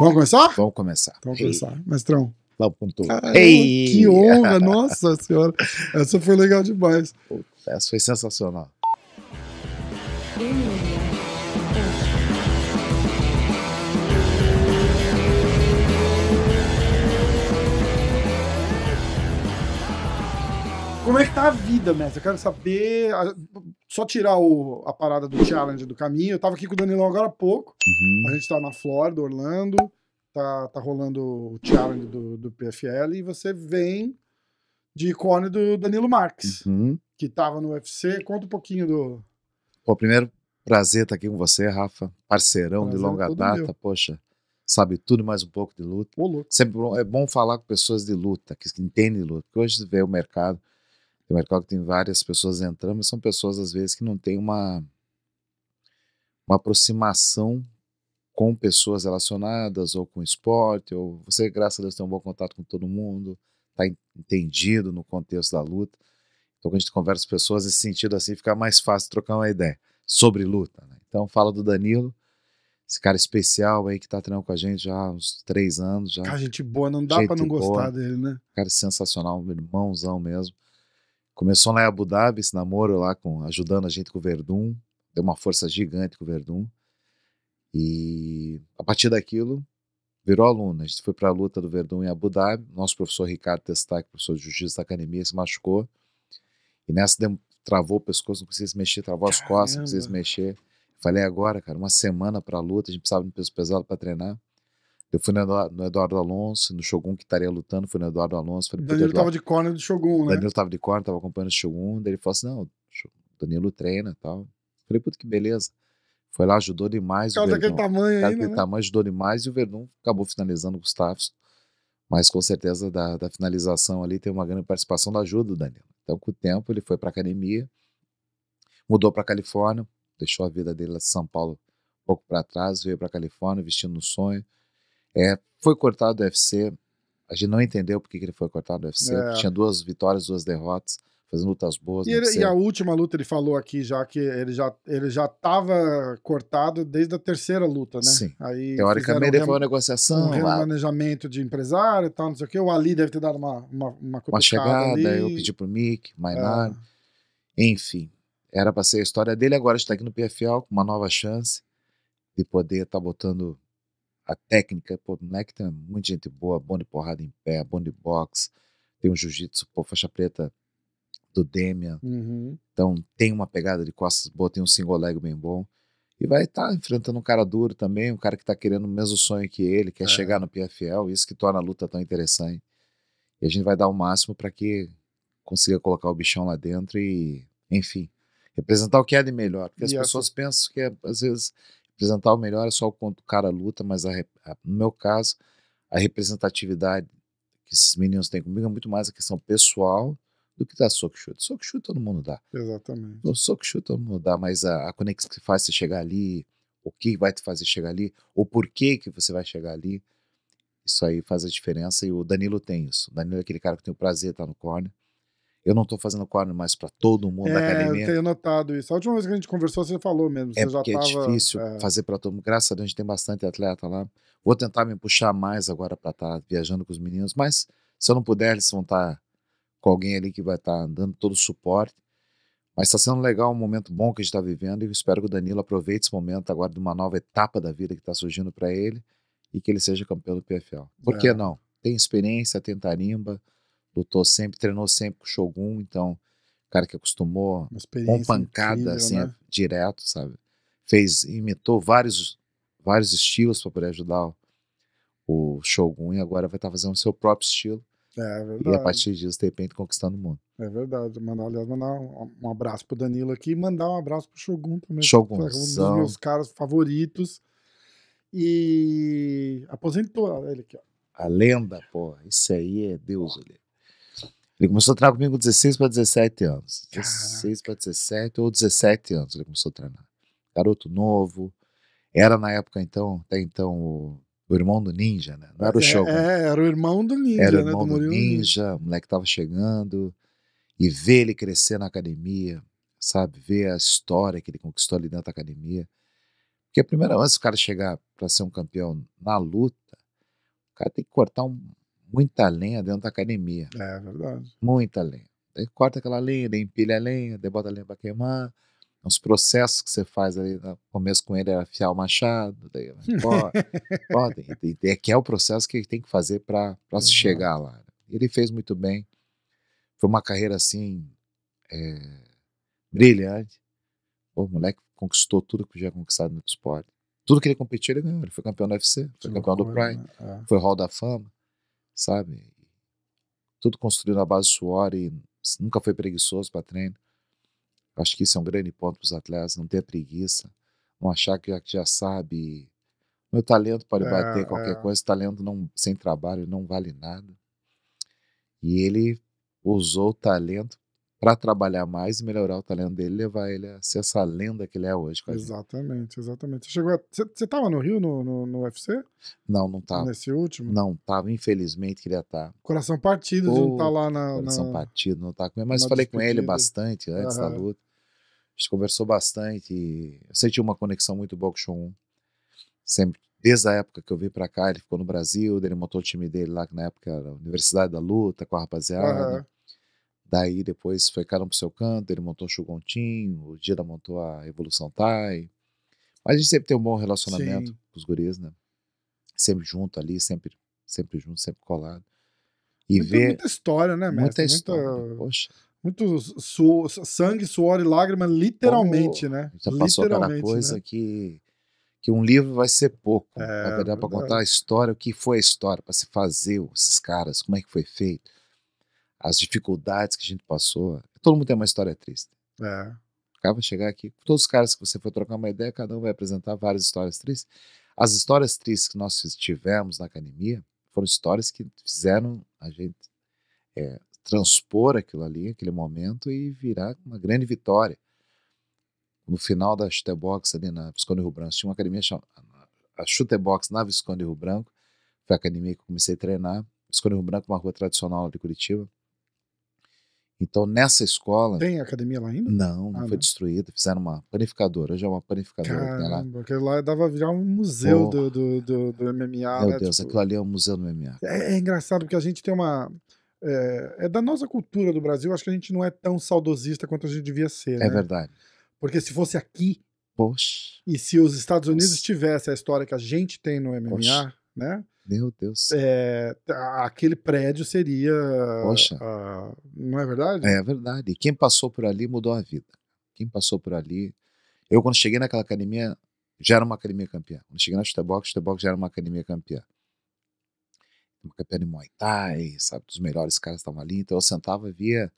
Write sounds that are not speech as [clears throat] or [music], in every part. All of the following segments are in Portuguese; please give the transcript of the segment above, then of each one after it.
Vamos começar? Vamos começar. Vamos começar. Mestrão. Lá o Caramba, Ei. Que honra, [laughs] nossa senhora. Essa foi legal demais. essa foi sensacional. como é que tá a vida, mestre? Eu quero saber. Só tirar o- a parada do challenge do caminho. Eu tava aqui com o Danilo agora há pouco. Uhum. A gente tá na Flórida, Orlando. Tá, tá rolando o challenge do, do PFL. E você vem de ícone do Danilo Marques, Uhum. que tava no UFC. Conta um pouquinho do. Pô, primeiro, prazer estar tá aqui com você, Rafa. Parceirão Prazer de longa data, meu. poxa. Sabe tudo mais um pouco de luta. Sempre é bom falar com pessoas de luta, que entende entendem luta, porque hoje vê o mercado. Tem mercado que tem várias pessoas entrando, mas são pessoas às vezes que não têm uma, uma aproximação com pessoas relacionadas ou com esporte, ou você, graças a Deus, tem um bom contato com todo mundo, está entendido no contexto da luta. Então, quando a gente conversa com pessoas nesse sentido assim, fica mais fácil trocar uma ideia sobre luta. Né? Então, fala do Danilo, esse cara especial aí que está treinando com a gente já há uns três anos. Já. Cara, gente boa, não dá para não boa. gostar dele, né? Cara sensacional, um irmãozão mesmo. Começou lá em Abu Dhabi, esse namoro lá, com, ajudando a gente com o Verdun. Deu uma força gigante com o Verdun. E a partir daquilo, virou aluno. A gente foi para a luta do Verdun em Abu Dhabi. Nosso professor Ricardo Testac, professor de Justiça da Academia, se machucou. E nessa travou o pescoço, não conseguia se mexer, travou as Caramba. costas, não conseguia se mexer. Falei agora, cara, uma semana para a luta, a gente precisava de um peso pesado para treinar. Eu fui no Eduardo Alonso, no Shogun que estaria lutando, fui no Eduardo Alonso. Falei, Danilo estava de corner do Shogun, né? Danilo estava de corner, estava acompanhando o Shogun. Daí ele falou assim: não, Danilo treina e tal. Falei, puta que beleza. Foi lá, ajudou demais. Cara o daquele tamanho cara ainda, daquele né? tamanho ajudou demais e o Verdun acabou finalizando o Gustavo. Mas com certeza da, da finalização ali tem uma grande participação da ajuda do Danilo. Então, com o tempo, ele foi para academia, mudou para Califórnia, deixou a vida dele lá de São Paulo um pouco para trás, veio para Califórnia vestindo um sonho. É, foi cortado do UFC. A gente não entendeu porque que ele foi cortado do UFC. É. Tinha duas vitórias, duas derrotas, fazendo lutas boas. E, né, ele, e, a última luta ele falou aqui já que ele já ele já estava cortado desde a terceira luta, né? Sim. Aí Teoricamente foi uma negociação, um remanejamento de empresário e tal, não sei o que. O Ali deve ter dado uma uma uma, uma chegada. Ali. Eu pedi pro Mick, Mainar, é. enfim. Era para ser a história dele agora está aqui no PFL com uma nova chance de poder estar tá botando a técnica, pô, moleque tem muita gente boa, bom de porrada em pé, bom de boxe, tem um jiu-jitsu, pô, faixa preta do Demian. Uhum. Então tem uma pegada de costas boa, tem um single leg bem bom. E vai estar tá enfrentando um cara duro também, um cara que está querendo o mesmo sonho que ele, quer é. chegar no PFL, isso que torna a luta tão interessante. E a gente vai dar o máximo para que consiga colocar o bichão lá dentro e, enfim, representar o que é de melhor. Porque e as pessoas pensam que é, às vezes Representar o melhor é só o quanto o cara luta, mas a, a, no meu caso, a representatividade que esses meninos têm comigo é muito mais a questão pessoal do que da soco chute. Soco chute todo mundo dá. Exatamente. O soco chute todo mundo dá, mas a, a conexão que faz você chegar ali, o que vai te fazer chegar ali, o porquê que você vai chegar ali, isso aí faz a diferença e o Danilo tem isso. O Danilo é aquele cara que tem o prazer de estar no corner, eu não estou fazendo quadro mais para todo mundo é, da academia. Eu tenho notado isso. A última vez que a gente conversou, você falou mesmo. É você é porque tava, é difícil é... fazer para todo mundo. Graças a Deus, a gente tem bastante atleta lá. Vou tentar me puxar mais agora para estar tá viajando com os meninos, mas se eu não puder, eles vão estar tá com alguém ali que vai estar tá dando todo o suporte. Mas está sendo legal, um momento bom que a gente está vivendo e eu espero que o Danilo aproveite esse momento agora de uma nova etapa da vida que está surgindo para ele e que ele seja campeão do PFL. Por é. que não? Tem experiência, tem tarimba lutou sempre, treinou sempre com o Shogun, então, cara que acostumou com pancada, incrível, assim, né? É direto, sabe? Fez, imitou vários, vários estilos para poder ajudar o, o Shogun e agora vai estar tá fazendo o seu próprio estilo. É, é verdade. E a partir disso, de repente, conquistando o mundo. É verdade. Mandar, aliás, mandar um, um abraço pro Danilo aqui e mandar um abraço pro Shogun também. Shogun. Que é um dos meus caras favoritos. E aposentou ele aqui, ó. A lenda, pô. Isso aí é Deus, olha. Ele começou a treinar comigo 16 para 17 anos. 16 para 17 ou 17 anos ele começou a treinar. Garoto novo. Era na época então, até então, o, o irmão do Ninja, né? Não era o é, show. É, era o irmão do Ninja, era o irmão né? do, do Ninja, o moleque tava chegando. E ver ele crescer na academia, sabe? Ver a história que ele conquistou ali dentro da academia. Porque, vez que o cara chegar para ser um campeão na luta, o cara tem que cortar um, muita lenha dentro da academia. É verdade. Muita lenha. Daí corta aquela lenha, daí empilha a lenha, daí bota a lenha para queimar. Os é processos que você faz ali, no né? começo com ele era é afiar o machado, daí bota, [laughs] é que é o processo que ele tem que fazer para uhum. se chegar lá. Né? Ele fez muito bem. Foi uma carreira assim é, brilhante. O moleque conquistou tudo que já conquistado no esporte. Tudo que ele competiu, ele ganhou. Ele foi campeão do UFC, foi que campeão do Pride, né? é. foi Hall da Fama sabe? Tudo construído na base do suor e nunca foi preguiçoso para treino. Acho que isso é um grande ponto para os atletas, não ter preguiça, não achar que já, já sabe. Meu talento pode é, bater qualquer é. coisa, talento não, sem trabalho não vale nada. E ele usou o talento para trabalhar mais e melhorar o talento dele, levar ele a ser essa lenda que ele é hoje. exatamente, exatamente. Chegou, você a... estava no Rio no, no, no, UFC? Não, não estava. Nesse último? Não estava, infelizmente queria estar. Tá. Coração partido Pô, de não estar tá lá na. Coração na... partido, não tá com ele, mas falei com ele bastante antes Aham. da luta. A gente conversou bastante. Eu senti uma conexão muito boa com o Shogun. Sempre desde a época que eu vim para cá, ele ficou no Brasil, ele montou o time dele lá, que na época era a Universidade da Luta, com a rapaziada. Daí depois foi cada um pro seu canto, ele montou o chugontinho o Dida montou a Evolução Thai. Mas a gente sempre tem um bom relacionamento Sim. com os guris, né? Sempre junto ali, sempre, sempre junto, sempre colado. E ver. Muita história, né, mestre? Muita história. Muita... Né? Poxa. Muito su... sangue, suor e lágrima, literalmente, Como... né? Já passou cada coisa né? que que um livro vai ser pouco. É, vai dar para contar a história, o que foi a história, para se fazer esses caras, como é que foi feito as dificuldades que a gente passou. Todo mundo tem uma história triste. É. Acaba chegar aqui, todos os caras que você for trocar uma ideia, cada um vai apresentar várias histórias tristes. As histórias tristes que nós tivemos na academia foram histórias que fizeram a gente é, transpor aquilo ali, aquele momento, e virar uma grande vitória. No final da Chutebox, ali na Visconde Rio Branco, tinha uma academia chamada a Chutebox na Visconde Rio Branco, foi a academia que eu comecei a treinar. Visconde Rio Branco, é uma rua tradicional de Curitiba. Então, nessa escola. Tem academia lá ainda? Não, não ah, foi não. destruída. Fizeram uma panificadora. Hoje é uma panificadora Caramba, que tem lá. Aquilo lá dava virar um museu do, do, do, do, MMA. Meu né? Deus, tipo... aquilo ali é um museu do MMA. É, é engraçado porque a gente tem uma. É, é, da nossa cultura do Brasil, acho que a gente não é tão saudosista quanto a gente devia ser. É né? verdade. Porque se fosse aqui. Poxa. E se os Estados Unidos tivessem tivesse a história que a gente tem no MMA, Poxa. né? Meu Deus. É, tá, aquele prédio seria. Poxa. A, ah, não é verdade? É verdade. Quem passou por ali mudou a vida. Quem passou por ali. Eu, quando cheguei naquela academia, já era uma academia campeã. Quando cheguei na Chutebox, Chutebox já era uma academia campeã. Uma campeã de Muay Thai, sabe? Os melhores caras estavam ali. Então eu sentava e via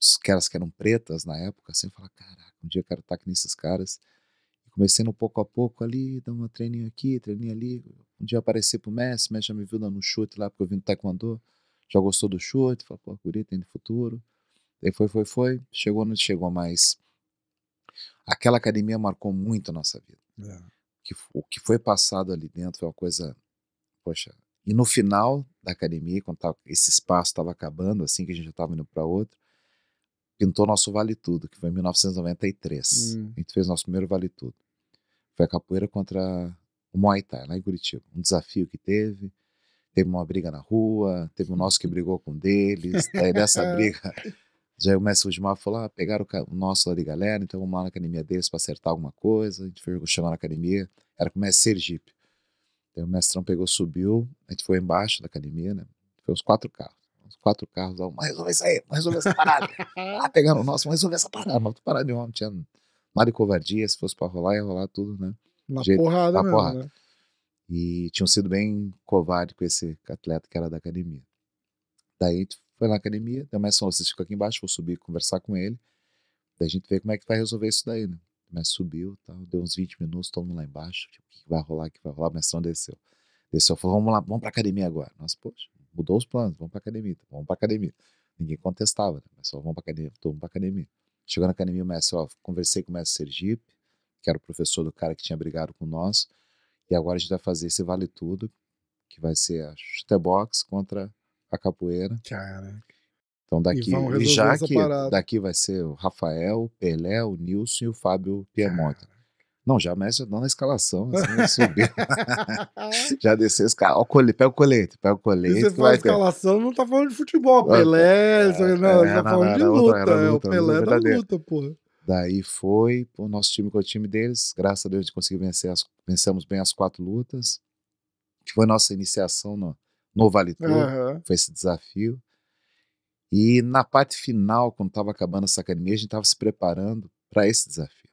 os caras que eram pretas na época, assim, eu falava, caraca, um dia eu quero estar aqui nesses caras. comecei no pouco a pouco ali, dando uma treininho aqui, treininho ali, um dia aparecer pro Messi, Messi já me viu dando um chute lá, porque eu vim do taekwondo, já gostou do chute, falou, pô, Guri tem futuro. aí foi, foi, foi, chegou onde chegou, mas aquela academia marcou muito a nossa vida. É. Que, o que foi passado ali dentro foi uma coisa, poxa, e no final da academia, quando tava, esse espaço estava acabando, assim que a gente já estava indo para outro, pintou nosso Vale Tudo, que foi em 1993. Hum. A gente fez nosso primeiro Vale Tudo. Foi a capoeira contra o Muay Thai, lá em Curitiba. Um desafio que teve. Teve uma briga na rua, teve o um nosso que [laughs] brigou com um deles. Daí dessa é. briga, [laughs] já o mestre Rudimar falou: ah, pegaram o nosso lá de galera, então vamos lá na academia deles para acertar alguma coisa. A gente foi chamar na academia, era com o mestre Sergipe. Daí o mestrão pegou, subiu, a gente foi embaixo da academia, né? Foi uns quatro carros uns quatro carros mas resolve isso aí, mas resolve essa parada. [laughs] ah, pegaram o nosso, mas resolve essa parada. Mas parada de homem, tinha nada de covardia, se fosse pra rolar, ia rolar tudo, né? Na jeito, porrada, mesmo, porrada. Né? E tinham sido bem covarde com esse atleta que era da academia. Daí foi na academia, deu mais som, vocês ficam aqui embaixo, vou subir conversar com ele. Daí a gente vê como é que vai resolver isso daí, né? Mas subiu, tal, deu uns 20 minutos, todo mundo lá embaixo, tipo, o que vai rolar, o que vai rolar, o mestrão desceu. Desceu, falou, vamos lá, vamos pra academia agora. Nossa, poxa, mudou os planos, vamos pra academia, tá? vamos pra academia. Ninguém contestava, né? Mas só vamos pra academia, todo mundo pra academia. Chegou na academia, o mestre, ó, conversei com o mestre Sergipe, que era o professor do cara que tinha brigado com nós. E agora a gente vai fazer esse Vale Tudo, que vai ser a chutebox contra a capoeira. Caraca. Então daqui, e, e já que daqui vai ser o Rafael, Pelé, o Nilson e o Fábio Piemonte. Não, já mexe não na escalação, assim, subir. [laughs] já desceu os caras. Pega o colete, pega o colete. E você fala escalação, não tá falando de futebol. Pelé, é, é não, é, tá falando não, de luta. luta é, o Pelé da luta, porra. Daí foi, o nosso time com é o time deles, graças a Deus a gente conseguiu vencer, as, vencemos bem as quatro lutas, que foi nossa iniciação no, no Vale Tudo, uhum. foi esse desafio. E na parte final, quando estava acabando essa academia, a gente estava se preparando para esse desafio.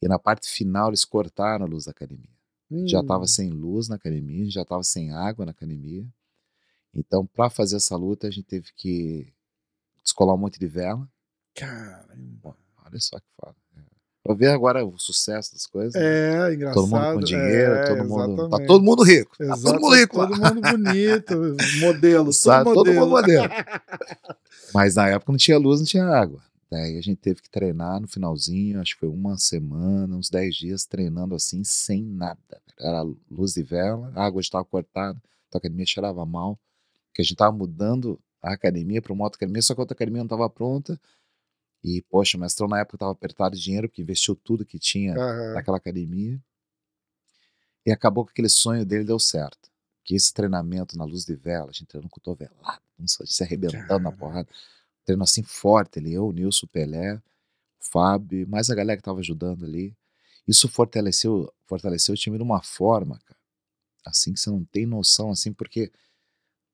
E na parte final eles cortaram a luz da academia. Hum. Já estava sem luz na academia, já estava sem água na academia. Então, para fazer essa luta, a gente teve que descolar um monte de vela. Caramba. Olha só que fala. É. Eu vejo agora o sucesso das coisas. Né? É, né? engraçado. Todo mundo com é, dinheiro, é, todo mundo. Exatamente. Tá todo mundo rico. Tá todo mundo rico. Todo mundo bonito, modelo, [laughs] Sabe, modelo. Todo mundo modelo. [laughs] Mas na época não tinha luz, não tinha água. Daí a gente teve que treinar no finalzinho, acho que foi uma semana, uns 10 dias treinando assim, sem nada. Era luz de vela, a água estava cortada, então a academia cheirava mal, porque a gente estava mudando a academia para uma outra academia, só que a outra academia não estava pronta e, poxa, o mestrão na época estava apertado de dinheiro, porque investiu tudo que tinha uhum. naquela academia. E acabou que aquele sonho dele deu certo. Que esse treinamento na luz de vela, a gente treinando tovelado, se arrebentando na porrada. Treino assim forte ali, eu, o Nilson, o Pelé, o Fábio, mais a galera que estava ajudando ali. Isso fortaleceu, fortaleceu o time de uma forma, cara. Assim que você não tem noção, assim, porque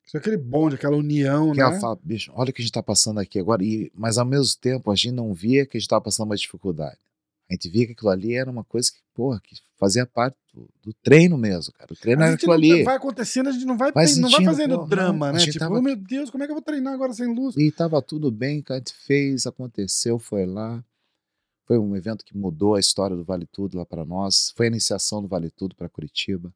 isso é aquele bonde, aquela união, que é né? Ela fala, bicho, olha o que a gente está passando aqui agora. E, mas ao mesmo tempo, a gente não via que a gente estava passando uma dificuldade. A gente via que aquilo ali era uma coisa que, porra, que fazia parte do, do treino mesmo, cara. O treino era aquilo ali. Vai acontecendo, a gente não vai, vai, tem, não vai fazendo pô, drama, não, né? Tipo, tava... oh, meu Deus, como é que eu vou treinar agora sem luz? E tava tudo bem, cara. A gente fez, aconteceu, foi lá. Foi um evento que mudou a história do Vale Tudo lá para nós. Foi a iniciação do Vale Tudo para Curitiba.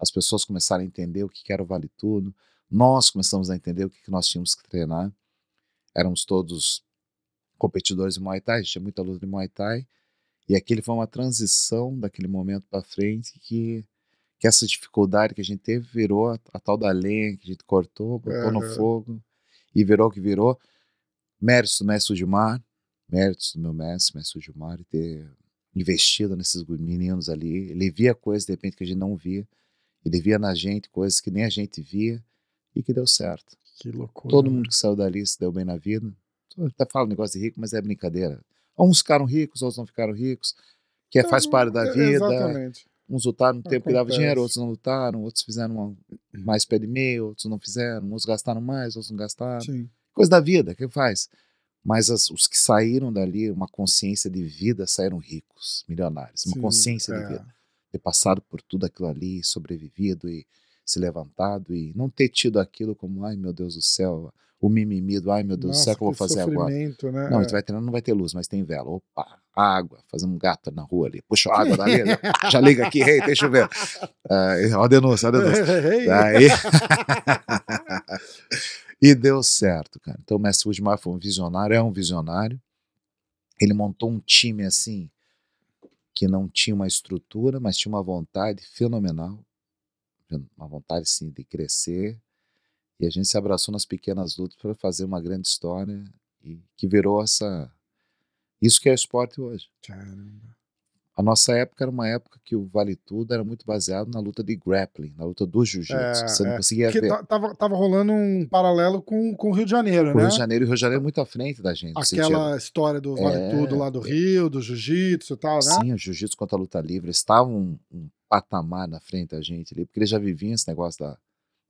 As pessoas começaram a entender o que era o Vale Tudo nós começamos a entender o que, nós tínhamos que treinar. Éramos todos competidores de Muay Thai, tinha muita luta de Muay Thai. E aquele foi uma transição daquele momento para frente que, que essa dificuldade que a gente teve virou a, a tal da lenha que a gente cortou, botou uhum. no fogo e virou o que virou. Méritos do mestre Sudimar, méritos do meu mestre, mestre Sudimar, ter investido nesses meninos ali. Ele via coisas de repente que a gente não via. Ele via na gente coisas que nem a gente via e que deu certo. Que loucura. Todo né? mundo que saiu dali se deu bem na vida. Até falo negócio de rico, mas é brincadeira. Uns ficaram ricos, outros não ficaram ricos, que é, faz parte da é, vida. Exatamente. Uns lutaram no tempo Acontece. que dava dinheiro, outros não lutaram, outros fizeram uma, mais pé de meio, outros não fizeram, uns gastaram mais, outros não gastaram. Sim. Coisa da vida, que faz? Mas as, os que saíram dali, uma consciência de vida, saíram ricos, milionários. Uma Sim, consciência é. de vida. Ter passado por tudo aquilo ali, sobrevivido e se levantado e não ter tido aquilo como, ai meu Deus do céu, o mimimi do, ai meu Deus Nossa, do céu, o que eu vou fazer agora? Né? Não, a gente é. vai treinando, não vai ter luz, mas tem vela. Opa, água, fazendo um gato na rua ali, puxa água da liga, [laughs] né? já liga aqui, hey, deixa eu ver. Uh, ó a denúncia, ó a denúncia. [laughs] Daí... [laughs] e deu certo, cara. Então o mestre Udmar foi um visionário, é um visionário. Ele montou um time assim, que não tinha uma estrutura, mas tinha uma vontade fenomenal uma vontade sim de crescer. E a gente se abraçou nas pequenas lutas para fazer uma grande história e que virou essa isso que é esporte hoje. Caramba. A nossa época era uma época que o Vale Tudo era muito baseado na luta de grappling, na luta do jiu-jitsu. É, Você não é. conseguia Porque ver. Tava, tava rolando um paralelo com, com o Rio de Janeiro, com né? Rio de Janeiro, e o Rio de Janeiro é muito à frente da gente. Aquela história do Vale é, Tudo lá do Rio, do jiu-jitsu e tal, né? Sim, o jiu-jitsu contra a luta livre. Estava um, um patamar na frente da gente ali, porque ele já vivia esse negócio da,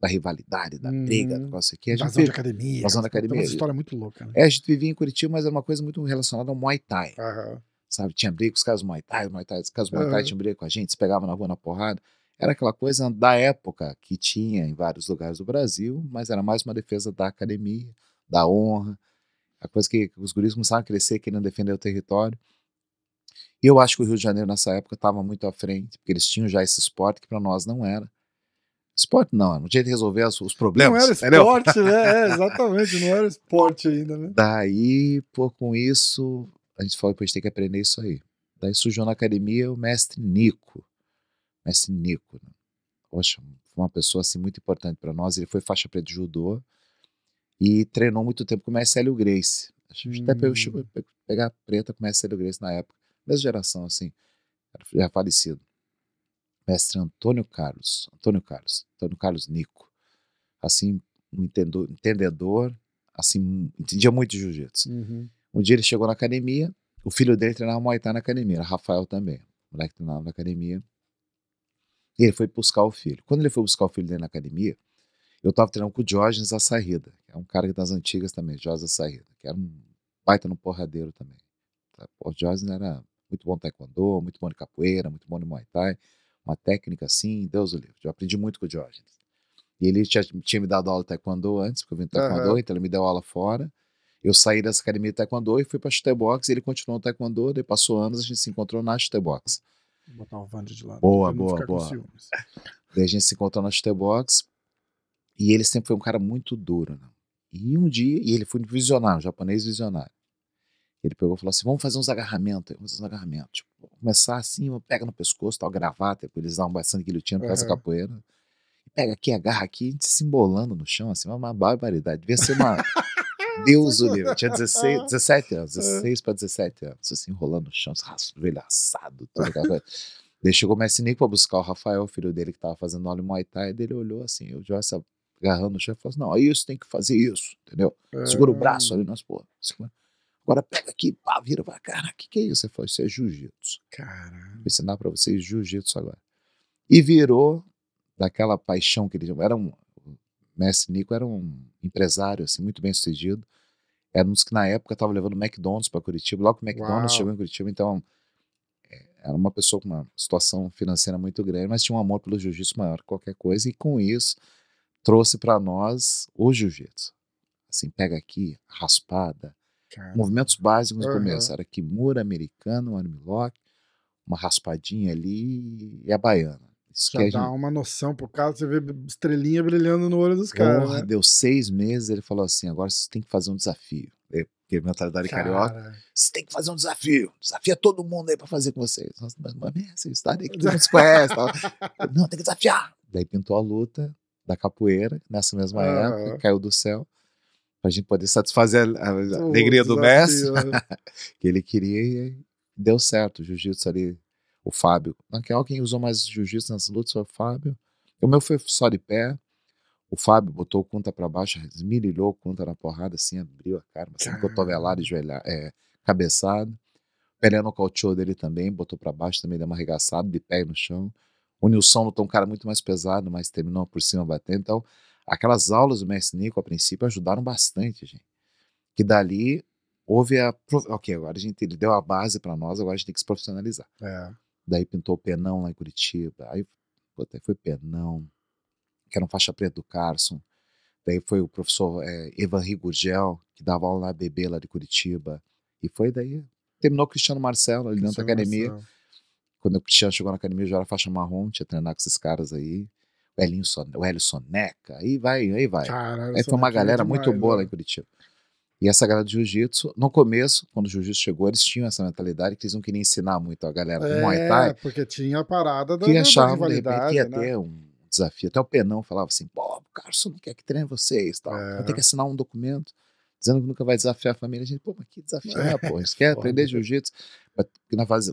da rivalidade, da briga, do uhum. negócio aqui. A gente de academia. Vazão da academia. Uma história muito louca. Né? É, a gente vivia em Curitiba, mas era uma coisa muito relacionada ao Muay Thai. Uhum. Sabe, tinha briga com os caras do Muay Thai, Muay Thai, os caras do Muay Thai uhum. tinham briga com a gente, se pegavam na rua na porrada. Era aquela coisa da época que tinha em vários lugares do Brasil, mas era mais uma defesa da academia, da honra, a coisa que os guris começaram a crescer querendo defender o território. Eu acho que o Rio de Janeiro nessa época estava muito à frente, porque eles tinham já esse esporte que para nós não era. Esporte não, era um jeito de resolver os, problemas. Não era esporte, entendeu? né? É, [laughs] exatamente, não era esporte ainda, né? Daí, pô, com isso, a gente falou que a gente tem que aprender isso aí. Daí surgiu na academia o mestre Nico. Mestre Nico, né? Poxa, foi uma pessoa assim muito importante para nós. Ele foi faixa preta de judô e treinou muito tempo com o mestre Hélio Grace. Acho que hum. até pegou, hum. pegar preta com o mestre Hélio Grace na época mesma geração, assim, já falecido. Mestre Antônio Carlos, Antônio Carlos, Antônio Carlos Nico. Assim, um entendedor, entendedor assim, entendia muito de jiu-jitsu. Uhum. Um dia ele chegou na academia, o filho dele treinava Muay Thai na academia, Rafael também, moleque treinava na academia. E ele foi buscar o filho. Quando ele foi buscar o filho dele na academia, eu estava treinando com o Diógenes Assarrida, que é um cara das antigas também, Diógenes Assarrida, que era um baita no porradeiro também. Tá, o Diógenes era muito bom taekwondo, muito bom de capoeira, muito bom de muay thai, uma técnica assim, Deus o livre. Eu aprendi muito com o Diógenes. E ele tinha, tinha me dado aula de taekwondo antes, porque eu vim do taekwondo, uhum. então ele me deu aula fora. Eu saí dessa academia de taekwondo e fui para e ele continuou o taekwondo, daí passou anos, a gente se encontrou na chutebox. Vou botar o de lado. Boa, boa, boa. Daí a gente se encontrou na chutebox e ele sempre foi um cara muito duro, né? E um dia, e ele foi um visionário, um japonês visionário. Ele pegou e falou assim: vamos fazer uns agarramentos. Vamos fazer uns agarramentos. Tipo, começar assim, pega no pescoço, tal, gravata, depois eles dão um bastante guilhotina, faz uhum. a capoeira. Pega aqui, agarra aqui, a gente se embolando no chão, assim, uma barbaridade. Devia ser uma. [laughs] Deus o livre. tinha 16, 17 anos, 16 para 17 anos, assim, enrolando no chão, velho assado, toda aquela coisa. Daí chegou o Messi Nico pra buscar o Rafael, o filho dele, que tava fazendo óleo Muay Thai, daí ele olhou assim, o Joyce agarrando no chão e falou assim, não, aí isso, tem que fazer isso, entendeu? Segura o braço ah. ali nas pô." Segura. Agora pega aqui, pá, vira pra cá. O que, que é isso? você falou, isso é jiu-jitsu. Caralho. Vou ensinar pra vocês jiu-jitsu agora. E virou daquela paixão que ele... Era um, o mestre Nico era um empresário, assim, muito bem sucedido. Era um dos que na época estava levando McDonald's para Curitiba. Logo que o McDonald's Uau. chegou em Curitiba, então é, era uma pessoa com uma situação financeira muito grande, mas tinha um amor pelo jiu-jitsu maior que qualquer coisa, e com isso trouxe para nós o jiu-jitsu. Assim, pega aqui, raspada, Movimentos básicos uhum. começo. Era kimura americano, armlock, uma raspadinha ali e a baiana. Isso Já que dá gente... uma noção pro cara, você vê estrelinha brilhando no olho dos caras. Né? Deu seis meses, ele falou assim: agora você tem que fazer um desafio. É, porque mentalidade é cara. carioca, você tem que fazer um desafio. Desafia todo mundo aí pra fazer com vocês. Nossa, mas, mas você está aí que não se conhece. [laughs] não, tem que desafiar. Daí pintou a luta da capoeira, nessa mesma uhum. época, caiu do céu para a gente poder satisfazer a, a alegria do mestre, né? [laughs] que ele queria e deu certo. Jiu-jitsu ali, o Fábio. Naquela, quem usou mais jiu-jitsu nas lutas foi o Fábio. O meu foi só de pé. O Fábio botou o conta para baixo, esmirilhou o conta na porrada, assim, abriu a cara, assim, Caramba. cotovelado, joelhado, é, cabeçado. Pelé nocauteou dele também, botou para baixo também, deu uma arregaçada, de pé no chão. O Nilson lutou um cara muito mais pesado, mas terminou por cima batendo. Então, Aquelas aulas do mestre Nico, a princípio, ajudaram bastante, gente. Que dali houve a. Ok, agora a gente, ele deu a base para nós, agora a gente tem que se profissionalizar. É. Daí pintou o Penão lá em Curitiba. Aí, puta, foi Penão, que era um faixa preta do Carson. Daí foi o professor é, Evan Rigurgel, que dava aula na bebê lá de Curitiba. E foi daí. Terminou o Cristiano Marcelo ali dentro da academia. Marcelo. Quando o Cristiano chegou na academia, já era faixa marrom, tinha treinar com esses caras aí o, Elinho o Hélio Soneca, aí vai, aí vai. Cara, aí foi uma é galera muito boa lá em Curitiba. E essa galera do jiu-jitsu, no começo, quando o jiu-jitsu chegou, eles tinham essa mentalidade que eles não queriam ensinar muito a galera do é, Muay Thai. porque tinha a parada da Que achavam, da de repente, que ia né? ter um desafio. Até o Penão falava assim, pô, o Carson não quer que treine vocês, tal. É. ter que assinar um documento dizendo que nunca vai desafiar a família. A gente, pô, mas que desafio é, pô? Eles [laughs] querem aprender jiu-jitsu.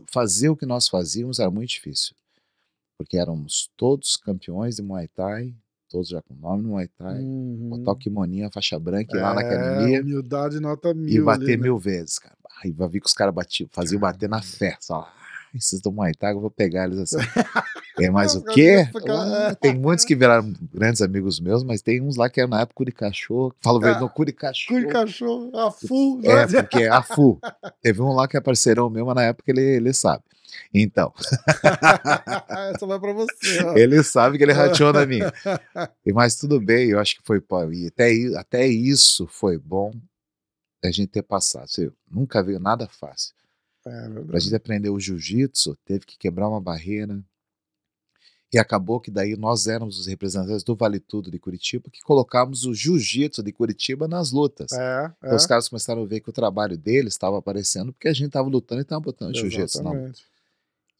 Fazer o que nós fazíamos era muito difícil porque éramos todos campeões de Muay Thai, todos já com nome no Muay Thai, uhum. botar o uhum. kimoninho, a faixa branca é, lá na é, academia. Humildade nota mil. E bater ali, né? mil vezes, cara. Aí vai vir que os caras faziam bater na fé, só. Ah, esses do Muay Thai, eu vou pegar eles assim. [laughs] Tem é, [laughs] mais o quê? Ah, [laughs] tem muitos que viraram grandes amigos meus, mas tem uns lá que é na época cachorro. Falo ah, não, cachorro, a Afu. Né? É, porque é Afu. Teve um lá que é parceirão meu, mas na época ele, ele sabe. Então. [laughs] Essa vai pra você. Ó. Ele sabe que ele ah. rateou na minha. Mas tudo bem, eu acho que foi. E até, até isso foi bom a gente ter passado. Você, nunca veio nada fácil. É, pra gente aprender o jiu-jitsu, teve que quebrar uma barreira, e acabou que daí nós éramos os representantes do Vale Tudo de Curitiba que colocamos o jiu-jitsu de Curitiba nas lutas. É, então é. os caras começaram a ver que o trabalho deles estava aparecendo porque a gente estava lutando e estava botando jiu-jitsu na luta.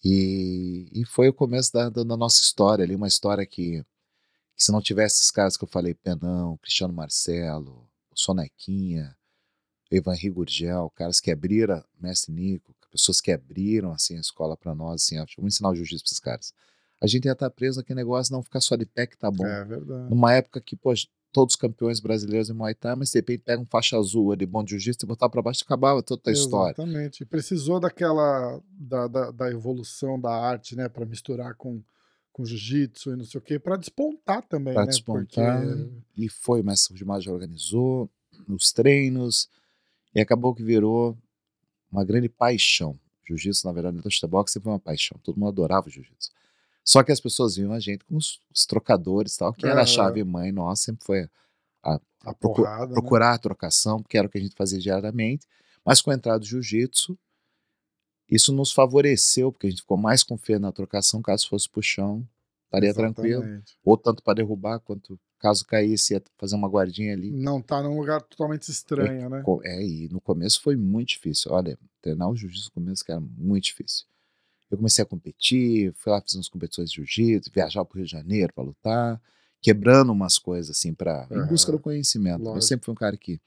E, e foi o começo da, da, da nossa história ali, uma história que, que, se não tivesse esses caras que eu falei, Penão, Cristiano Marcelo, Sonequinha, Evan Rigurgel, caras que abriram, Mestre Nico, pessoas que abriram assim a escola para nós, assim, vamos ensinar o jiu-jitsu para esses caras a gente ia estar tá preso aquele negócio, não ficar só de pé que tá bom. É verdade. Numa época que, pô, todos os campeões brasileiros em Muay Thai, mas de repente pega um faixa azul ali, bom de jiu-jitsu, e botar para baixo e acabava toda a história. Exatamente. E precisou daquela, da, da, da evolução da arte, né, para misturar com com jiu-jitsu e não sei o que, para despontar também, pra né? despontar. Porque... E foi, o mestre Rudimar já organizou os treinos, e acabou que virou uma grande paixão. Jiu-jitsu, na verdade, no da boxe sempre foi uma paixão. Todo mundo adorava jiu-jitsu. Só que as pessoas viam a gente como os, os trocadores tal, que é, era a chave mãe nossa, sempre foi a, a procu porrada, né? procurar né? a trocação, porque era o que a gente fazia diariamente. Mas com a entrada do jiu-jitsu, isso nos favoreceu, porque a gente ficou mais confiante na trocação, caso fosse pro chão, estaria Exatamente. tranquilo. Ou tanto para derrubar, quanto caso caísse, ia fazer uma guardinha ali. Não tá num lugar totalmente estranho, é, né? É, e no começo foi muito difícil. Olha, treinar o jiu-jitsu no começo que era muito difícil. Eu comecei a competir, fui lá, fiz umas competições de jiu-jitsu, viajar para o Rio de Janeiro para lutar, quebrando umas coisas, assim, pra, uhum. em busca do conhecimento. Lógico. Eu sempre fui um cara que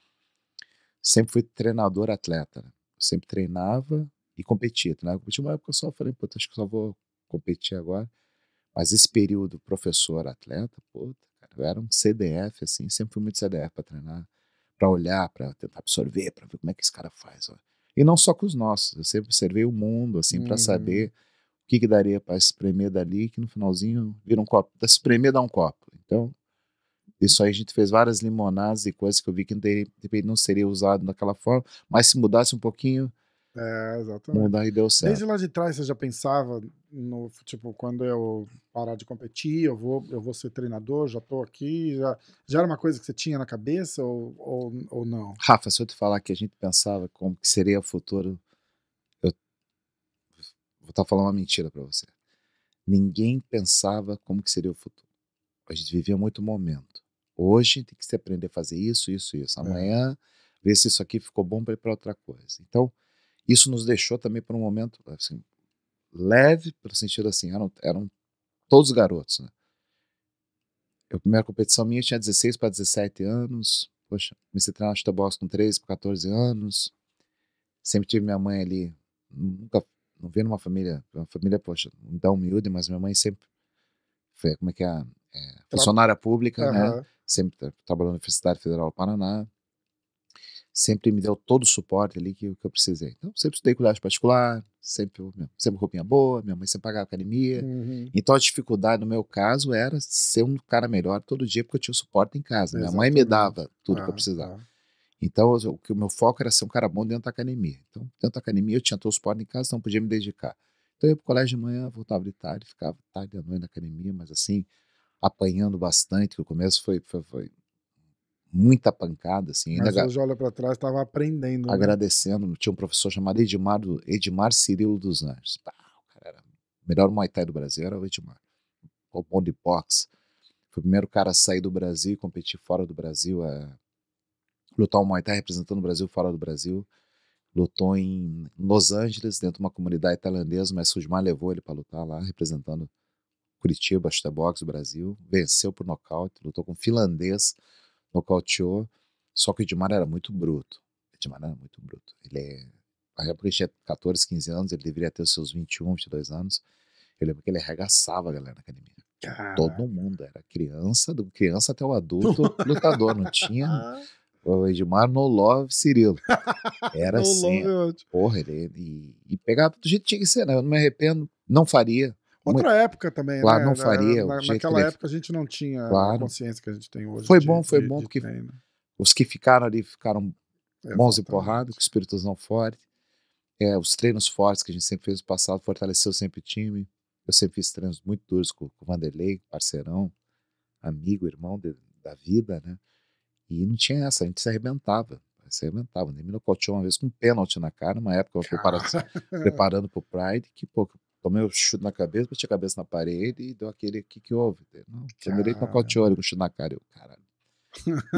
sempre fui treinador atleta. Né? sempre treinava e competia. Treinava tá e competia. Uma época eu só falei, pô, acho que só vou competir agora. Mas esse período professor, atleta, pô, eu era um CDF, assim, sempre fui muito CDF para treinar, para olhar, para tentar absorver, para ver como é que esse cara faz. Ó. E não só com os nossos. Eu sempre observei o mundo, assim, uhum. para saber o que, que daria para espremer dali, que no finalzinho vira um copo. Da espremer dá um copo. Então, isso aí a gente fez várias limonadas e coisas que eu vi que não, teria, não seria usado daquela forma, mas se mudasse um pouquinho, é, exatamente. Mudar e deu certo. Desde lá de trás você já pensava no tipo quando eu parar de competir, eu vou eu vou ser treinador, já tô aqui, já, já era uma coisa que você tinha na cabeça ou, ou, ou não? Rafa, se eu te falar que a gente pensava como que seria o futuro, eu vou estar tá falando uma mentira para você. Ninguém pensava como que seria o futuro. A gente vivia muito momento. Hoje tem que se aprender a fazer isso, isso, isso. É. Amanhã é. ver se isso aqui ficou bom para ir para outra coisa. Então, isso nos deixou também por um momento assim, leve, pelo sentido assim, eram, eram todos garotos. Né? Eu, a primeira competição minha tinha 16 para 17 anos. Poxa, comecei a treinar chutebox com 13 para 14 anos. Sempre tive minha mãe ali, nunca, não vi numa família, uma família, poxa, não dá humilde, mas minha mãe sempre foi, como é que é, é funcionária pública, uhum. né? Sempre trabalhando trabalhou na Universidade Federal do Paraná sempre me deu todo o suporte ali que, que eu precisei. Então, sempre estudei cuidado particular, sempre, sempre roupinha boa, minha mãe sempre pagava academia. Uhum. Então, a dificuldade no meu caso era ser um cara melhor todo dia, porque eu tinha o suporte em casa. Exatamente. Minha mãe me dava tudo ah, que eu ah, precisava. Ah. Então, o que o meu foco era ser um cara bom dentro da academia. Então, dentro da academia, eu tinha todo o suporte em casa, então podia me dedicar. Então, eu ia pro colégio de manhã, voltava de tarde, ficava tarde à noite na academia, mas assim, apanhando bastante, que o começo foi, foi, foi muita pancada, assim. Mas ainda hoje olha para trás, estava aprendendo. Né? Agradecendo, né? tinha um professor chamado Edmar, Edmar Cirilo dos Anjos. o cara era o melhor Muay Thai do Brasil era o Edmar. O bom de boxe. Foi o primeiro cara a sair do Brasil, competir fora do Brasil, É... lutar o Muay Thai representando o Brasil fora do Brasil. Lutou em Los Angeles, dentro de uma comunidade tailandesa, mas o Sudmar levou ele para lutar lá, representando Curitiba, Chutabox, do Brasil. Venceu por nocaute, lutou com finlandês nocauteou, só que o Edmar era muito bruto. O Edmar era muito bruto. Ele é, na época ele tinha 14, 15 anos, ele deveria ter os seus 21, 22 anos. Eu lembro que ele arregaçava a galera na academia. Caraca. Todo mundo, era criança, do criança até o adulto, [laughs] lutador, não tinha o Edmar no Love Cirilo. [laughs] Era assim. Love, é porra, ele, e, e pegava do jeito que tinha que ser, né? Eu não me arrependo, não faria, Outra muito... época também, lá né? não faria. Na, naquela época ele... a gente não tinha claro. a consciência que a gente tem hoje. Foi de, bom, foi de, bom, de, porque os que ficaram ali ficaram Exatamente. bons e porrada, com espírito forte. É, os treinos fortes que a gente sempre fez no passado fortaleceu sempre o time. Eu sempre fiz treinos muito duros com, o Vanderlei, parceirão, amigo, irmão de, da vida, né? E não tinha essa, a gente se arrebentava. Se arrebentava. O Emílio Cochon, uma vez, com um pênalti na cara, numa época, eu preparando, para o Pride, que, pô, Tomei um chute na cabeça, bati a cabeça na parede e deu aquele que que houve. Não, eu mirei com a teórico, um chute na cara. Eu, caralho.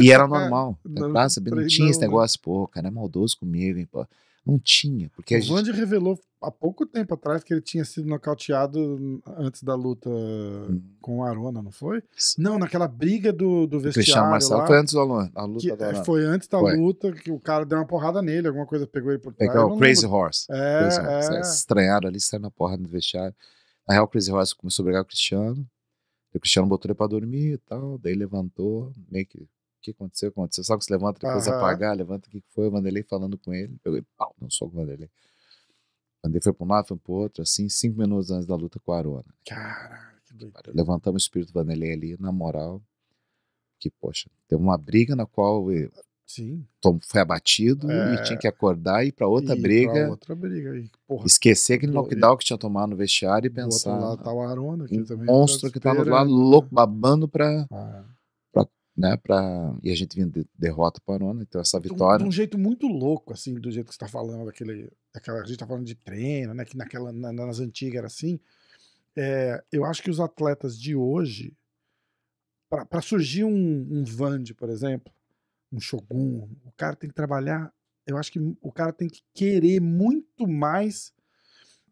E era normal. [laughs] Tá não, praça, não, não tinha não, esse negócio, pô, cara é maldoso comigo, hein, pô. Não tinha. Porque o gente... revelou há pouco tempo atrás que ele tinha sido nocauteado antes da luta hum. com o Arona, não foi? Sim. Não, naquela briga do, do vestiário. Marcelo lá, foi antes da luta. A é, foi antes da foi. luta que o cara deu uma porrada nele, alguma coisa pegou ele por trás. Pegou o Crazy lembro. Horse. É, Crazy é... Horse. estranharam ali, saindo na porrada no vestiário. Na real, o Crazy Horse começou a brigar com o Cristiano. O Cristiano botou ele pra dormir e tal. Daí levantou, meio que o que aconteceu? Aconteceu. Sabe que se levanta, depois uhum. apagar, levanta o que foi, o Vanderlei falando com ele. eu pau, não sou o Vanderlei. Andei foi para um lado, foi para o outro, assim, cinco minutos antes da luta com a Arona. Né. Caraca, que Levantamos o espírito Vanderlei ali, na moral, que, poxa, teve uma briga na qual Sim. Tom foi abatido é... e tinha que acordar e ir para outra, outra briga. aí, Esquecer aquele knockdown e... que tinha tomado no vestiário e pensar. Do outro lado tá o Arona, né, que um também monstro tá que tava lá né. louco, babando para é. ah. né, pra... E a gente vinha de derrota para Arona, então essa vitória. De um, de um jeito muito louco, assim, do jeito que você está falando, daquele aquela, a gente está falando de treino, né, que naquela, na, nas antigas era assim, é, eu acho que os atletas de hoje, para surgir um, um Vande, por exemplo, um Shogun, o cara tem que trabalhar, eu acho que o cara tem que querer muito mais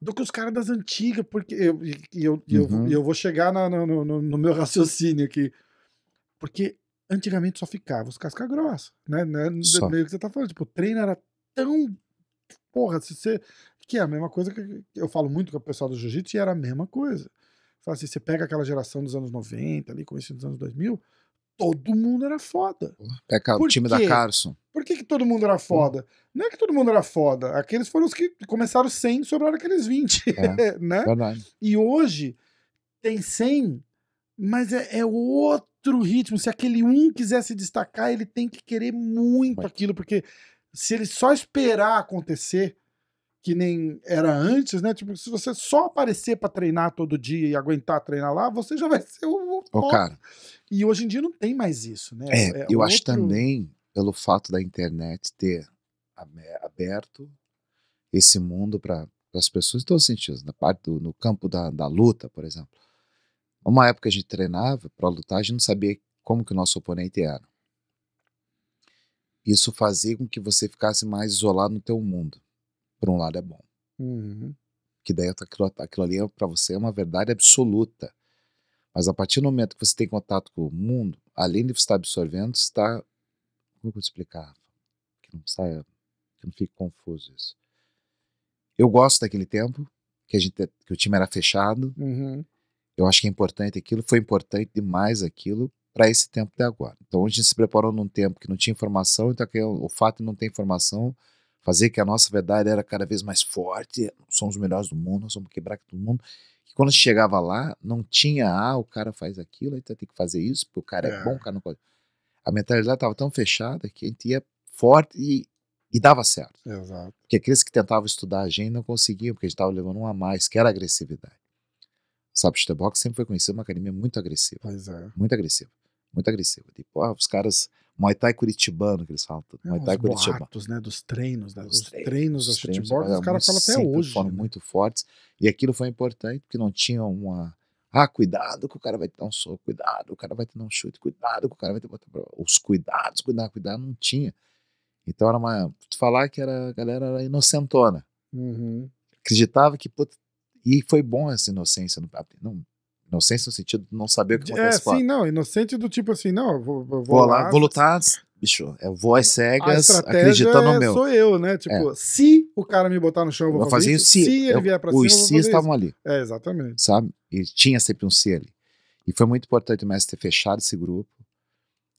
do que os caras das antigas, porque eu, eu, uhum. eu, eu, vou chegar na, no, no, no, meu raciocínio aqui. Porque antigamente só ficava os casca grossa, né? né Meio que você tá falando, tipo, o treino era tão porra, se você. Que é a mesma coisa que eu falo muito com o pessoal do jiu-jitsu e era a mesma coisa. Fala assim, você pega aquela geração dos anos 90, ali, começo dos anos 2000, todo mundo era foda. Pega o time quê? da Carson. Por que, que todo mundo era foda? Não é que todo mundo era foda. Aqueles foram os que começaram 100 e sobraram aqueles 20. É, [laughs] né? Verdade. E hoje tem 100, mas é, é outro ritmo. Se aquele um quiser se destacar, ele tem que querer muito aquilo, porque se ele só esperar acontecer, que nem era antes, né? Tipo, se você só aparecer para treinar todo dia e aguentar treinar lá, você já vai ser o, o cara. E hoje em dia não tem mais isso, né? É, é eu outro... acho também pelo fato da internet ter aberto esse mundo para as pessoas em todos os sentidos, na parte do, no campo da, da luta, por exemplo. Uma época a gente treinava para lutar, a gente não sabia como que o nosso oponente era isso fazia com que você ficasse mais isolado no teu mundo. Por um lado é bom. Uhum. Que daí aquilo, aquilo ali é, para você é uma verdade absoluta. Mas a partir do momento que você tem contato com o mundo, além de você estar absorvendo, está. Como é eu vou te explicar? Que não saia. Que não fique confuso isso. Eu gosto daquele tempo, que, a gente, que o time era fechado. Uhum. Eu acho que é importante aquilo, foi importante demais aquilo para esse tempo de agora. Então, a gente se preparou num tempo que não tinha informação, então que é o fato de não ter informação fazer que a nossa verdade era cada vez mais forte, somos os melhores do mundo, nós vamos quebrar todo mundo. E quando chegava lá, não tinha, ah, o cara faz aquilo, então tem que fazer isso, porque o cara é, é bom, o é. cara não pode. A mentalidade estava tão fechada que a gente ia forte e, e dava certo. Exato. Porque aqueles que tentavam estudar a gente não conseguiam, porque a gente estava levando uma a mais, que era agressividade. Sabe, o Box sempre foi conhecido uma academia muito agressiva. Pois é. Muito agressiva muito agressivo. Tipo, ah, os caras. Muay Thai curitibano, que eles falam. Tudo. É, Muay Thai curitibano. Boatos, né, dos treinos, né, dos treinos, da futebol, os é, caras falam até hoje. Foram né? muito fortes. E aquilo foi importante, porque não tinha uma. Ah, cuidado que o cara vai te dar um soco, cuidado, o cara vai te dar um chute, cuidado que o cara vai te botar. Os cuidados, cuidado, cuidado, não tinha. Então era uma. Falar que era, a galera era inocentona. Uhum. Acreditava que. Put... E foi bom essa inocência. no Não, inocente no sentido de não saber o que acontece é, assim não, inocente do tipo assim, não, eu vou, eu vou, vou lá, lá, vou lutar, bicho, eu vou às cegas, acreditando no é, meu. sou eu, né? É. Tipo, é. se o cara me botar no chão, eu vou, vou fazer, fazer, isso. Se, se ele eu, vier pra cima, os si estavam ali. É, exatamente. Sabe? E tinha sempre um se ali. E foi muito importante o mestre ter fechado esse grupo.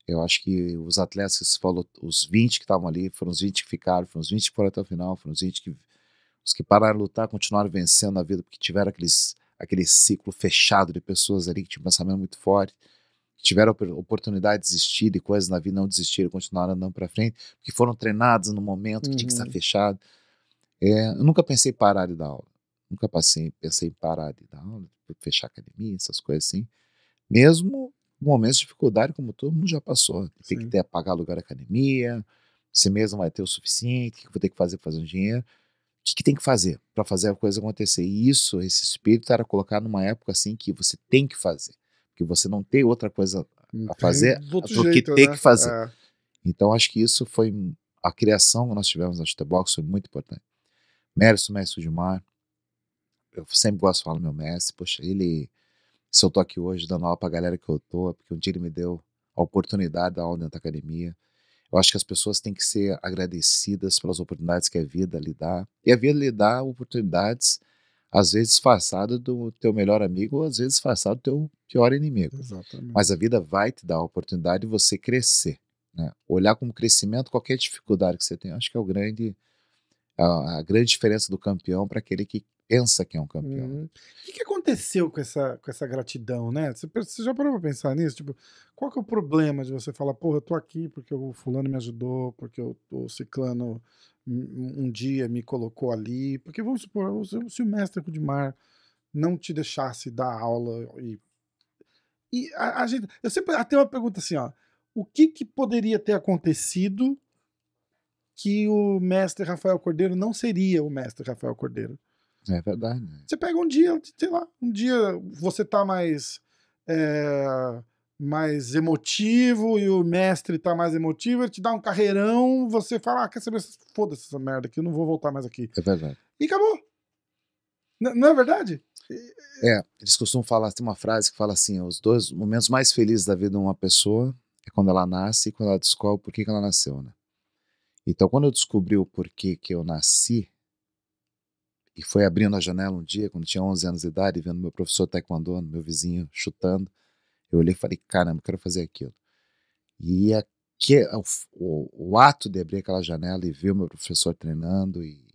Eu acho que os atletas que você falou, os 20 que estavam ali, foram os 20 que ficaram, foram os 20 que foram até o final, foram os 20 que os que pararam de lutar continuaram vencendo a vida porque tiveram aqueles aquele ciclo fechado de pessoas ali que tinham um pensamento muito forte, que tiveram oportunidade de desistir de coisas na vida, não desistiram, continuaram andando para frente, que foram treinados no momento que uhum. tinha que estar uhum. fechado. É, eu nunca pensei em parar de dar aula. Nunca passei, pensei em parar de dar aula, fechar academia, essas coisas assim. Mesmo momentos de dificuldade, como todo mundo já passou. Tem Sim. que ter, pagar lugar da academia, você mesmo vai ter o suficiente, que vou ter que fazer para fazer um dinheiro que, que tem que fazer para fazer a coisa acontecer? E isso, esse espírito era colocar numa época assim que você tem que fazer, que você não tem outra coisa a fazer do que ter tem né? que fazer. É. Então acho que isso foi a criação que nós tivemos na Chutebox foi muito importante. Mércio, Mestre Mar eu sempre gosto de falar do meu mestre, poxa, ele, se eu tô aqui hoje dando aula pra galera que eu tô, é porque um dia ele me deu a oportunidade da aula dentro da academia, eu acho que as pessoas têm que ser agradecidas pelas oportunidades que a vida lhe dá. E a vida lhe dá oportunidades, às vezes disfarçado do teu melhor amigo, ou às vezes disfarçado do teu pior inimigo. Exatamente. Mas a vida vai te dar a oportunidade de você crescer. Né? Olhar como crescimento qualquer dificuldade que você tem, acho que é o grande a, a grande diferença do campeão para aquele que pensa que é um campeão. Né? Uhum. O que, que, aconteceu com essa, com essa gratidão, né? Você, já parou pra pensar nisso? Tipo, qual que é o problema de você falar, porra, eu tô aqui porque o fulano me ajudou, porque o, o ciclano um, dia me colocou ali? Porque, vamos supor, se o mestre Cudimar não te deixasse dar aula e... E a, a gente... Eu sempre... Até uma pergunta assim, ó. O que que poderia ter acontecido que o mestre Rafael Cordeiro não seria o mestre Rafael Cordeiro. É verdade. Né? Você pega um dia, sei lá, um dia você tá mais. É, mais emotivo e o mestre tá mais emotivo, ele te dá um carreirão, você fala, ah, quer saber, foda-se essa merda aqui, eu não vou voltar mais aqui. É verdade. E acabou. N não é verdade? É, eles costumam falar, tem uma frase que fala assim, os dois momentos mais felizes da vida de uma pessoa é quando ela nasce e quando ela descobre por porquê que ela nasceu, né? Então, quando eu descobri o porquê que eu nasci, e foi abrindo a janela um dia, quando tinha 11 anos de idade, vendo meu professor taekwondo, meu vizinho, chutando. Eu olhei e falei, caramba, eu quero fazer aquilo. E aqui, o, o, o, ato de abrir aquela janela e ver o meu professor treinando e,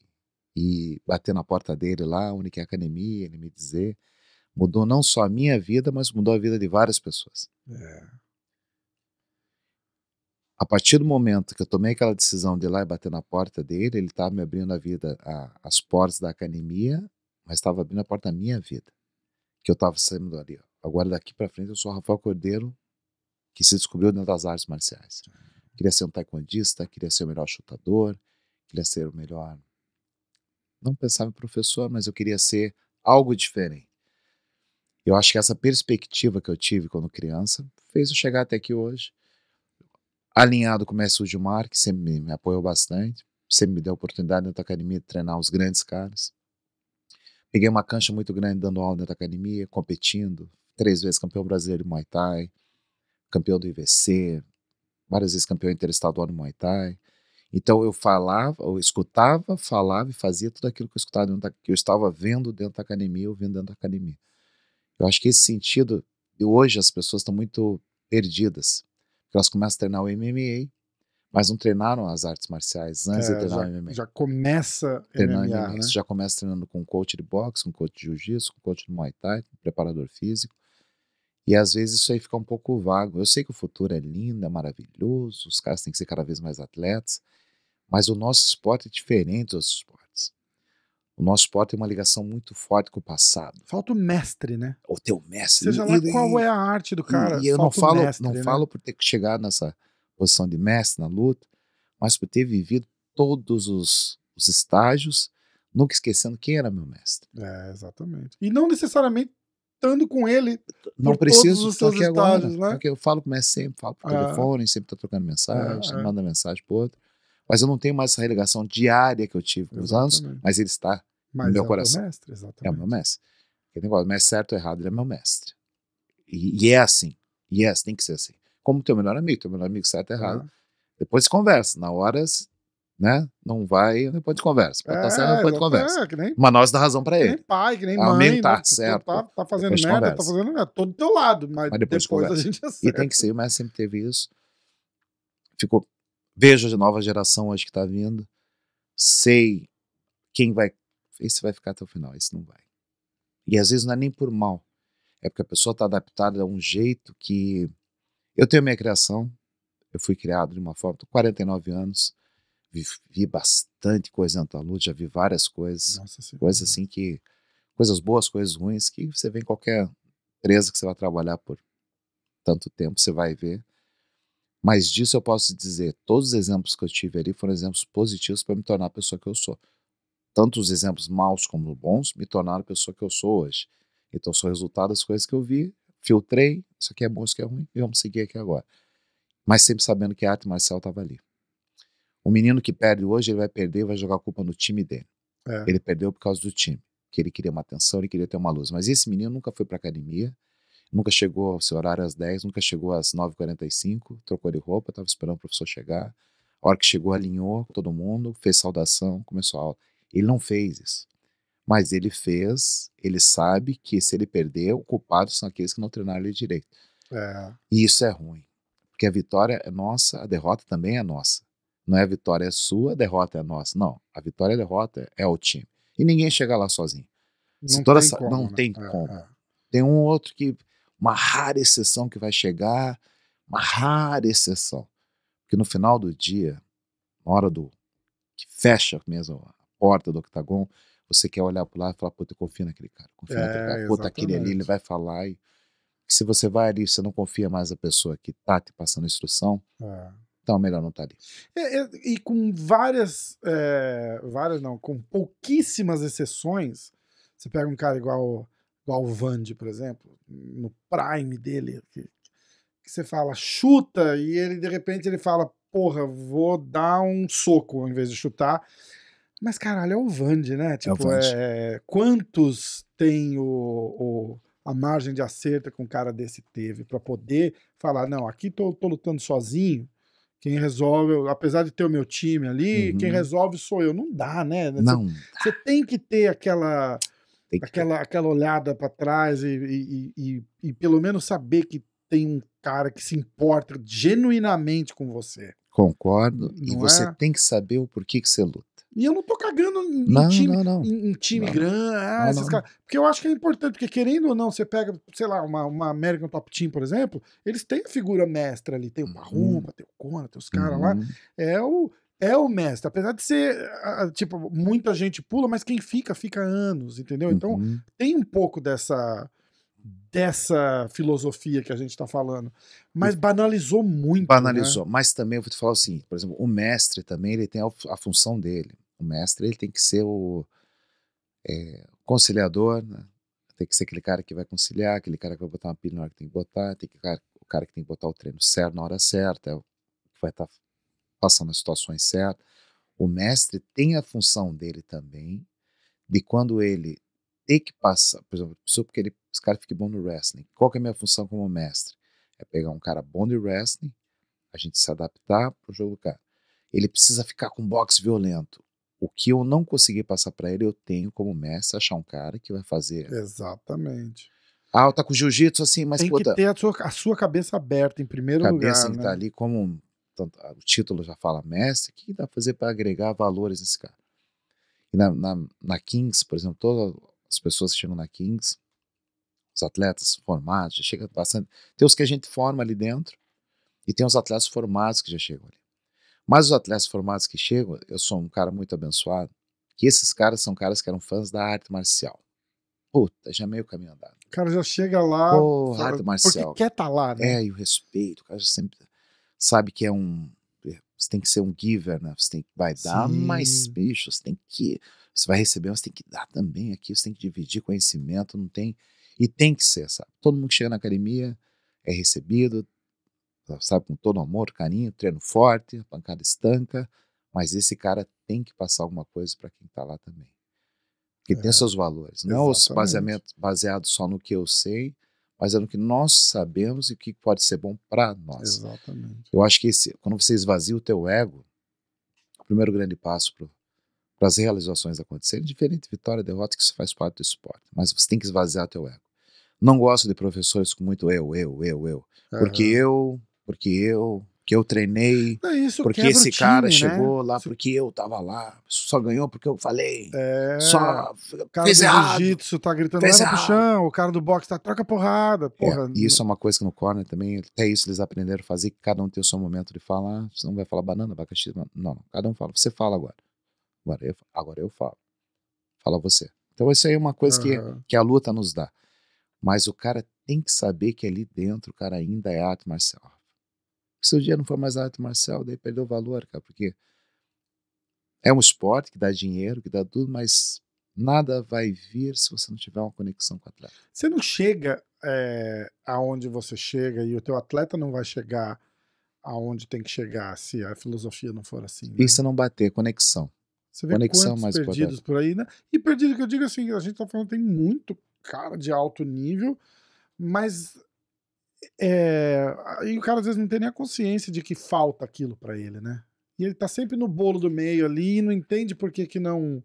e bater na porta dele lá, onde academia, ele me dizer, mudou não só a minha vida, mas mudou a vida de várias pessoas. É a partir do momento que eu tomei aquela decisão de ir lá e bater na porta dele, ele estava me abrindo a vida, a, as portas da academia, mas estava abrindo a porta da minha vida, que eu estava saindo ali. Agora daqui para frente eu sou Rafael Cordeiro, que se descobriu dentro das artes marciais. Queria ser um taekwondista, queria ser o melhor chutador, queria ser o melhor. Não pensava em professor, mas eu queria ser algo diferente. Eu acho que essa perspectiva que eu tive quando criança fez eu chegar até aqui hoje alinhado com o mestre Gilmar, que sempre me, apoiou bastante, sempre me deu a oportunidade dentro da academia de treinar os grandes caras. Peguei uma cancha muito grande dando aula dentro da academia, competindo, três vezes campeão brasileiro de Muay Thai, campeão do IVC, várias vezes campeão interestadual de Muay Thai. Então eu falava, eu escutava, falava e fazia tudo aquilo que eu escutava, da, que eu estava vendo dentro da academia, ouvindo dentro da academia. Eu acho que esse sentido, hoje as pessoas estão muito perdidas elas começam a treinar o MMA, mas não treinaram as artes marciais antes é, de treinar já, o MMA. Já começa treinando MMA, né? já começa treinando com coach de boxe, com coach de jiu-jitsu, com coach de muay thai, com preparador físico. E às vezes isso aí fica um pouco vago. Eu sei que o futuro é lindo, é maravilhoso, os caras têm que ser cada vez mais atletas, mas o nosso esporte é diferente dos esportes. O nosso esporte tem uma ligação muito forte com o passado. Falta o mestre, né? O teu mestre. Seja lá e, qual é a arte do cara. E eu não falo, mestre, não né? falo por ter chegado nessa posição de mestre na luta, mas por ter vivido todos os, os estágios, nunca esquecendo quem era meu mestre. É, exatamente. E não necessariamente estando com ele. Não preciso estar aqui estágios, agora. Né? Porque eu falo com o mestre sempre, falo por ah. telefone, sempre tá trocando mensagem, ah, ah. manda mensagem pro outro. Mas eu não tenho mais essa relegação diária que eu tive os anos, mas ele está mas no meu é coração. Meu mestre, é o meu mestre. Aquele negócio, mestre certo ou errado, ele é meu mestre. E, e é assim. E é, tem que ser assim. Como teu melhor amigo, teu melhor amigo certo ou errado. Ah. Depois conversa. Na hora, né? Não vai, depois de conversa. Pode tá é, certo, depois de conversa. É, nem, mas nós dá razão para ele. Que nem pai, que nem é mãe. Aumentar, né, tá certo. Tá, tá fazendo depois merda, tá fazendo merda. Todo do teu lado, mas, mas depois, depois a gente [laughs] acerta. E tem que ser, o mestre sempre teve isso. Ficou vejo a nova geração hoje que está vindo, sei quem vai. Esse vai ficar até o final, esse não vai. E às vezes não é nem por mal, é porque a pessoa está adaptada a um jeito que. Eu tenho minha criação, eu fui criado de uma forma, estou 49 anos, vi, bastante coisa na tua já vi várias coisas, Nossa, coisas assim que, coisas boas, coisas ruins, que você vê em qualquer empresa que você vai trabalhar por tanto tempo, você vai ver. Mas disso eu posso dizer, todos os exemplos que eu tive ali foram exemplos positivos para me tornar a pessoa que eu sou. Tanto os exemplos maus como bons me tornaram a pessoa que eu sou hoje. Então, são resultado das coisas que eu vi, filtrei, isso aqui é bom, isso aqui é ruim, e vamos seguir aqui agora. Mas sempre sabendo que a arte marcial estava ali. O menino que perde hoje, ele vai perder e vai jogar a culpa no time dele. É. Ele perdeu por causa do time, que ele queria uma atenção, ele queria ter uma luz. Mas esse menino nunca foi para academia, Nunca chegou ao seu horário às 10, nunca chegou às 9h45, trocou de roupa, estava esperando o professor chegar. A hora que chegou, alinhou todo mundo, fez saudação, começou a aula. Ele não fez isso. Mas ele fez, ele sabe que se ele perder, o culpado são aqueles que não treinaram ele direito. É. E isso é ruim. Porque a vitória é nossa, a derrota também é nossa. Não é a vitória é sua, a derrota é nossa. Não, a vitória e a derrota é o time. E ninguém chega lá sozinho. Não, tem, essa, como, não né? tem é, como. é. Tem um outro que uma rara exceção que vai chegar, uma rara exceção. Porque no final do dia, na hora do que fecha mesmo a porta do octagon, você quer olhar para lá e falar, puta, confia naquele cara, Confia é, naquele cara, puta, aquele ali, ele vai falar. E se você vai ali, você não confia mais na pessoa que tá te passando instrução, é. então é melhor não tá ali. É, é, e com várias, eh, várias não, com pouquíssimas exceções, você pega um cara igual do Alvande, por exemplo, no prime dele, que, que, você fala chuta e ele de repente ele fala, porra, vou dar um soco ao invés de chutar. Mas caralho, é o Vande, né? É tipo, é, é quantos tem o, o, a margem de acerto que um cara desse teve para poder falar, não, aqui tô, tô lutando sozinho. Quem resolve, apesar de ter o meu time ali, uhum. quem resolve sou eu. Não dá, né? Não. Você tem que ter aquela tem que... aquela, aquela olhada para trás e, e, e, e, pelo menos saber que tem um cara que se importa genuinamente com você. Concordo. Não e você é? tem que saber o porquê que você luta. E eu não tô cagando em não, time, não, não. Em, em time grande, ah, esses caras. Porque eu acho que é importante, porque querendo ou não, você pega, sei lá, uma, uma American Top Team, por exemplo, eles têm a figura mestra ali, tem o Marromba, hum. tem o Conan, tem os caras hum. lá. Uhum. É o é o mestre, apesar de ser, tipo, muita gente pula, mas quem fica, fica anos, entendeu? Então uhum. tem um pouco dessa dessa filosofia que a gente está falando, mas banalizou muito. Banalizou, né? mas também eu vou te falar o seguinte, por exemplo, o mestre também ele tem a, a função dele. O mestre ele tem que ser o é, conciliador, né? tem que ser aquele cara que vai conciliar, aquele cara que vai botar uma pilha na hora que tem que botar, tem que, o cara que tem que botar o treino certo na hora certa, é que vai estar tá passando as situações certas, o mestre tem a função dele também, de quando ele tem que passar, por exemplo, preciso porque ele, esse cara fique bom no wrestling. Qual que é a minha função como mestre? É pegar um cara bom de wrestling, a gente se adaptar pro jogo do cara. Ele precisa ficar com boxe violento. O que eu não consegui passar para ele, eu tenho como mestre achar um cara que vai fazer. Exatamente. Ah, tá com jiu-jitsu assim, mas Tem puta, que ter a sua, a sua cabeça aberta em primeiro cabeça lugar. Cabeça que né? tá ali como tanto, ah, o título já fala mestre, o que dá para fazer para agregar valores nesse cara? E na, na, na, Kings, por exemplo, todas as pessoas que chegam na Kings, os atletas formados, já chega bastante. Tem os que a gente forma ali dentro e tem os atletas formados que já chegam ali. Mas os atletas formados que chegam, eu sou um cara muito abençoado, que esses caras são caras que eram fãs da arte marcial. Puta, já meio caminho andado. O cara já chega lá. Pô, arte marcial. Porque quer estar tá lá, né? É, e o respeito, o cara já sempre sabe que é um. Eh, você tem que ser um giver, né? Você tem que vai dar, Sim. mas, bicho, você tem que. Você vai receber, mas tem que dar também aqui, você tem que dividir conhecimento, não tem. E tem que ser, sabe? Todo mundo que chega na academia é recebido, sabe, com todo amor, carinho, treino forte, pancada estanca, mas esse cara tem que passar alguma coisa para quem está lá também. Que é, tem seus valores. Não é os baseamentos baseados só no que eu sei, mas é no que nós sabemos e o que pode ser bom para nós. Exatamente. Eu acho que esse, quando você esvazia o teu ego, o primeiro grande passo para as realizações acontecerem, é diferente vitória, e derrota, que isso faz parte do esporte, mas você tem que esvaziar o teu ego. Não gosto de professores com muito eu, eu, eu, eu, porque eu, porque eu, porque eu treinei, não, porque esse time, cara né? chegou lá, porque eu tava lá, só ganhou porque eu falei. É, só o cara fez do jiu-jitsu tá gritando fez pro chão, o cara do boxe tá troca porrada, é, porra. É, isso é uma coisa que no corner também, até isso eles aprenderam a fazer, que cada um tem o seu momento de falar, você não vai falar banana, abacaxi, não, não, cada um fala, você fala agora. Agora eu, agora eu falo. Fala você. Então isso aí é uma coisa uhum. que, que a luta nos dá. Mas o cara tem que saber que ali dentro o cara ainda é arte marcial porque seu dinheiro não for mais arte marcial, daí perdeu o valor, cara, porque é um esporte que dá dinheiro, que dá tudo, mas nada vai vir se você não tiver uma conexão com o atleta. Você não chega é, aonde você chega e o teu atleta não vai chegar aonde tem que chegar se a filosofia não for assim. Né? Isso é não bater, conexão. Você vê conexão mais perdidos poder. por aí, né? E perdido que eu digo assim, a gente tá falando tem muito cara de alto nível, mas é, e o cara às vezes não tem nem a consciência de que falta aquilo para ele, né? E ele tá sempre no bolo do meio ali e não entende por que, que não,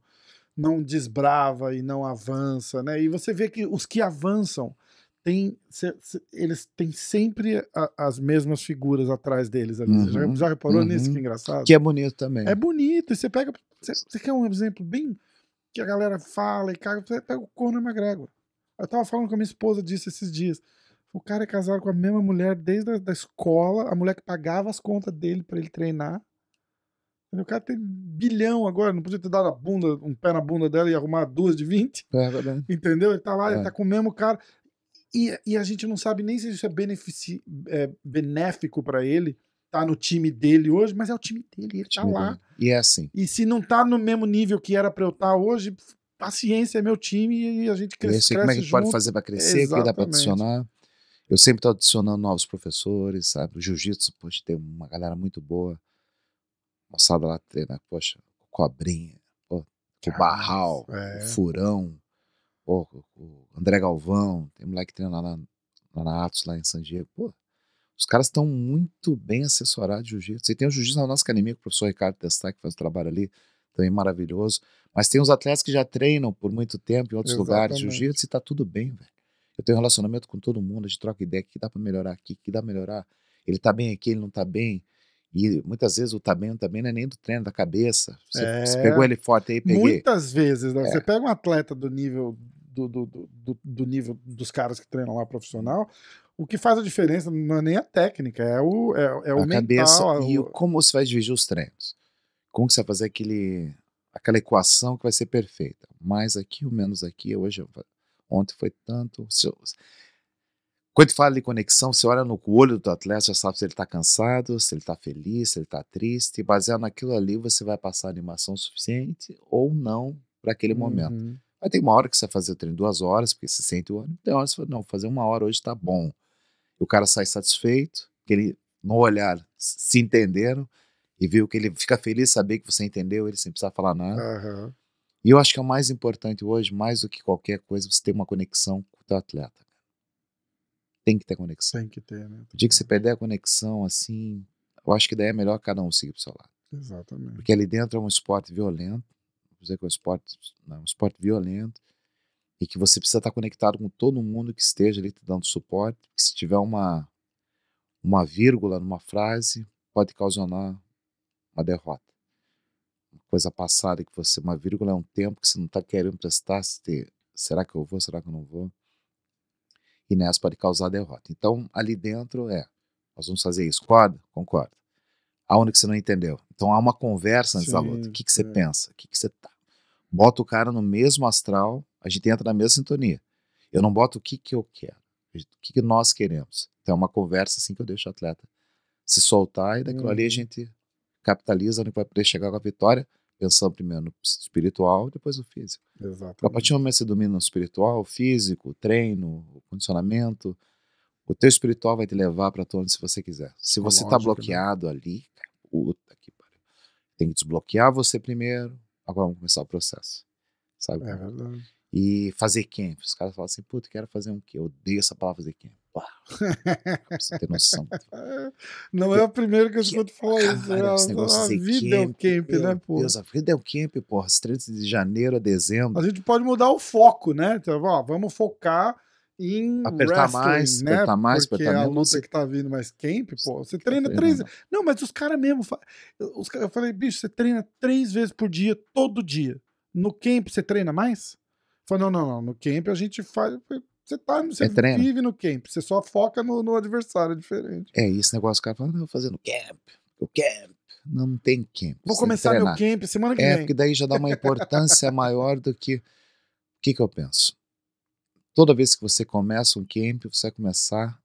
não desbrava e não avança, né? E você vê que os que avançam tem, cê, cê, eles têm sempre a, as mesmas figuras atrás deles ali. Uhum, já, já, reparou uhum. nisso? Que é engraçado. Que é bonito também. É bonito. E você pega. Você quer um exemplo bem que a galera fala e caga. Você pega o Conor McGregor. Eu tava falando com a minha esposa disso esses dias. O cara é casado com a mesma mulher desde a da escola, a mulher que pagava as contas dele para ele treinar. O cara tem bilhão agora, não podia ter dado a bunda, um pé na bunda dela e arrumar duas de 20. É verdade. Entendeu? Ele tá lá, é. ele tá com o mesmo cara. E, e a gente não sabe nem se isso é, benefici, é benéfico para ele, tá no time dele hoje, mas é o time dele, ele tá lá. Dele. E é assim. E se não tá no mesmo nível que era pra eu estar tá hoje, paciência, é meu time e a gente cresce. Eu sei cresce como é que junto. pode fazer pra crescer, o que dá pra adicionar. Eu sempre estou adicionando novos professores, sabe? O jiu-jitsu, poxa, tem uma galera muito boa. Moçada lá treina, poxa, Cobrinha, pô, o Barral, é. o Furão, pô, o André Galvão, tem moleque que treina lá na, na Atos, lá em San Diego. Pô, os caras estão muito bem assessorados de jiu-jitsu. E tem o jiu-jitsu na nossa academia, com o professor Ricardo Destaque que faz o trabalho ali, também maravilhoso. Mas tem uns atletas que já treinam por muito tempo em outros Exatamente. lugares de jiu-jitsu e tá tudo bem, velho. Eu tenho um relacionamento com todo mundo, a gente troca ideia, que dá para melhorar aqui, que dá para melhorar. Ele tá bem aqui, ele não tá bem. E muitas vezes o tá bem, tá bem não é nem do treino, é da cabeça. Você, é... você pegou ele forte aí, peguei. Muitas vezes, né? é. Você pega um atleta do nível do, do, do, do, nível dos caras que treinam lá profissional, o que faz a diferença não é nem a técnica, é o, é, é o a mental. Cabeça, é E o, como você vai dividir os treinos. Como que você vai fazer aquele, aquela equação que vai ser perfeita. Mais aqui, o menos aqui, hoje eu Ontem foi tanto. Quando fala de conexão, você olha no olho do atleta, já sabe se ele está cansado, se ele está feliz, se ele está triste. Baseado naquilo ali, você vai passar animação suficiente ou não para aquele uhum. momento. Mas tem uma hora que você vai fazer o treino, duas horas, porque você sente o ânimo. Tem hora que você fala, não, fazer uma hora hoje está bom. E o cara sai satisfeito, que ele, no olhar, se entenderam e viu que ele fica feliz saber que você entendeu, ele sem precisar falar nada. Uhum. E eu acho que é o mais importante hoje, mais do que qualquer coisa, você ter uma conexão com o teu atleta. Tem que ter conexão. Tem que ter, né? O dia que você perder a conexão, assim, eu acho que daí é melhor cada um seguir pro seu lado. Exatamente. Porque ali dentro é um esporte violento, vou dizer que é um esporte, não, um esporte violento, e que você precisa estar conectado com todo mundo que esteja ali te dando suporte, que se tiver uma, uma vírgula numa frase, pode causar uma derrota coisa passada que você, uma vírgula é um tempo que você não está querendo prestar, se ter, será que eu vou, será que eu não vou? E nessa pode causar derrota. Então, ali dentro é, nós vamos fazer isso, concorda? Concordo. Aonde que você não entendeu? Então, há uma conversa antes Sim, da luta. O que, que você é. pensa? O que, que você tá? Bota o cara no mesmo astral, a gente entra na mesma sintonia. Eu não boto o que, que eu quero, o que, que nós queremos. Então, é uma conversa assim que eu deixo o atleta se soltar e daquilo hum. ali a gente capitaliza, onde vai poder chegar com a vitória pensando primeiro no espiritual, depois no físico. A partir do momento que você domina o espiritual, o físico, o treino, o condicionamento, o teu espiritual vai te levar para onde se você quiser. Se é você está né? bloqueado né? ali, puta que pariu. Tem que desbloquear você primeiro, agora vamos começar o processo. Sabe? É verdade e fazer camp. Os caras falam assim, puta, quero fazer um quê? Eu odeio essa palavra fazer camp. Você ter noção. [laughs] Não é o primeiro que eu escuto falar isso. Né? negócio a ah, vida camp, é o camp, né, pô? Deus, a vida é o camp, porra. 30 de janeiro a dezembro. A gente pode mudar o foco, né? Então, ó, vamos focar em apertar mais, né? apertar mais, Porque apertar é a luta você... que tá vindo mais camp, pô, você tá treina tá três. Né? Não, mas os caras mesmo, os cara... eu falei, bicho, você treina três vezes por dia, todo dia. No camp você treina mais? não, não, não, no camp a gente faz. Você, tá, você é treino. vive no camp, você só foca no, no adversário, diferente. É, esse negócio, o cara fala, não, eu vou fazer no camp, o camp. Não tem camp. Vou começar treinar. meu camp semana que é, vem. É, porque daí já dá uma importância [laughs] maior do que. O que, que eu penso? Toda vez que você começa um camp, você vai começar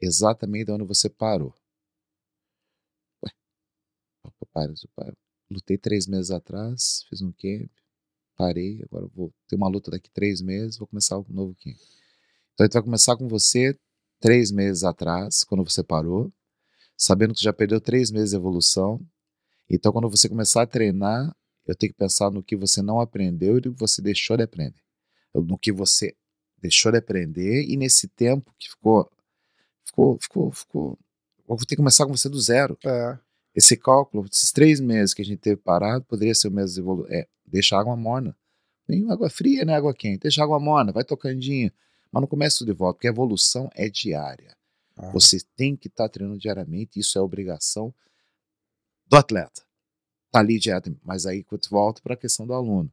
exatamente de onde você parou. Ué, eu paro, eu paro. Lutei três meses atrás, fiz um camp, parei, agora vou ter uma luta daqui três meses, vou começar algo novo aqui. Então, gente vai começar com você três meses atrás, quando você parou, sabendo que já perdeu três meses de evolução. Então, quando você começar a treinar, eu tenho que pensar no que você não aprendeu e no que você deixou de aprender. No que você deixou de aprender e nesse tempo que ficou. Ficou, ficou, ficou. Eu vou ter que começar com você do zero. É. Esse cálculo, esses três meses que a gente teve parado, poderia ser o mesmo é, deixar água morna. Nem água fria, nem né, água quente. Deixa água morna, vai tocandinho. Mas não começa tudo de volta, porque a evolução é diária. Ah. Você tem que estar tá treinando diariamente, isso é obrigação do atleta. Tá ali dieta, mas aí eu volto para a questão do aluno.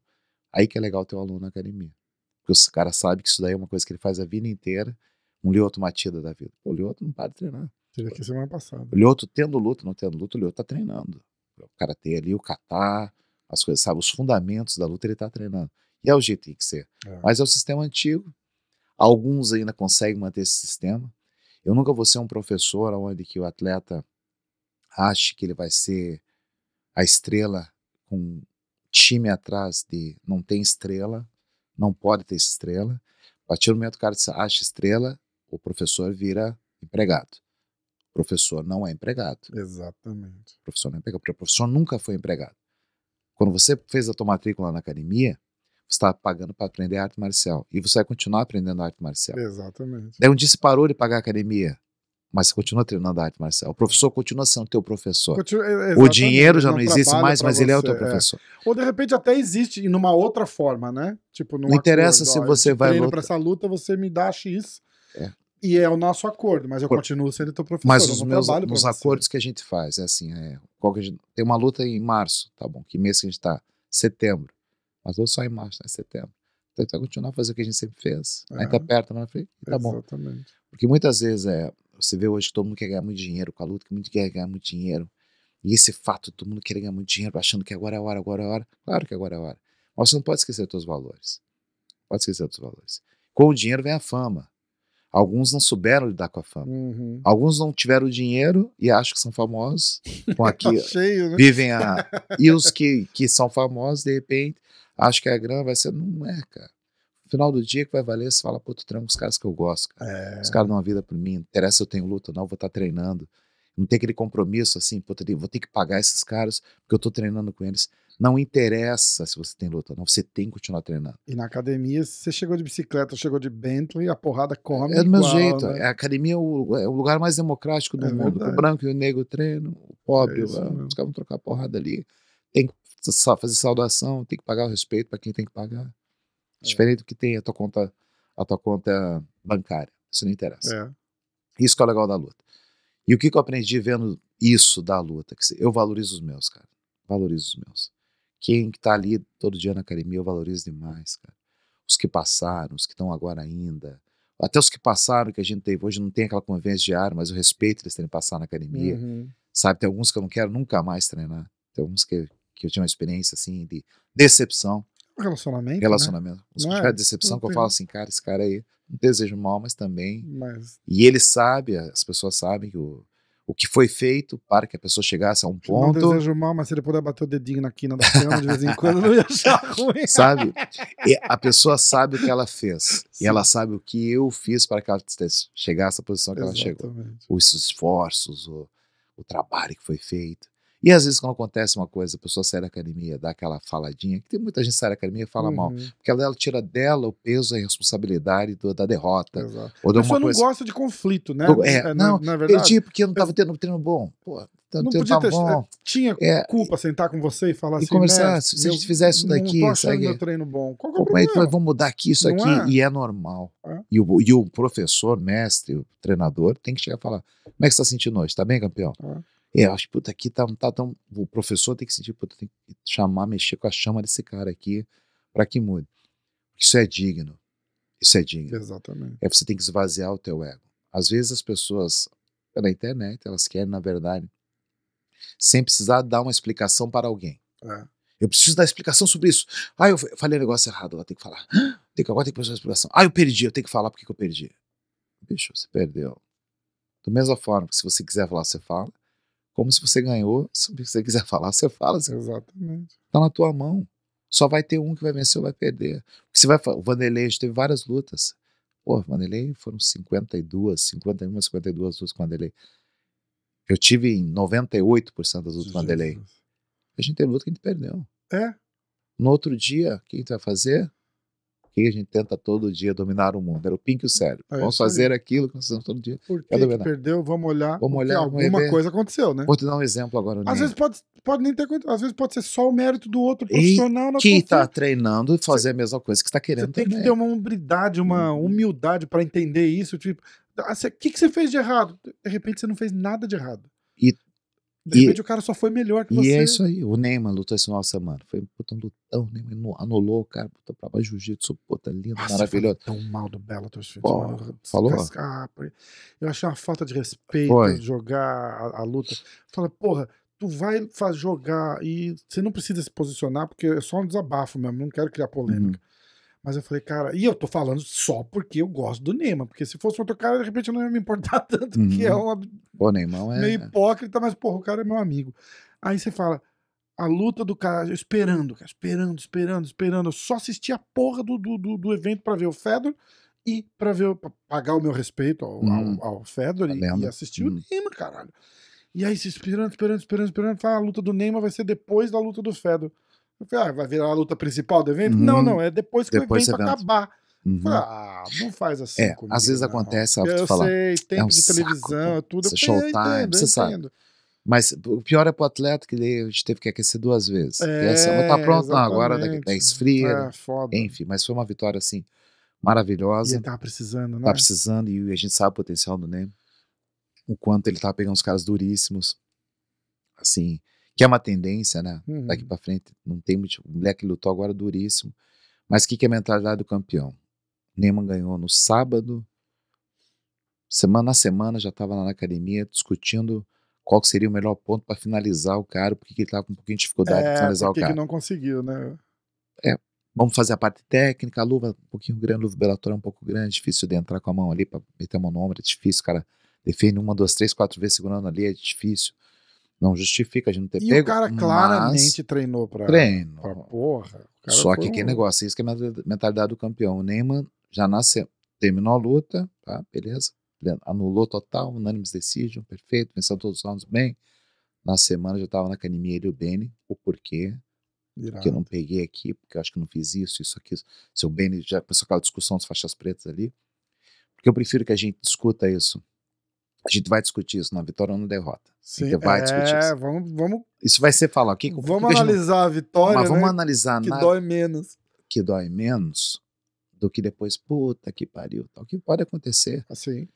Aí que é legal ter o um aluno na academia. Porque o cara sabe que isso daí é uma coisa que ele faz a vida inteira, um Lioto Matida da vida. O Lioto não para de treinar. Teve aqui semana passada. O Lioto, tendo luta, não tendo luta, o Lioto tá treinando. O cara tem ali o catar, as coisas, sabe? Os fundamentos da luta ele tá treinando. E é o jeito que tem que ser. É. Mas é o sistema antigo. Alguns ainda conseguem manter esse sistema. Eu nunca vou ser um professor onde que o atleta ache que ele vai ser a estrela com time atrás de não tem estrela, não pode ter estrela. A partir do momento que o cara acha estrela, o professor vira empregado professor não é empregado. Exatamente. professor não é empregado, porque o professor nunca foi empregado. Quando você fez a tua matrícula na academia, você está pagando para aprender arte marcial. E você vai continuar aprendendo arte marcial. Exatamente. Daí um dia você parou de pagar a academia, mas você continua treinando arte marcial. O professor continua sendo teu professor. Continua, é, o dinheiro já não, não existe mais, mas você, ele é o teu é. professor. É. Ou de repente até existe, e numa outra forma, né? Tipo, não interessa acordo, se ó, você vai. Luta. para essa luta, você me dá X e é o nosso acordo, mas eu Por... continuo sendo teu professor. Mas os meus nos acordos que a gente faz, é assim, é, gente, tem uma luta em março, tá bom, que mês que a gente tá? Setembro. Mas ou só em março, né? Setembro. Então, então continuar a fazer o que a gente sempre fez. É, Ainda tá perto mas frente, tá exatamente. bom. Exatamente. Porque muitas vezes é, você vê hoje que todo mundo quer ganhar muito dinheiro com a luta, que muito quer ganhar muito dinheiro. E esse fato, todo mundo quer ganhar muito dinheiro, achando que agora é a hora, agora é a hora. Claro que agora é a hora. Mas você não pode esquecer os seus valores. Pode esquecer os seus valores. Com o dinheiro vem a fama. Alguns não souberam lidar com a fama. Uhum. Alguns não tiveram dinheiro e acham que são famosos. Com [laughs] aqui, tá Cheio, né? Vivem a. [laughs] E os que, que são famosos, de repente, acham que a grana vai ser. Não é, cara. No final do dia que vai valer, você fala, pô, tu treina os caras que eu gosto. Cara. É. Os caras dão uma vida por mim. Não interessa se eu tenho luta ou não, vou estar tá treinando. Não tem aquele compromisso assim, pô, vou ter que pagar esses caras porque eu tô treinando com eles. Não interessa se você tem luta, não. Você tem que continuar treinando. E na academia, você chegou de bicicleta, chegou de Bentley, a porrada come. É do mesmo jeito. Né? É, a academia é, é o, lugar mais democrático do é mundo. Verdade. O branco e o negro treinam, o pobre, é os caras vão trocar porrada ali. Tem que fazer saudação, tem que pagar o respeito para quem tem que pagar. É. Diferente do que tem a tua conta, a tua conta bancária. Isso não interessa. Isso que é o legal da luta. E o que, que eu aprendi vendo isso da luta? Que eu valorizo os meus, cara. Valorizo os meus. Quem está ali todo dia na academia eu valorizo demais, cara. Os que passaram, os que estão agora ainda. Até os que passaram que a gente teve hoje não tem aquela convivência diária, mas o respeito eles terem passado na academia. Uhum. Sabe, tem alguns que eu não quero nunca mais treinar. Tem alguns que, que eu tinha uma experiência assim de decepção. Relacionamento. Né? Relacionamento. Né? Os que é, decepção que eu falo assim, cara, esse cara aí não desejo mal, mas também. Mas... E ele sabe, as pessoas sabem que o, o que foi feito para que a pessoa chegasse a um ponto. não desejo mal, mas se ele puder bater o dedinho na quina da cama de vez em quando, não ia achar [laughs] ruim. Sabe? E a pessoa sabe o que ela fez. Sim. E ela sabe o que eu fiz para que ela chegasse à posição que Exatamente. ela chegou. Os esforços, o, o trabalho que foi feito. E às vezes, quando acontece uma coisa, a pessoa sai da academia, dá aquela faladinha, que tem muita gente que sai da academia e fala uhum. mal, porque ela, ela, tira dela o peso e a responsabilidade do, da derrota. Exato. Ou de a pessoa coisa... não gosta de conflito, né? Do, é, é, não, na, na perdi porque eu não estava tendo um treino bom. Pô, não podia ter, bom. Eh, tinha é, culpa sentar com você e falar e assim, conversar, né, se a gente fizer isso daqui, não tô sabe? Meu treino bom. Qual é o problema? Então, vamos mudar aqui isso não aqui é? e é normal. É? E, o, e o professor, mestre, o treinador tem que chegar e falar: "Como é que você tá sentindo hoje? está bem, campeão?" É. É, acho que puta, aqui tá, tá tão. O professor tem que sentir, puta, tem que chamar, mexer com a chama desse cara aqui para que mude. Isso é digno. Isso é digno. Exatamente. É você tem que esvaziar o teu ego. Às vezes as pessoas na internet, elas querem, na verdade, sem precisar dar uma explicação para alguém. É. Eu preciso dar explicação sobre isso. Ah, eu falei um negócio errado, ela tem que falar. [gasps] Tem que, agora tem que prestar explicação. Ah, eu perdi, eu tenho que falar porque que eu perdi. Bicho, você perdeu. Da mesma forma que se você quiser falar, você fala como se você ganhou. Se você [laughs] quiser falar, você fala. Você Exatamente. Tá na tua mão. Só vai ter um que vai vencer ou vai perder. Você vai, o Vanderlei teve várias lutas. Pô, Vanderlei foram 52, 51, 52 lutas com o Vanderlei. Eu tive em 98% das lutas com o Vanderlei. A gente teve luta que a gente perdeu. É? No outro dia, o que a gente vai fazer? que a gente tenta todo dia dominar o mundo. Era o Pink e o sério hum, É vamos fazer aí. aquilo que nós estamos todo dia. Porque é que, perdeu? Vamos olhar. Vamos olhar alguma evento. coisa aconteceu, né? Vou te dar um exemplo agora. Às vezes pode, pode nem ter Às vezes pode ser só o mérito do outro profissional e que está treinando e fazer a mesma coisa que está querendo. Você tem também. que ter uma humildade uma uhum. humildade para entender isso. Tipo, o ah, que, que você fez de errado? De repente você não fez nada de errado. E de repente e, o cara só foi melhor que você. E é isso aí. O Neymar lutou esse final de semana. Foi um um lutão. O Neymar anulou o cara. Puta, pra jiu-jitsu. Puta, lindo, Nossa, maravilhoso. Tão mal do Belo Pô, falou? Cascar, eu achei uma falta de respeito foi. jogar a, a luta. Fala, porra, tu vai jogar e você não precisa se posicionar porque é só um desabafo mesmo. Não quero criar uhum. polêmica. Mas eu falei, cara, e eu tô falando só porque eu gosto do Neymar, porque se fosse outro cara, de repente eu não ia me importar [laughs] tanto, uhum. que é uma. Uhum. Pô, Neymar é. Meio hipócrita, mas, porra, o cara é meu amigo. Aí você fala, a luta do cara, esperando, cara, esperando, esperando, esperando. Eu só assisti a porra do, do, do, do evento para ver o Fedor e para ver pra pagar o meu respeito ao, ao, uhum. ao Fedor e, e, assistir o uhum. Neymar, caralho. E aí se esperando, esperando, esperando, esperando, fala, a luta do Neymar vai ser depois da luta do Fedor. Falei, ah, vai virar a luta principal do evento? Uhum. Não, não, é depois que depois o evento, evento. acabar. Uhum. ah, não faz assim. É, comigo, às vezes não. acontece, ela eu falar, sei, é tempo é um de saco, televisão, é tudo. Você ah, showtime, você sabe. Mas o pior é pro atleta que a gente teve que aquecer duas vezes. Tá é, e assim, tá pronto, não, agora daqui, daí esfria. É, foda. Enfim, mas foi uma vitória assim maravilhosa. E ele tava precisando, né? Tá precisando e a gente sabe o potencial do Nemo. O quanto ele tava pegando os caras duríssimos. Assim, que é uma tendência, né? Uhum. Daqui para frente não tem muito. O moleque lutou agora duríssimo. Mas o que, que é a mentalidade do campeão? Neymar ganhou no sábado, semana a semana já estava lá na academia discutindo qual seria o melhor ponto para finalizar o cara, porque ele estava com um pouquinho de dificuldade é, para finalizar o cara. que não conseguiu, né? É, vamos fazer a parte técnica, a luva um pouquinho grande, a luva velatória é um pouco grande, difícil de entrar com a mão ali para meter a mão no ombro, é difícil, cara defende uma, duas, três, quatro vezes segurando ali, é difícil. Não justifica a gente não ter e pego. E o cara claramente treinou pra, treino. pra porra. Só que um... que negócio, é isso que é a mentalidade do campeão. O Neyman já nasceu, terminou a luta, tá? Beleza. Anulou total, unânime decision, perfeito, venceu todos os anos bem. Na semana já tava na academia ele e o Benny, o porquê. Irado. Porque eu não peguei aqui, porque eu acho que não fiz isso, isso aqui. Seu Benny já começou aquela discussão das faixas pretas ali. Porque eu prefiro que a gente discuta isso a gente vai discutir isso na vitória ou na derrota. Sim, a gente vai é, discutir isso. Vamos, vamos, isso vai ser falar. Que, vamos que analisar a vitória. Mas vamos né? analisar que na... dói menos. Que dói menos do que depois, puta que pariu. O que pode acontecer? Assim.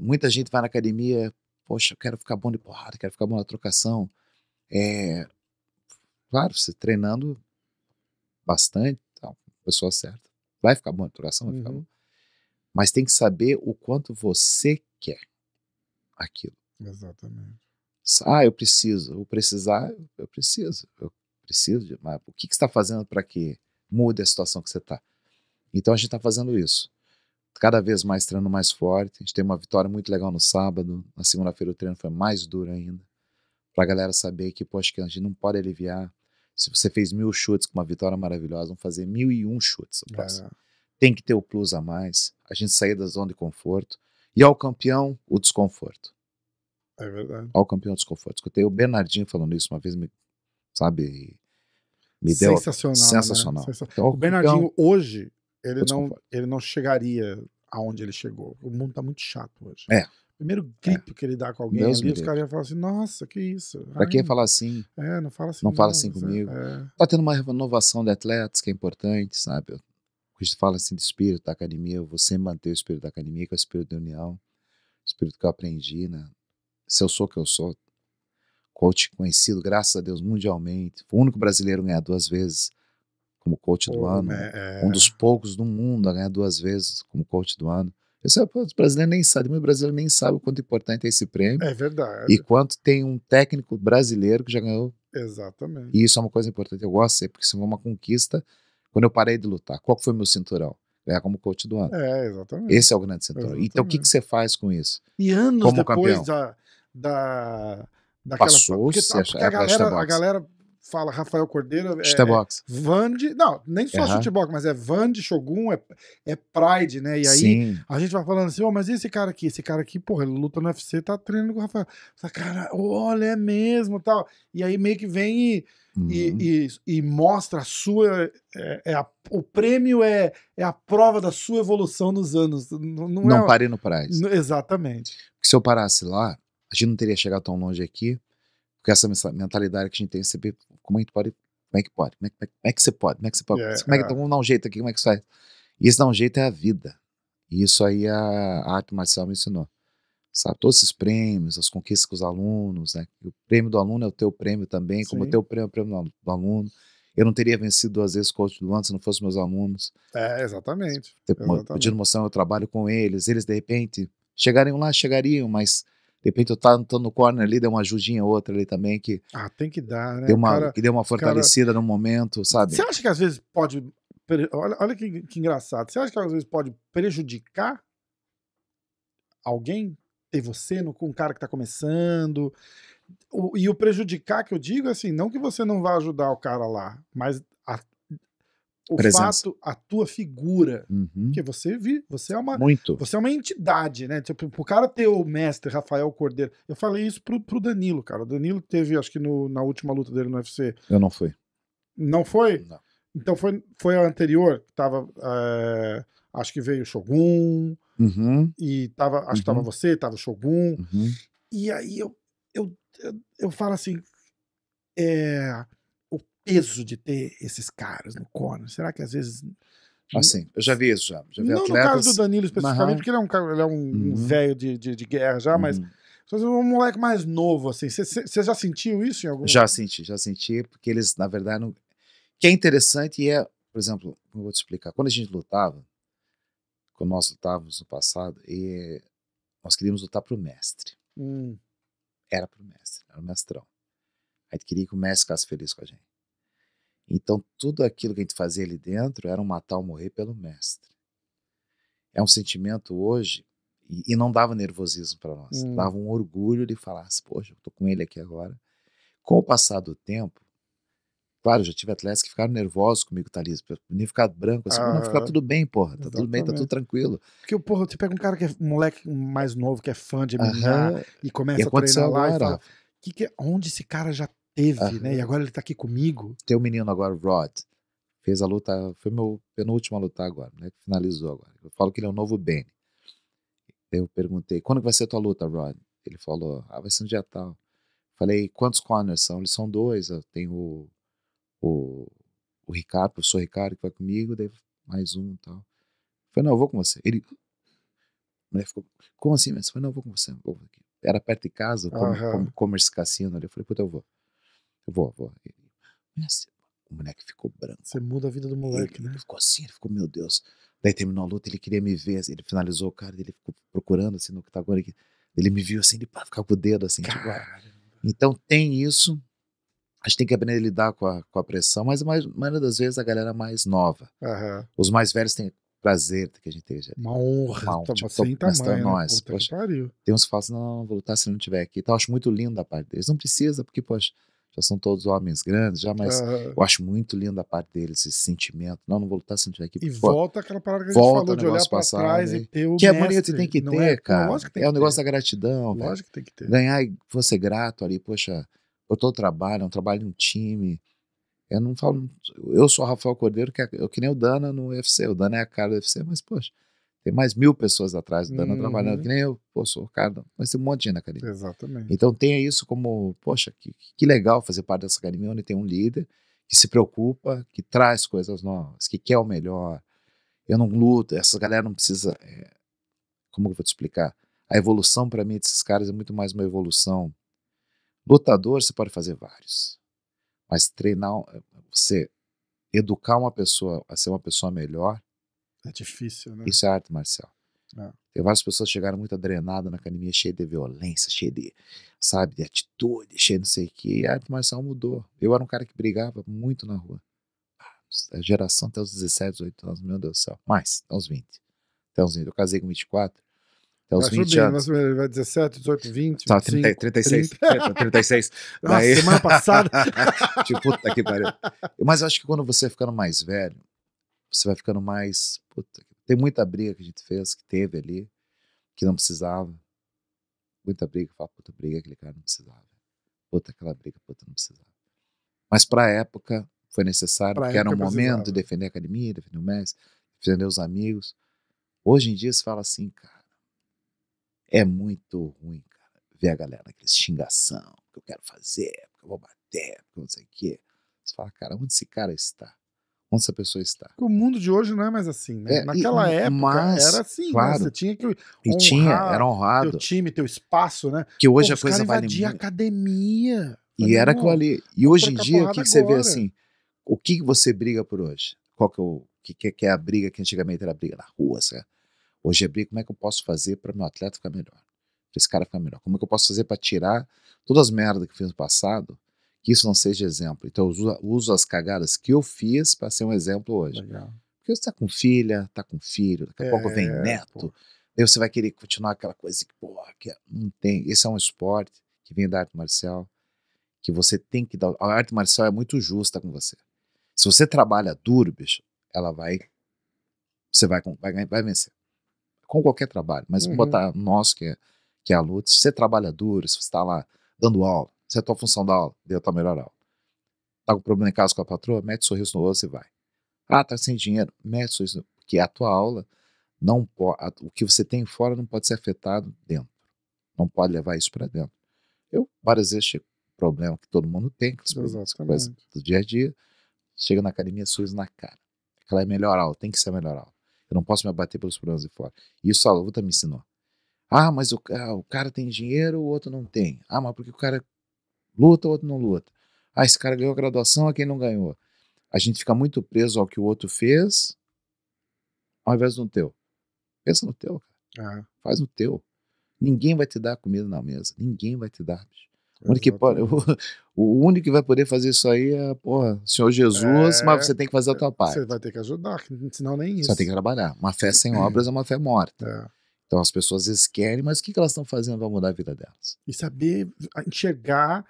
Muita gente vai na academia, poxa, eu quero ficar bom de porrada, quero ficar bom na trocação. É, claro, você treinando bastante, tal, pessoa certa. Vai ficar bom na trocação, vai uhum. ficar bom. Mas tem que saber o quanto você quer aquilo. Exatamente. Ah, eu preciso. vou precisar, eu preciso. Eu preciso de. Mas o que, que você está fazendo para que mude a situação que você está? Então a gente está fazendo isso. Cada vez mais treinando mais forte. A gente tem uma vitória muito legal no sábado. Na segunda-feira o treino foi mais duro ainda. Para a galera saber que, poxa, que a gente não pode aliviar. Se você fez mil chutes com uma vitória maravilhosa, vamos fazer mil e um chutes É. Tem que ter o plus a mais. A gente sair da zona de conforto. E ao campeão, o desconforto. É verdade. Ao campeão, o desconforto. Escutei o Bernardinho falando isso uma vez, me, sabe? Me deu. Sensacional. Sensacional. Né? sensacional. Então, o Bernardinho, campeão, hoje, ele não, ele não chegaria aonde ele chegou. O mundo tá muito chato hoje. É. Primeiro gripe é. que ele dá com alguém Deus ali, os caras iam falar assim, nossa, que isso. Para pra quem fala assim. É, não fala assim. Não, não fala assim é, comigo. É. Tá tendo uma renovação de atletas que é importante, sabe? Cristo fala assim do espírito da academia, você manter o espírito da academia, que é o espírito da união, o espírito que eu aprendi, né? Se eu sou o que eu sou, coach conhecido, graças a Deus, mundialmente, foi o único brasileiro a ganhar duas vezes como coach do ano, né? é... um dos poucos do mundo a ganhar duas vezes como coach do ano. Esse, é, os brasileiros nem sabem, o brasileiro nem sabe o quanto importante é esse prêmio. É verdade. E quanto tem um técnico brasileiro que já ganhou. Exatamente. E isso é uma coisa importante, eu gosto, porque isso é uma conquista quando eu parei de lutar, qual foi o meu cinturão? Ganhar é, como coach do ano. É, exatamente. Esse é o grande cinturão. Exatamente. Então, o que, que você faz com isso? E anos como depois da... da daquela... Passou, porque, tá, porque a, galera, a galera fala Rafael Cordeiro. É, Chutebox. É Vande. Não, nem só uhum. Box, mas é Vande, Shogun, é, é Pride, né? E aí Sim. a gente vai falando assim, oh, mas e esse cara aqui? Esse cara aqui, porra, ele luta no UFC, tá treinando com o Rafael. Fala, cara, olha, é mesmo tal. E aí meio que vem e Uhum. E, e, e, mostra a sua. É, é a, o prêmio é, é a prova da sua evolução nos anos. Não, não, não é, no Prize. Exatamente. Porque se eu parasse lá, a gente não teria chegado tão longe aqui, porque essa mentalidade que a gente tem, você vê, como a é gente pode. Como é que pode? É como é, como é que você pode? Como é que você pode? É, como é que vamos dar um jeito aqui? Como é que isso faz? E esse dar um jeito é a vida. E isso aí a, a arte marcial me ensinou sabe? Todos esses prêmios, as conquistas com os alunos, né? O prêmio do aluno é o teu prêmio também, é Sim. como o teu prêmio é o prêmio do aluno. Eu não teria vencido duas vezes o coach do ano se não fossem meus alunos. É, exatamente. exatamente. Podindo mostrar meu trabalho com eles, eles de repente chegariam lá, chegariam, mas de repente eu estou no corner ali, deu uma ajudinha outra ali também que. Ah, tem que dar, né? Deu uma, cara, que deu uma fortalecida cara, no momento, sabe? Você acha que às vezes pode. Olha, olha que, que engraçado. Você acha que às vezes pode prejudicar alguém tem você no, com um cara que está começando. O, e o prejudicar que eu digo, é assim, não que você não vá ajudar o cara lá, mas a, o Presença. fato, a tua figura, uhum. porque você vi, você é uma, Muito. você é uma entidade, né? Tipo, o cara ter o mestre Rafael Cordeiro, eu falei isso pro, pro Danilo, cara. O Danilo teve, acho que no, na última luta dele no UFC. Eu não fui. Não foi? Não. Então foi, foi a anterior que tava. É acho que veio o Shogun, uhum. e tava, acho uhum. que tava uhum. você, tava o Shogun. Uhum. E aí eu, eu, eu, eu falo assim, é, o peso de ter esses caras no corner, será que às vezes... Assim, eu já vi isso já. já vi não atletas... no caso do Danilo especificamente, uhum. porque ele é um, ele é um, uhum. velho de, de, de, guerra já, mas uhum. um moleque mais novo, assim. Você já sentiu isso em algum Já senti, já senti, porque eles, na verdade, não... que é interessante é, por exemplo, eu vou te explicar. Quando a gente lutava, quando nós lutávamos no passado, e nós queríamos lutar para o mestre. Hum. Era para o mestre, era o mestrão. A gente queria que o mestre ficasse feliz com a gente. Então, tudo aquilo que a gente fazia ali dentro era um matar ou morrer pelo mestre. É um sentimento hoje, e, e não dava nervosismo para nós, hum. dava um orgulho de falar: poxa, eu estou com ele aqui agora. Com o passar do tempo, Claro, já tive atletas que ficaram nervosos comigo, Thalys, ficar branco, assim, ah, não, ficar tudo bem, porra, tá exatamente. tudo bem, tá tudo tranquilo. Porque, porra, você pega um cara que é um moleque mais novo, que é fã de MMA, e começa e a treinar agora. lá e fala, que que é, onde esse cara já teve, né, e agora ele tá aqui comigo. Tem um menino agora, Rod, fez a luta, foi meu penúltimo a lutar agora, né, finalizou agora. Eu falo que ele é o um novo Ben. Eu perguntei, quando que vai ser a tua luta, Rod? Ele falou, ah, vai ser no dia tal. Falei, quantos corners são? Eles são dois, tem tenho o, o Ricardo, o professor Ricardo, que vai comigo, daí mais um e tal. falei, não, eu vou com você. Ele. mulher ficou, como assim? Mas foi falei, não, eu vou com você. Vou Era perto de casa, com, uhum. com, Cassino ali. Eu falei, puta, eu vou. Eu vou, vou. Ele, mas, o moleque ficou branco. Você muda a vida do moleque, ele, né? Ele ficou assim, ele ficou, meu Deus. Daí terminou a luta, ele queria me ver, ele finalizou o cara, ele ficou procurando assim no que agora tá Ele, ele me viu assim, ele pá, ficar com o dedo assim. Tipo, ah. então tem isso, a gente tem que aprender a lidar com a, com a pressão, mas a maioria das vezes a galera mais nova. Uhum. Os mais velhos têm prazer que a gente esteja. Uma honra, uma honra tá, tipo, é sem tamanho. Né? Nós. poxa, tem uns que falam assim, não, não, vou lutar se não tiver aqui. Então, eu acho muito lindo a parte deles. Não precisa, porque, poxa, já são todos homens grandes, já, mas uhum. eu acho muito lindo a parte deles, esse sentimento. Não, não vou lutar se não tiver aqui. E pô, volta aquela parada que a gente volta falou de olhar pra passado, trás e ter o Que mestre, é bonito que tem que ter, é, cara. Tem é o um negócio da gratidão. Lógico que tem que ter. Ganhar e você grato ali, poxa o todo trabalho, é um trabalho de um time. Eu não falo. Eu sou o Rafael Cordeiro, que, é, eu, que nem o Dana no UFC. O Dana é a cara do UFC, mas, poxa, tem mais mil pessoas atrás do Dana uhum. trabalhando, que nem eu, pô, sou o cara, mas tem um monte de gente na academia. Exatamente. Então tenha isso como, poxa, que, que legal fazer parte dessa academia onde tem um líder que se preocupa, que traz coisas novas, que quer o melhor. Eu não luto, essa galera não precisa. É, como eu vou te explicar? A evolução para mim desses caras é muito mais uma evolução Lutador você pode fazer vários, mas treinar, eh, você educar uma pessoa a ser uma pessoa melhor. É difícil, né? Isso é arte marcial. É. Tem várias pessoas que chegaram muito adrenadas na academia, cheia de violência, cheia de, sabe, de atitude, cheia de não sei o quê. E a arte marcial mudou. Eu era um cara que brigava muito na rua. Ah, a geração até os 17, 18 anos, meu Deus do céu. Mais, até os 20. Até os 20. Eu casei com 24. Até os 20 subir, anos. Nós, vai 17, 18, 20, tá, 25, 30, 36, 30. 36. Nossa, Daí... semana passada. [laughs] tipo, puta que pariu. Mas eu acho que quando você ficando mais velho, você vai ficando mais. Puta, tem muita briga que a gente fez, que teve ali, que não precisava. Muita briga, fala, puta briga, aquele cara não precisava. Puta, aquela briga, puta, não precisava. Mas pra época foi necessário, pra porque era um momento de defender a academia, defender o mestre, defender os amigos. Hoje em dia se fala assim, cara é muito ruim, cara, ver a galera naquela xingação, que eu quero fazer, porque eu vou bater, porque não sei o quê. Você fala, cara, onde esse cara está? Onde essa pessoa está? O mundo de hoje não é mais assim, né? É, Naquela e, época mas, era assim, né? claro, né? Você tinha que honrar tinha, era honrado. teu time, teu espaço, né? Que hoje Pô, a coisa vale muito. academia. E era aquilo ali. E hoje em dia, o que, que você vê assim? O que você briga por hoje? Qual que é o que, que, é a briga que antigamente era a briga na rua, sabe? Hoje é briga, como é que eu posso fazer para meu atleta ficar melhor? Para esse cara ficar melhor? Como é que eu posso fazer para tirar todas as merdas que eu fiz no passado? Que isso não seja exemplo. Então, eu uso, uso as cagadas que eu fiz para ser um exemplo hoje. Legal. Porque você está com filha, está com filho, daqui a é, pouco vem é, neto, aí você vai querer continuar aquela coisa que, pô, que é, não tem. Esse é um esporte que vem da arte marcial, que você tem que dar. A arte marcial é muito justa com você. Se você trabalha duro, bicho, ela vai. Você vai, vai, vai vencer com qualquer trabalho, mas uhum. botar nós, que é, que é aluno, se você trabalha duro, se você está lá dando aula, se é a tua função da aula, deu a tua melhor aula. Tá com problema em casa com a patroa, mete sorriso no rosto e vai. Ah, tá sem dinheiro, mete sorriso no porque a tua aula não o que você tem fora não pode ser afetado dentro. Não pode levar isso para dentro. Eu várias vezes chego, problema que todo mundo tem, que do dia a dia, chega na academia, sorriso na cara. Aquela é melhor aula, tem que ser a melhor aula. Eu não posso me abater pelos problemas de fora. E isso a luta me ensinou. Ah, mas o, ah, o cara tem dinheiro, o outro não tem. Ah, mas porque o cara luta, o outro não luta. Ah, esse cara ganhou a graduação, a quem não ganhou. A gente fica muito preso ao que o outro fez, ao invés do teu. Pensa no teu, cara. Ah. Faz no teu. Ninguém vai te dar comida na mesa. Ninguém vai te dar. Bicho. O único, que pode, [laughs] o, único que vai poder fazer isso aí é, porra, Senhor Jesus, é, mas você tem que fazer a tua parte. Você vai ter que ajudar, senão nem isso. Você tem que trabalhar. Uma fé sem é. obras é uma fé morta. É. Então as pessoas às vezes querem, mas o que, elas estão fazendo para mudar a vida delas? E saber enxergar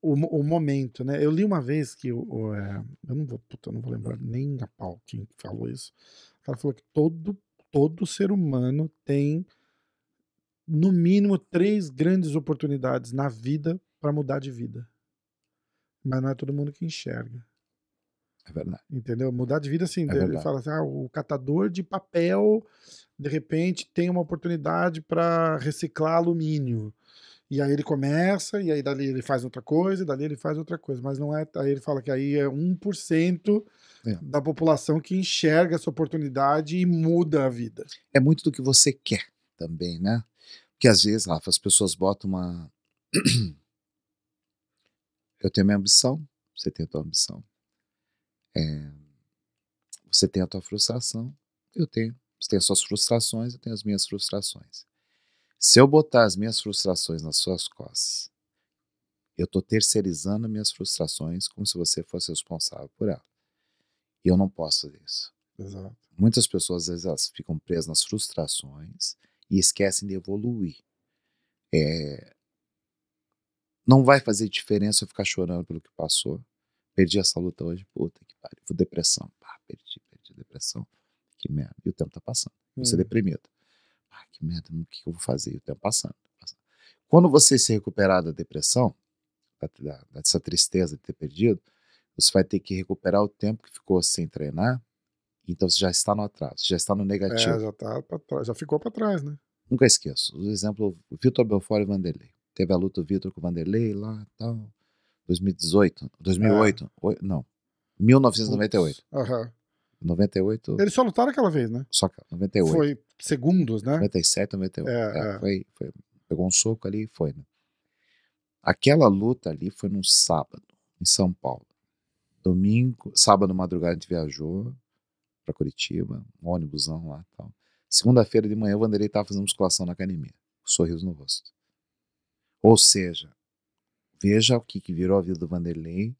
o, o, momento, né? Eu li uma vez que o, o é, eu não vou, puta, não vou lembrar nem a pau quem falou isso. Ela falou que todo todo ser humano tem no mínimo três grandes oportunidades na vida para mudar de vida. Mas não é todo mundo que enxerga. É verdade. Entendeu? Mudar de vida assim, é ele fala assim, ah, o catador de papel de repente tem uma oportunidade para reciclar alumínio. E aí ele começa, e aí dali ele faz outra coisa, e dali ele faz outra coisa. Mas não é. Aí ele fala que aí é 1% é. da população que enxerga essa oportunidade e muda a vida. É muito do que você quer também, né? Porque às vezes, Rafa, as pessoas botam uma. Eu tenho minha ambição, você tem a tua ambição. É, você tem a tua frustração, eu tenho. Você tem as suas frustrações, eu tenho as minhas frustrações. Se eu botar as minhas frustrações nas suas costas, eu estou terceirizando minhas frustrações como se você fosse responsável por ela. E eu não posso fazer isso. Exato. Muitas pessoas, às vezes, elas ficam presas nas frustrações e esquecem de evoluir. É, não vai fazer diferença eu ficar chorando pelo que passou. Perdi essa luta hoje, puta que pariu. Vou depressão. Ah, perdi, perdi depressão. Que merda. E o tempo tá passando. Você é hum. deprimido. Ah, que merda, o que eu vou fazer? E o tempo passando, tá passando. Quando você se recuperar da depressão, da, dessa tristeza de ter perdido, você vai ter que recuperar o tempo que ficou sem treinar. Então você já está no atraso, já está no é, negativo. É, já, tá pra trás, já ficou para trás, né? Nunca esqueço. O exemplo, Vitor Belfort e Vanderlei. Teve a luta do Vitor com o Vanderlei lá e tal. 2018, 2008, é. não, 1998. Aham. Uhum. 98. Eles só lutaram aquela vez, né? Só que 98. Foi segundos, né? 97, 98. É, é, é. Foi, foi, pegou um soco ali e foi, né? Aquela luta ali foi num sábado, em São Paulo. Domingo, sábado madrugada a gente viajou para Curitiba, um ônibusão lá e tal. Segunda-feira de manhã o Vanderlei tava fazendo musculação na academia, um sorriso no rosto. Ou seja, veja o que, que virou a vida do Vanderlei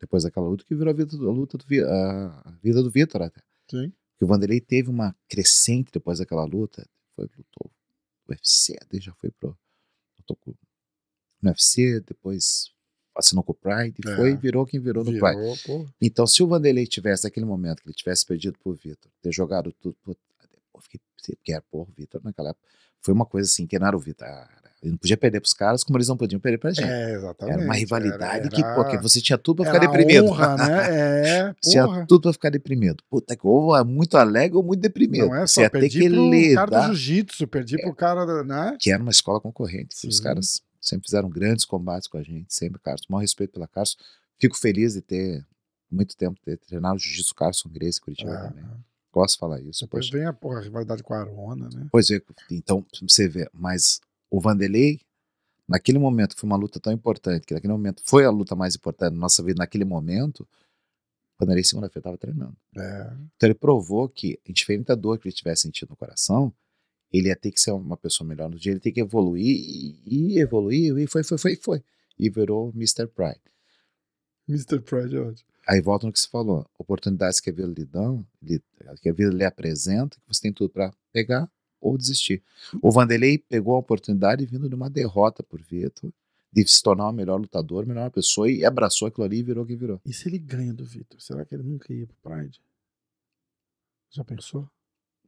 depois daquela luta, que virou a vida do, a luta do, a vida do Vitor até. Sim. Que o Vanderlei teve uma crescente depois daquela luta. Foi, lutou UFC, daí já foi pro. Lutou no UFC, depois assinou com o Pride, é. foi e virou quem virou no Pride. Pô. Então, se o Vanderlei tivesse, naquele momento que ele tivesse perdido pro Vitor, ter jogado tudo, pô, eu fiquei, porque era, porra, o Vitor naquela época, foi uma coisa assim, não era o Vitor? Ele não podia perder para os caras, como eles não podiam perder para a gente. É, exatamente. Era uma rivalidade era, era, que, pô, que você tinha tudo para ficar deprimido. Honra, né? [laughs] É, porra. Tinha tudo para ficar deprimido. Puta que ou é muito alegre ou muito deprimido. Não é só, você perdi que pro ler, cara tá? do jiu-jitsu, perdi é, pro cara, né? Que era uma escola concorrente. Os caras sempre fizeram grandes combates com a gente, sempre, Carlos. Maior respeito pela Carlos. Fico feliz de ter muito tempo de ter treinado jiu-jitsu Carson Grace Curitiba é. também. Gosto de falar isso. Depois poxa. vem a, porra, a rivalidade com a Arona, né? Pois é, então você vê, mas o Vanderlei, naquele momento foi uma luta tão importante, que naquele momento foi a luta mais importante da nossa vida naquele momento, o Vanderlei segunda-feira estava treinando. É. Então ele provou que, indiferente da dor que ele tivesse sentido no coração, ele ia ter que ser uma pessoa melhor no dia, ele tem que evoluir e, evoluiu, e foi, foi, foi, foi. E virou Mr. Pride. Mr. Pride é ótimo. Aí volta no que você falou, oportunidades que a vida lhe dão, que a vida lhe apresenta, que você tem tudo para pegar ou desistir. O Vanderlei pegou a oportunidade vindo de uma derrota por Vitor, de se tornar o melhor lutador, a melhor pessoa, e abraçou aquilo ali e virou o que virou. E se ele ganha do Vitor, será que ele nunca ia pro Pride? Já pensou?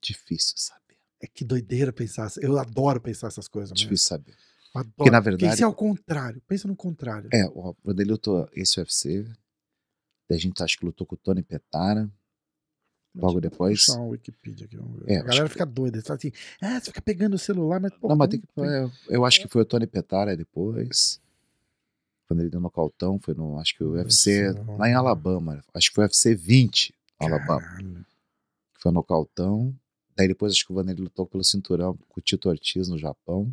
Difícil saber. É que doideira pensar. Eu adoro pensar essas coisas. Difícil mesmo. saber. Adoro. Porque, na verdade. é ao contrário. Pensa no contrário. É, o Vanderlei lutou esse UFC. a gente acho que lutou com o Tony Petara logo depois. Wikipedia aqui, vamos ver. É, a galera que... fica doida, tá assim, ah, você fica pegando o celular, mas. Pô, não, mas tem que. Tem... É, eu, eu, acho que foi o Tony Petara depois. Quando ele deu nocautão, foi no. Acho que o UFC. lá em Alabama. Acho que foi o UFC 20, Alabama. Caralho. Que foi nocautão. Daí depois acho que o Vanderlei lutou pelo cinturão com o Tito Ortiz no Japão.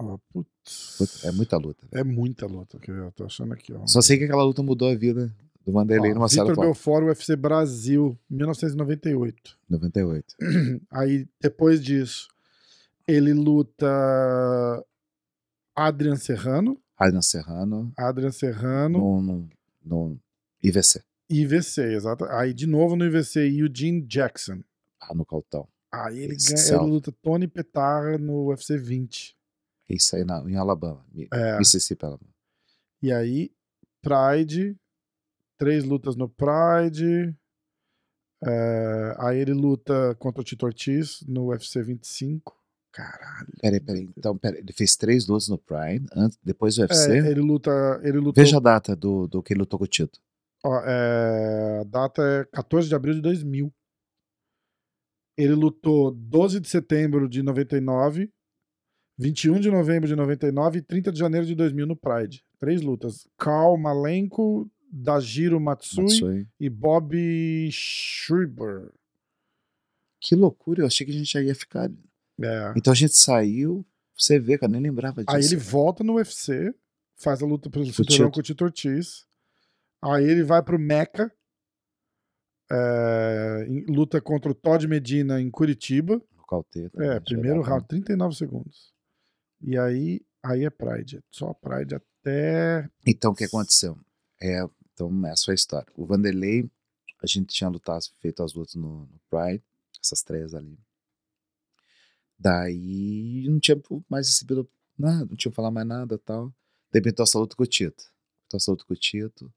Oh, putz. É muita luta. É muita luta, que eu tô achando aqui. Ó. Só sei que aquela luta mudou a vida do Vanderlei ah, no Marcelo Vitor Belfort, UFC Brasil, 1998. 98. Aí, depois disso, ele luta Adrian Serrano. Adrian Serrano. Adrian Serrano. No, no, no IVC. IVC, exato. Aí, de novo no IVC, Eugene Jackson. Ah, no cautão. Aí ele, ganha, ele luta Tony Petarra no UFC 20. Isso aí na, em Alabama, é. Mississippi, Alabama. E aí, Pride, três lutas no Pride. É, aí ele luta contra o Tito Ortiz no UFC 25. Caralho. Peraí, peraí. Então, peraí. ele fez três lutas no Pride, antes, depois do UFC. É, ele luta. Ele lutou... Veja a data do, do que ele lutou com o Tito. Ó, é, a data é 14 de abril de 2000. Ele lutou 12 de setembro de 99, 21 de novembro de 99 e 30 de janeiro de 2000 no Pride. Três lutas. Cal Malenko, Dajiro Matsui, Matsui. e Bob Schreiber. Que loucura, eu achei que a gente já ia ficar. É. Então a gente saiu, você vê, cara, nem lembrava disso. Aí ele volta no UFC, faz a luta pelo cinturão com o Tito Ortiz. Aí ele vai pro Meca, é, luta contra o Todd Medina em Curitiba. Nocauteia. É, né, primeiro geral, né? round, 39 segundos. E aí, aí é Pride, é só Pride até. Então o que aconteceu? É, então, essa foi é a história. O Vanderlei, a gente tinha lutado, feito as lutas no, no Pride, essas três ali. Daí, não tinha mais recebido nada, não tinha falado mais nada tal. de repente essa luta com o Tito. Pintou essa luta com o Tito.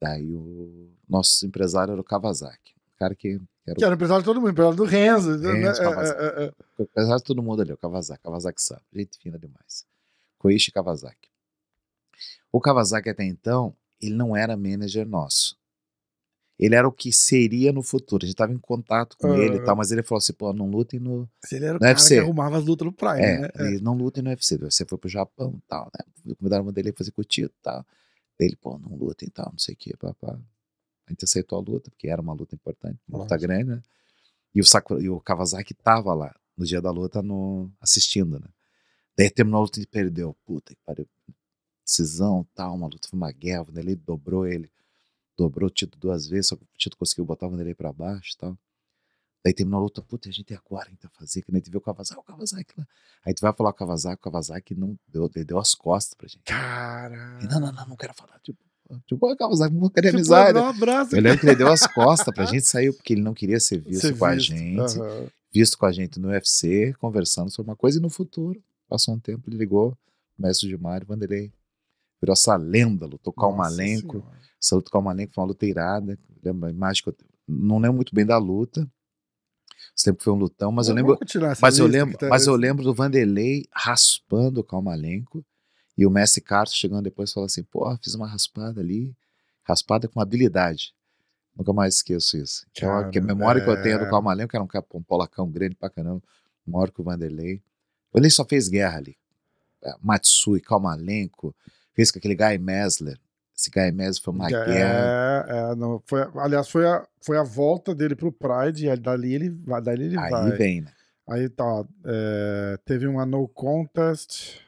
Daí, o nosso empresário era o Kawasaki. O cara que... Era o... que era o empresário de todo mundo, empresário do Renzo. Renzo né? É, é, é, é. O empresário de todo mundo ali, o Kawasaki. Kawasaki sabe, gente fina demais. Koichi Kawasaki. O Kawasaki até então, ele não era manager nosso. Ele era o que seria no futuro. A gente estava em contato com ele e tal, mas ele falou assim: pô, não lutem no. ele era o cara UFC. que arrumava as lutas no Prime, é, né? É. Ele, é. não lutem no UFC. Você foi pro Japão e tal, né? Convidaram uma dele fazer curtido e tal. Ele, pô, não lutem e tal, não sei o quê, papá. A gente aceitou a luta, porque era uma luta importante, uma luta grande, né? E o, Sakura, e o Kawasaki tava lá no dia da luta no, assistindo, né? Daí terminou a luta e perdeu. Puta que pariu decisão, tal, uma luta, foi uma guerra, o Vanderlei dobrou ele, dobrou o Tito duas vezes, só que o Tito conseguiu botar o Vanderlei para baixo, tal. Daí terminou a luta, puta, a gente agora, então fazer, que nem gente vê o Kawasaki, o Kawasaki lá. Aí tu vai falar o Kawasaki, o Kawasaki não deu, ele deu as costas pra gente. Cara! Não, não, não, não quero falar, tipo, tipo, o Kawasaki não queria tipo, amizade. Um abraço. Eu lembro que ele deu as costas pra gente, saiu porque ele não queria ser [laughs] visto ser com a gente, uhum. visto com a gente no UFC, conversando sobre uma coisa, e no futuro, passou um tempo, ele ligou, mestre de Mário, Vanderlei, virou essa lenda, lutou Nossa Calmalenco. Senhora. Essa luta com Calmalenco foi uma luta irada. Lembro a imagem eu, não lembro muito bem da luta. Sempre foi um lutão, mas eu, eu lembro. Mas eu lembro, tá mas eu lembro do Vanderlei raspando o Calmalenco e o Messi Carlos chegando depois e falando assim: pô, fiz uma raspada ali, raspada com habilidade. Nunca mais esqueço isso. então, que a memória é... que eu tenho do é. Calmalenco, que era um, um polacão grande pra caramba, maior que o Vanderlei. Ele só fez guerra ali. É, Matsui, Calmalenco, fez com aquele Guy Mesler. Esse Guy Mesler foi uma é, guerra. É, não, foi, aliás, foi a, foi a volta dele pro Pride, e dali ele, dali ele aí vai. Aí vem, né? Aí tá, é, teve uma no contest.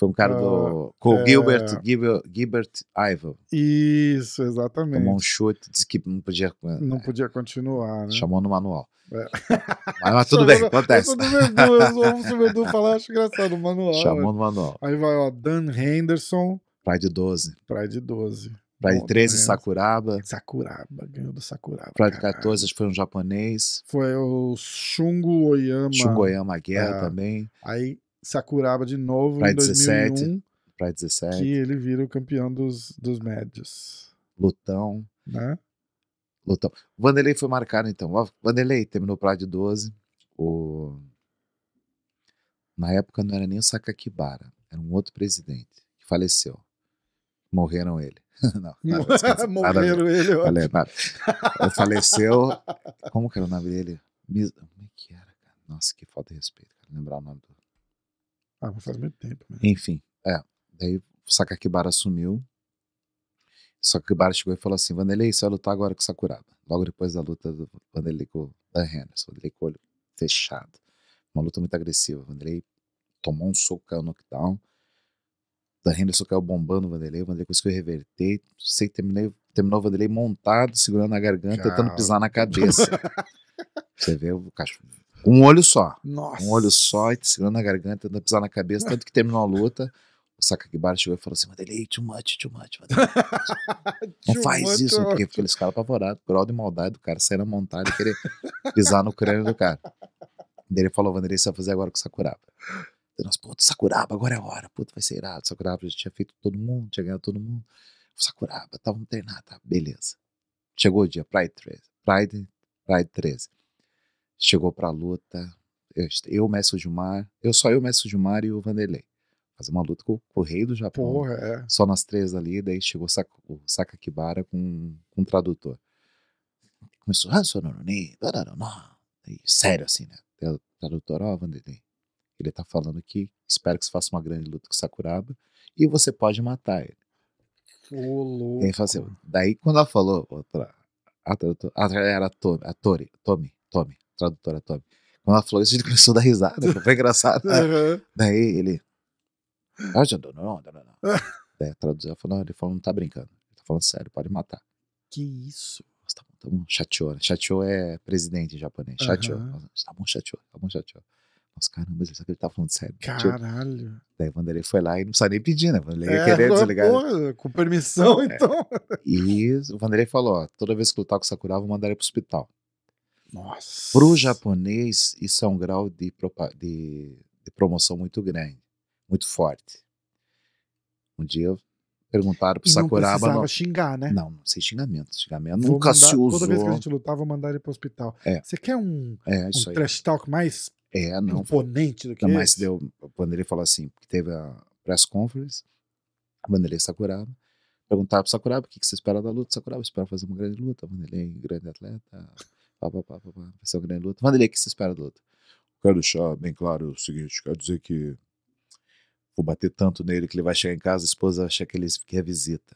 Foi um cara ah, do. Com o é. Gilbert, Gilbert, Gilbert Ivel. Isso, exatamente. Tomou um chute, disse que não podia. Não é, podia continuar, né? Chamou no manual. É. [laughs] Mas, mas, tudo bem, [laughs] acontece. Eu ouço o Edu falar, acho engraçado, o manual. Chamou né? no manual. Aí vai, ó, Dan Henderson. Praia de 12. Pride 12. Pride 13, né? Sakuraba. Sakuraba, ganhou do Sakuraba. Praia de 14 acho que foi um japonês. Foi o Shungo Oyama. Shungo Oyama Guerra é. também. Aí Sakuraba de novo pra em 2001, 17, pra 17. Que ele vira o campeão dos, dos médios. Lutão. Né? Lutão. O Vanderlei foi marcado, então. O Vanderlei terminou pra de 12. O... Na época não era nem o Sakakibara, era um outro presidente que faleceu. Morreram ele. [laughs] não, nada, [laughs] Morreram nada, ele, falei, nada. Faleceu. Como que era o nome dele? Como é que era, Nossa, que falta de respeito, Lembrar o nome do ah, mas faz muito tempo. Né? Enfim, é. Daí Sakakibara sumiu. Sakakibara chegou e falou assim: Vanderlei, você vai lutar agora com Sakuraba. Logo depois da luta do Vanderlei com Dan Henderson. Vanderlei com o olho fechado. Uma luta muito agressiva. Vanderlei tomou um soco, caiu knockdown. Dan Henderson caiu bombando o Vanderlei. O Vanderlei conseguiu reverter. Sei que terminei, terminou o Vanderlei montado, segurando a garganta, tentando pisar na cabeça. [laughs] Você vê o cachorro um olho só. Nossa. Um olho só, e te segurando na garganta, tentando pisar na cabeça, tanto que terminou a luta. O Kibara chegou e falou assim: Madelei, too much, too much, [laughs] Não faz isso, porque eles ficaram apavorados. Grau de maldade do cara sair na montada e querer pisar no crânio do cara. Daí ele falou: Vanderlei, você vai fazer agora com o Sakuraba. Daí nós, puto, Sakuraba, agora é a hora. Puto, vai ser irado. Sakuraba já tinha feito todo mundo, tinha ganhado todo mundo. O Sakuraba, tava vamos tá, beleza. Chegou o dia, Pride 13. Pride, Pride 13 chegou para a luta. Eu, eu Mestre Gilmar, eu só eu, Mestre Gilmar e o Vanderlei. Fazer uma luta com, o rei do Japão. Porra, é. Só nós três ali, daí chegou o Sakakibara com, com um tradutor. Começou, ah, sonorone, sério assim, né? O tradutor, ó, oh, Vanderlei, ele tá falando que espero que você faça uma grande luta com o Sakuraba e você pode matar ele. Ô, assim, daí quando ela falou, outra, a, era a, Tori Tomi Tomi tradutora, é Toby. Quando ela falou isso, a gente [laughs] começou a dar risada, foi engraçado. Né? Uhum. Daí ele. Ah, já não, não, não, [laughs] não. Daí traduziu, ela falou, não, ele falou, não tá brincando. Ele tá falando sério, pode matar. Que isso? Nossa, tá bom, tá bom. Chateou, né? Chateou é presidente em japonês. Chateou. Uhum. Tá bom, chateou, tá bom, chateou. Nossa, caramba, será que ele tá falando sério? Caralho. Daí o Vanderlei foi lá e não precisa nem pedir, né? Vanderlei é, querer [laughs] desligar. Porra, com permissão, é. então. E o Vanderlei falou: ó, toda vez que lutar com o Sakura, vou mandar ele pro hospital. Para o japonês, isso é um grau de, de, de, promoção muito grande, muito forte. Um dia perguntaram para o Sakuraba. Não precisava xingar, né? Não, sem xingamento. Xingamento nunca mandar, se usou. Toda vez que a gente lutar, vou mandar ele para o hospital. É. Você quer um, é, um trash talk mais é, não, imponente do que não, Mas deu, o Vanderlei falou assim, porque teve a press conference, o Vanderlei Sakuraba, perguntaram para o Sakuraba o que, que você espera da luta. Sakuraba espera fazer uma grande luta, é um grande atleta... Pá, pá, pá, pá, pá. Vai ser uma grande luta. Vanderlei, o que você espera do outro. Quero deixar bem claro o seguinte: quero dizer que vou bater tanto nele que ele vai chegar em casa, a esposa vai achar que ele quer é visita.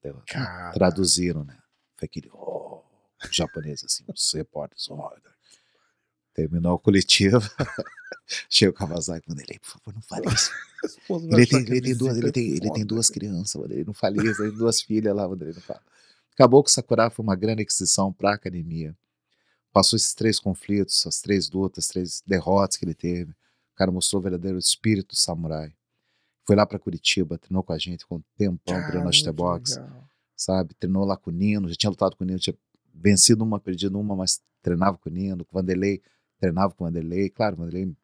Então, Cara. Traduziram, né? Foi aquele oh, japonês, assim, os repórteres. Né? terminou a coletiva. [laughs] Chega o Kawasaki quando ele, por favor, não fale isso. [laughs] ele tem, é ele tem duas, ele tem, ele tem duas né? crianças, ele não fale isso, ele tem duas filhas lá, ele não fala. Acabou que o Sakura foi uma grande aquisição para a academia. Passou esses três conflitos, as três lutas, três derrotas que ele teve. O cara mostrou o verdadeiro espírito do samurai. Foi lá para Curitiba, treinou com a gente, com um tempão, treinou no box, sabe? Treinou lá com o Nino, já tinha lutado com o Nino, tinha vencido uma, perdido uma, mas treinava com o Nino, com o Vanderlei, treinava com o Vanderlei. Claro, o Vanderlei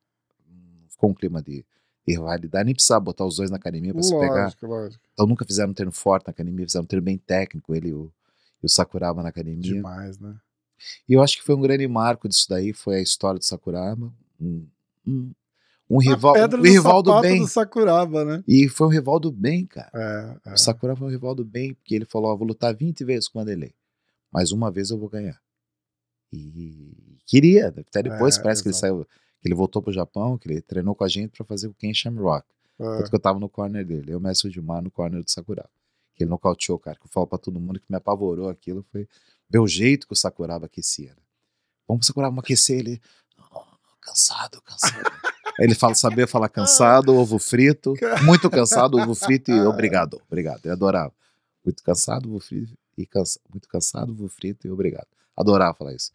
ficou um clima de rivalidade, nem precisava botar os dois na academia para se pegar. Lógico. Então nunca fizeram um treino forte na academia, fizeram um treino bem técnico, ele e o, e o Sakuraba na academia. Demais, né? E eu acho que foi um grande marco disso daí, foi a história do Sakuraba, um, um, um rival, um do rival do bem. Do Sakuraba, né? E foi um rival do bem, cara. É, é. O Sakuraba foi um rival do bem, porque ele falou, ó, vou lutar 20 vezes com o Adelei, mas uma vez eu vou ganhar. E queria, até depois é, parece que ele saiu, que ele voltou pro Japão, que ele treinou com a gente para fazer o Ken Shamrock. É. Tanto que eu tava no corner dele, eu, Mestre Odimar, no corner do Sakuraba. Que ele nocauteou, cara, que eu falo pra todo mundo que me apavorou aquilo, foi ver o jeito que o Sakuraba aquecia. Né? Vamos pro Sakuraba aquecer ele. Oh, cansado, cansado. ele fala, saber falar [laughs] ah. cansado, ovo frito, [laughs] muito cansado, ovo frito e ah. obrigado, obrigado. Eu adorava. Muito cansado, ovo frito e cansa, muito cansado, ovo frito e obrigado. Adorava falar isso.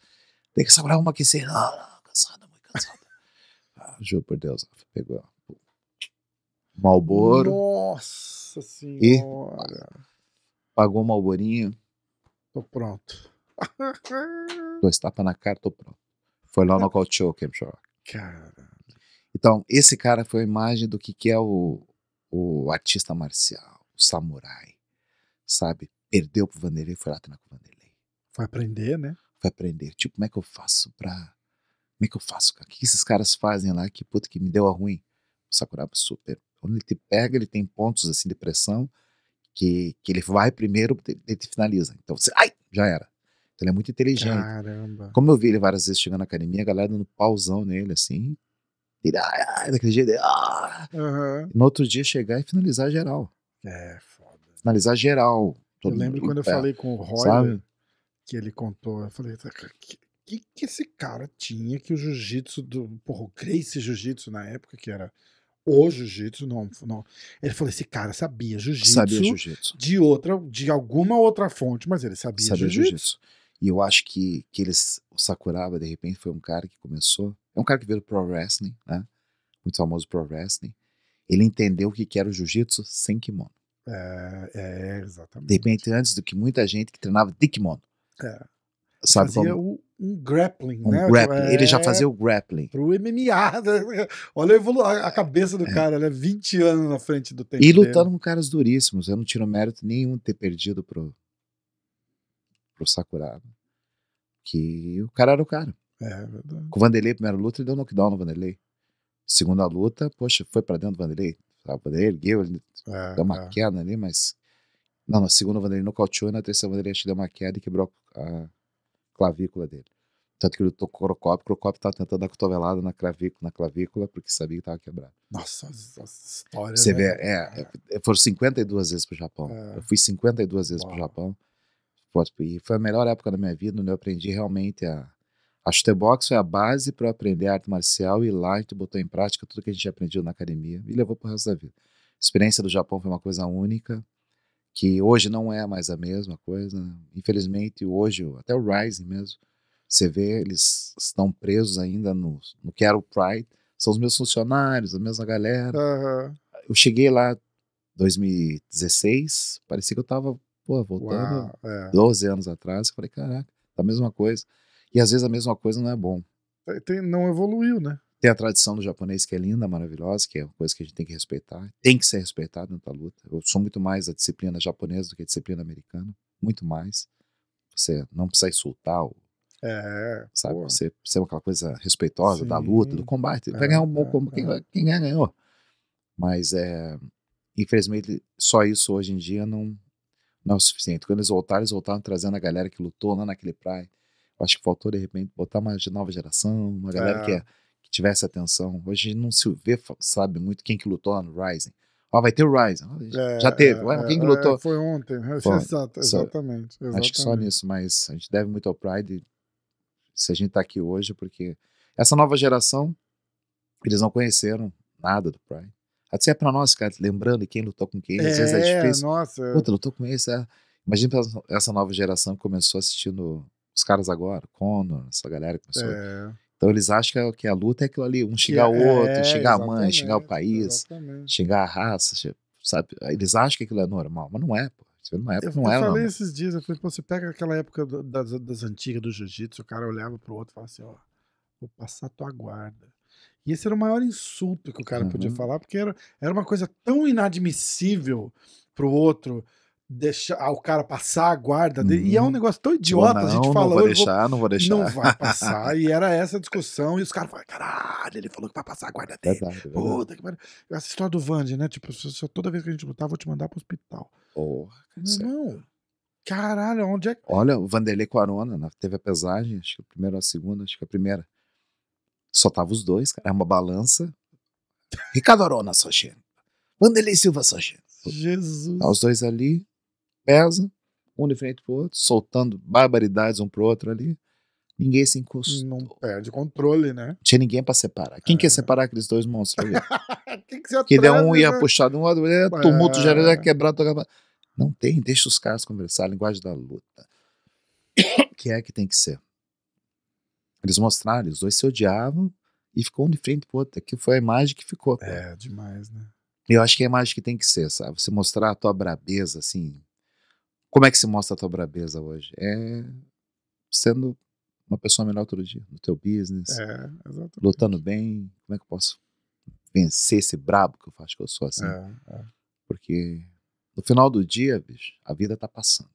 Tem que segurar uma aquecer. Ah, cansado, muito cansado. Ah, juro por Deus, pegou. Malboro. Nossa senhora. E pagou o malborinho Tô pronto. [laughs] Dois tapas na cara, tô pronto. Foi lá no tá. nocauteou show Kemchor. Cara. Então, esse cara foi a imagem do que, que é o, o artista marcial, o samurai. Sabe? Perdeu pro Vanderlei, foi lá treinar com o Vanderlei. Foi aprender, né? Foi aprender. Tipo, como é que eu faço pra. Como é que eu faço, cara? O que, que esses caras fazem lá? Que puta que me deu a ruim. O Sakuraba super. Quando ele te pega, ele tem pontos assim de pressão que, que ele vai primeiro e finaliza. Então você, ai, já era. Então ele é muito inteligente. Caramba. Como eu vi ele várias vezes chegando na academia, a galera dando pausão nele, assim. Ele, ai, ai, daquele jeito. Ah. Uhum. No outro dia chegar e finalizar geral. É, foda. Finalizar geral. eu lembro quando eu é, falei com o Roy, sabe? que ele contou, eu falei, tá, que, que, que esse cara tinha que o jiu-jitsu do. Porra, o Grace Jiu-Jitsu na época, que era o jiu-jitsu, não, não. Ele falou: esse cara sabia jiu-jitsu. Jiu de outra, de alguma outra fonte, mas ele sabia, sabia jiu-jitsu. e eu acho que, que eles. O Sakuraba, de repente, foi um cara que começou. É um cara que veio do pro wrestling, né? Muito famoso pro wrestling. Ele entendeu o que era o jiu-jitsu sem kimono. É, é, exatamente. De repente, antes do que muita gente que treinava de kimono. É. Sabe Fazia como um grappling, um né? Tipo, grappling. É... Ele já é fazia o grappling. Pro MMA. Né? Olha a, evolu... a cabeça do é. cara, né? 20 anos na frente do tempo. E lutando dele. com caras duríssimos. Eu não tiro mérito nenhum de ter perdido pro, pro Sakuraba. Né? Que o cara era o cara. É, é, verdade. Com o Vanderlei, primeira luta, ele deu um knockdown no Vanderlei. Segunda luta, poxa, foi para dentro do Vanderlei. O Vanderlei ergueu, ele é, deu uma é. queda ali, mas. Não, na segunda o Vanderlei nocauteou e na terceira o Vanderlei deu uma queda e quebrou a clavícula dele. Tanto que ele tocou o Crocop, o Crocop estava tá tentando a cotovelada na clavícula, na clavícula, porque sabia que estava quebrado. Nossa, história. Você né? vê, é, é, é foram 52 vezes para o Japão. É. Eu fui 52 vezes para o Japão. Tipo, e foi a melhor época da minha vida, onde eu aprendi realmente a. A chutebox foi a base para eu aprender arte marcial e lá a gente botou em prática tudo que a gente aprendeu na academia e levou para o resto da vida. A experiência do Japão foi uma coisa única que hoje não é mais a mesma coisa. Infelizmente, hoje, até o Rising mesmo, você vê, eles estão presos ainda no, no que era o Pride, são os meus funcionários, a mesma galera. Uhum. Eu cheguei lá 2016, parecia que eu tava, pô, voltando Uau, é. 12 anos atrás, falei, caraca, tá a mesma coisa. E às vezes a mesma coisa não é bom. Não evoluiu, né? Tem a tradição do japonês que é linda, maravilhosa, que é uma coisa que a gente tem que respeitar. Tem que ser respeitado na luta. Eu sou muito mais da disciplina japonesa do que a disciplina americana. Muito mais. Você não precisa insultar o é, sabe? Você ser aquela coisa respeitosa Sim. da luta, do combate. Vai é, ganhar um bom é, é, quem, é. quem ganha, ganhou. Mas, é, infelizmente, só isso hoje em dia não, não é o suficiente. Quando eles voltaram, eles voltaram trazendo a galera que lutou lá naquele praia. acho que faltou, de repente, botar uma nova geração, uma galera que é, é que tivesse atenção. Hoje não se vê, sabe muito quem que lutou no Rising. Ó, vai ter o Rising. É, já teve. É, quem é, que lutou? É, foi ontem. [laughs] Exato, exatamente, exatamente, Acho que só nisso, mas a gente deve muito ao Pride se a gente tá aqui hoje, porque essa nova geração, eles não conheceram nada do Pride. Até para nós, cara, lembrando quem lutou com quem, é, às vezes é difícil. Nossa. Puta, lutou com esse. É... Imagina essa nova geração que começou assistindo os caras agora, Conor, essa galera que começou. É. Então eles acham é que a luta é aquilo ali, um xingar o outro, é, é, xingar a mãe, xingar o país, exatamente. xingar a raça, sabe? Eles acham que aquilo é normal, mas não é, pô. Não é, eu, não eu é, falei não. Né? esses dias, eu falei, pô, você pega aquela época do, das, das antigas do jiu-jitsu, o cara olhava pro outro e falava assim, ó, vou passar tua guarda. E esse era o maior insulto que o cara uhum. podia falar, porque era, era uma coisa tão inadmissível pro outro, deixar o cara passar a guarda dele. E é um uhum. negócio tão tipo, idiota, não, a gente falou Não vou deixar, vou... não vou deixar. Não vai [laughs] passar. e era essa a discussão, e os caras falaram: caralho, ele falou que vai passar a guarda dele. Verdade, Puta verdade. que Essa história do Vande né? Tipo, toda vez que a gente lutar, vou te mandar pro hospital. Porra, não. Caralho, onde é que. Olha, o Vanderlei Corona né? teve a pesagem, acho que a primeira ou a segunda, acho que a primeira. Só tava os dois, cara. É uma balança. Ricardo Arona, Sochino. Vanderlei Silva, Sochino. Jesus. Tá os dois ali, pesa, um de frente pro outro, soltando barbaridades um pro outro ali. Ninguém se encostou. Não perde controle, né? Tinha ninguém pra separar. Quem é. quer separar aqueles dois monstros ali? [laughs] que né? de Que deu um né? ia puxar do outro, é, ia tumulto, é. já era quebrado. Tocava... Não tem, deixa os caras conversar, a linguagem da luta. [coughs] que é que tem que ser. Eles mostraram, os dois se odiavam e ficou um de frente pro outro. Que foi a imagem que ficou. É, demais, né? Eu acho que é a imagem que tem que ser, sabe? Você mostrar a tua brabeza, assim, como é que se mostra a tua brabeza hoje? É sendo uma pessoa melhor todo dia, no teu business, é, lutando bem. Como é que eu posso vencer esse brabo que eu acho que eu sou assim? É, é. Porque no final do dia, bicho, a vida tá passando.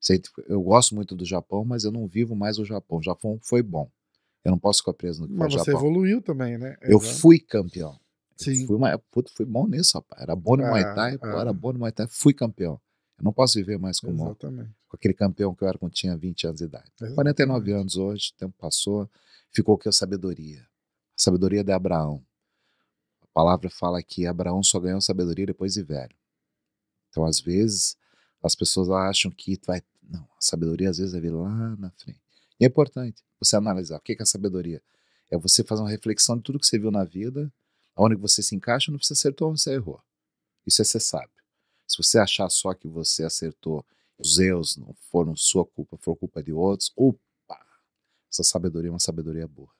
Tipo, eu gosto muito do Japão, mas eu não vivo mais o Japão. O Japão foi bom. Eu não posso ficar preso no que Mas você Japão. evoluiu também, né? Eu fui campeão. Sim. Eu fui, uma, fui bom nisso, rapaz. Era bom no Muay é, Thai, ah. pô, é. era bom no Muay Thai, fui campeão. Eu não posso viver mais como, com aquele campeão que eu era quando tinha 20 anos de idade. Exatamente. 49 anos hoje, o tempo passou, ficou que a sabedoria. A sabedoria de Abraão. A palavra fala que Abraão só ganhou sabedoria depois de velho. Então, às vezes, as pessoas acham que vai. Não, a sabedoria às vezes vai é vir lá na frente. E é importante você analisar. O que é a sabedoria? É você fazer uma reflexão de tudo que você viu na vida, aonde você se encaixa, não você acertou, não, você errou. Isso é ser sábio. Se você achar só que você acertou os erros, não foram sua culpa, foram culpa de outros, opa! Essa sabedoria é uma sabedoria burra.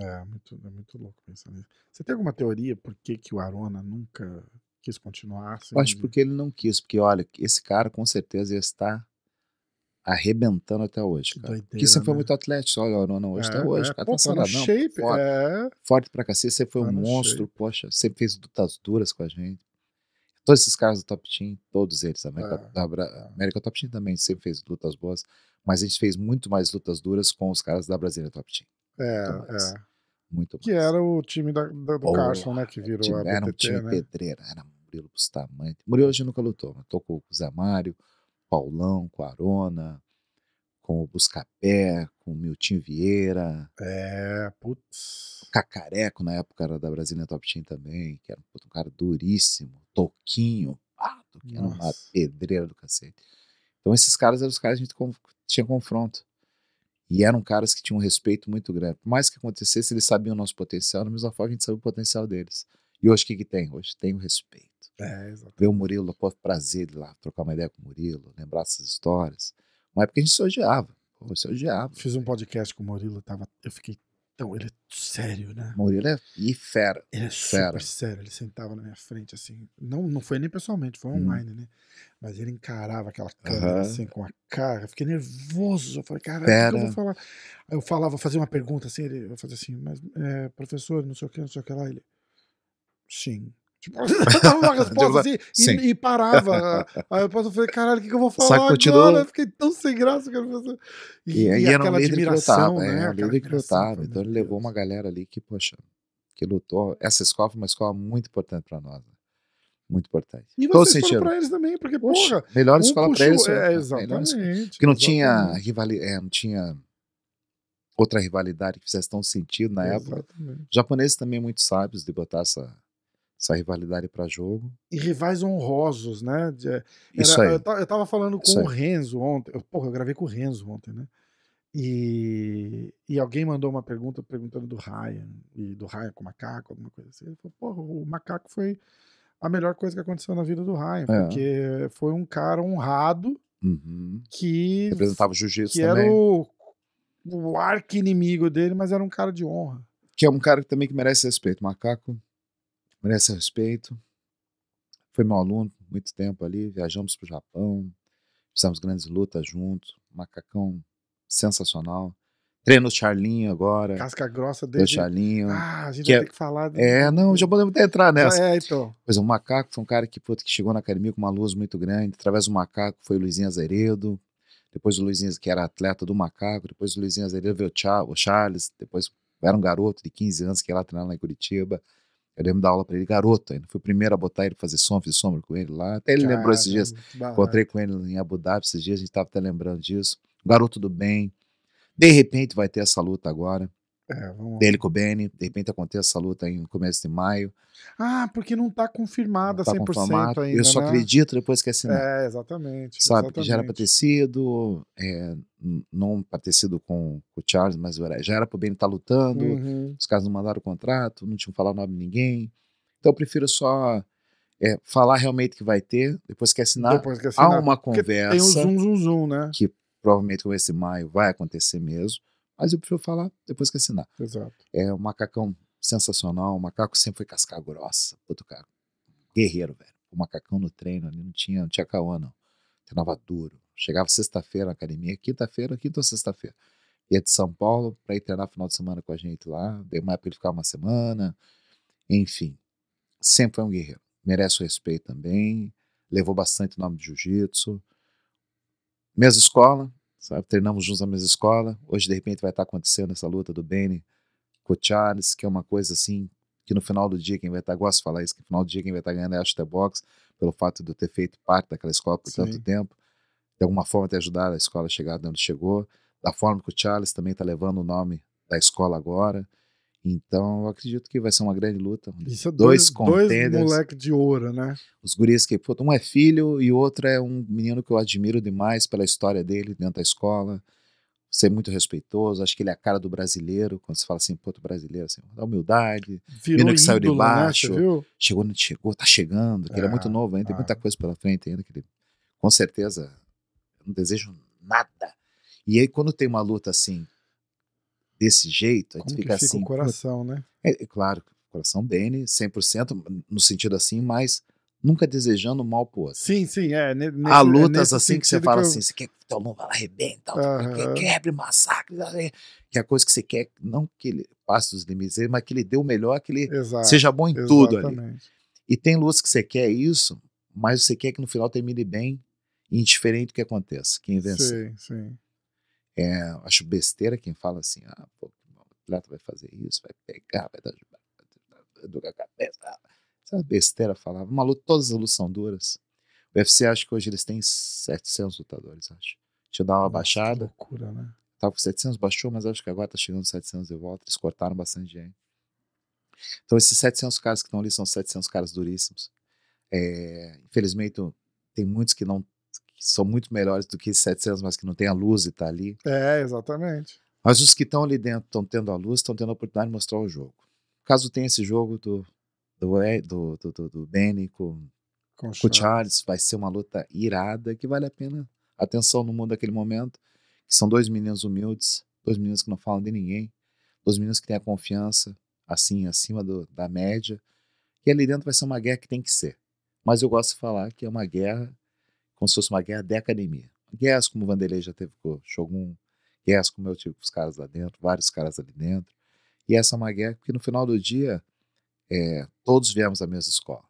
É, é muito, é muito louco pensar nisso. Você tem alguma teoria por que, que o Arona nunca quis continuar? Sem... Assim? Eu acho porque ele não quis, porque olha, esse cara com certeza ia estar arrebentando até hoje, cara. Doideira, porque você né? foi muito atlético, olha, o Arona hoje tá é, até hoje, é, cara. Tá pô, tá não, shape, forte, é... forte pra cacete, você foi tá um monstro, shape. poxa, você fez lutas duras com a gente, Todos esses caras do Top Team, todos eles, a América, é. da, é. América Top Team também sempre fez lutas boas, mas a gente fez muito mais lutas duras com os caras da Brasília Top Team. É, muito É. Muito que era o time da, da, do Boa, Carson, né? Que virou time, a BTT, Era um time né? pedreira, era Murilo Bustamante. Murilo hoje nunca lutou, mas tocou com o Zé Mário, Paulão, com Arona, com o Buscapé, com o Miltinho Vieira. É, putz. Cacareco, na época, era da Brasília Top Team também, que era um, cara duríssimo. Toquinho, pato, que era uma pedreira do cacete. Então, esses caras eram os caras que a gente tinha confronto. E eram caras que tinham um respeito muito grande. Por mais que acontecesse, eles sabiam o nosso potencial, da mesma forma que a gente sabia o potencial deles. E hoje o que, que tem? Hoje tem o respeito. É, exato. Ver o Murilo, pô, prazer de lá trocar uma ideia com o Murilo, lembrar essas histórias. Uma época a gente se odiava. você odiava. Fiz um podcast com o Murilo, tava, eu fiquei tão. Ele é sério, né? Murilo é e fera. Ele é fera. sério. Ele sentava na minha frente, assim. Não, não foi nem pessoalmente, foi uhum. online, hum. né? Mas ele encarava aquela câmera, uhum. assim, com a cara. Eu fiquei nervoso. Eu falei, cara, o que eu vou falar? Aí eu falava, fazia uma pergunta assim, ele, eu fazia assim, mas é, professor, não sei o que, não sei o que lá. Ele, sim. Tipo, [laughs] dava uma [laughs] tipo, resposta assim e, e, parava. [laughs] Aí eu falei, caralho, o que, que eu vou falar agora? Tirou... Eu fiquei tão sem graça. Cara. Assim, e, e, e aquela era admiração, lutava, né? É, Então ele levou uma galera ali que, poxa, que lutou. Essa escola foi uma escola muito importante para nós. Né? Muito importante. E vocês Todo foram pra eles também, porque, poxa, porra... Melhor um escola para pra eles. É, exatamente. porque não tinha, rivali, é, não tinha outra rivalidade que fizesse tão sentido na exatamente. época. Os japoneses também muito sábios de botar essa essa rivalidade para jogo. E rivais honrosos, né? Eh, era, Isso aí. Eu, eu tava falando com o Renzo ontem. Eu, porra, eu gravei com o Renzo ontem, né? E, e alguém mandou uma pergunta perguntando do Ryan, e do Ryan com o macaco, alguma coisa assim. Ele falou, porra, o macaco foi a melhor coisa que aconteceu na vida do Ryan, é. porque foi um cara honrado uhum. que. Representava o jiu-jitsu também. Era o, o arco inimigo dele, mas era um cara de honra. Que é um cara também que merece respeito. Macaco merece respeito. Foi meu aluno muito tempo ali, viajamos para o Japão, fizemos grandes lutas juntos, macacão sensacional. Treino o Charlinho agora. Casca grossa dele. Do Charlinho. Ah, a gente que vai é... ter que falar. É, não, já podemos até entrar nessa. Ah, é, então. Pois é, o Macaco foi um cara que, que chegou na academia com uma luz muito grande. Através do Macaco foi o Luizinho Azeredo. Depois o Luizinho, que era atleta do Macaco. Depois o Luizinho Azeredo veio o, o Charles. Depois era um garoto de 15 anos que ia lá treinar lá em Curitiba. Eu lembro da aula para ele, garoto, ainda fui o primeiro a botar ele fazer som, fiz sombra com ele lá. Até ele lembrou esses dias. Encontrei com ele em Abu Dhabi esses dias, a gente estava até lembrando disso. Garoto do bem. De repente vai ter essa luta agora. É, vamos... Dele com o Benny, de repente acontece essa luta no começo de maio. Ah, porque não está confirmada não tá 100% confirmado. ainda. Eu só né? acredito depois que assinar. É, exatamente. Sabe, exatamente. já era para ter sido, é, não para ter sido com, com, o Charles, mas já era para o Benny estar tá lutando, uhum. os caras não mandaram o contrato, não tinham falado nome de ninguém. Então eu prefiro só é, falar realmente que vai ter, depois que assinar, depois que assinar há uma conversa. Tem um zoom, zoom, zoom, né? Que provavelmente com esse maio vai acontecer mesmo. Mas eu prefiro falar depois que assinar. Exato. É um macacão sensacional. O macaco sempre foi casca grossa. Outro cara. Guerreiro, velho. O macacão no treino ali não tinha, não tinha caô, não. Treinava duro. Chegava sexta-feira na academia, quinta-feira, quinta ou sexta-feira. Ia de São Paulo para ir treinar final de semana com a gente lá. Deu mais para ele ficar uma semana. Enfim, sempre foi um guerreiro. Merece o respeito também. Levou bastante o nome de jiu-jitsu. Mesma escola, sabe? Treinamos juntos na mesma escola. Hoje, de repente, vai estar acontecendo essa luta do Benny com o Charles, que é uma coisa assim, que no final do dia quem vai estar, gosto de falar isso, que no final do dia quem vai estar ganhando é a Box, pelo fato de eu ter feito parte daquela escola por Sim. tanto tempo. De alguma forma ter ajudado a escola a chegar onde chegou. Da forma que o Charles também está levando o nome da escola agora. Então, eu acredito que vai ser uma grande luta. Isso é dois, dois contenders. Dois moleque de ouro, né? Os guris que, pô, um é filho e o outro é um menino que eu admiro demais pela história dele dentro da escola. Ser é muito respeitoso, acho que ele é a cara do brasileiro. Quando se fala assim, pô, é brasileiro, assim, da humildade, Virou menino que ídolo, saiu de né? baixo, né? chegou, não chegou, tá chegando, é, ele é muito ah, novo ainda, tem tá. muita coisa pela frente ainda, que ele, com certeza, não desejo nada. E aí, quando tem uma luta assim, desse jeito, a gente fica, fica assim. o coração, né? É, é, claro, coração bem, 100% né, no sentido assim, mas nunca desejando mal pro outro. Sim, sim, é. Nesse, Há é lutas é assim que você fala que eu... assim, você quer que teu aluno arrebenta, uhum. quer, quebre, massacre, que é a coisa que você quer, não que ele passe dos limites mas que ele dê o melhor, que ele Exato, seja bom em exatamente. tudo ali. E tem lutas que você quer isso, mas você quer que no final termine bem, indiferente do que aconteça, quem vencer. Sim, sim. É, acho besteira quem fala assim, ah, pô, o atleta vai fazer isso, vai pegar, vai dar dor cabeça. Essa é besteira falava. Maluco, todas as lutas duras. O UFC, acho que hoje eles têm 700 lutadores, acho. Deixa eu dar uma Nossa, baixada. loucura, né? Tava com 700, baixou, mas acho que agora tá chegando 700 de volta. Eles cortaram bastante gente. Então, esses 700 caras que estão ali são 700 caras duríssimos. É, infelizmente, tem muitos que não são muito melhores do que 700, mas que não tem a luz e está ali. É, exatamente. Mas os que estão ali dentro, estão tendo a luz, estão tendo a oportunidade de mostrar o jogo. Caso tenha esse jogo do, do, do, do, do, do Benny com, com, com o Charles, vai ser uma luta irada que vale a pena. Atenção no mundo daquele momento, que são dois meninos humildes, dois meninos que não falam de ninguém, dois meninos que têm a confiança, assim, acima do, da média. E ali dentro vai ser uma guerra que tem que ser. Mas eu gosto de falar que é uma guerra como se fosse uma guerra de academia. Guerras como o Vanderlei já teve com o Shogun, guerras como eu tive com os caras lá dentro, vários caras ali dentro. E essa é uma guerra que no final do dia é, todos viemos da mesma escola.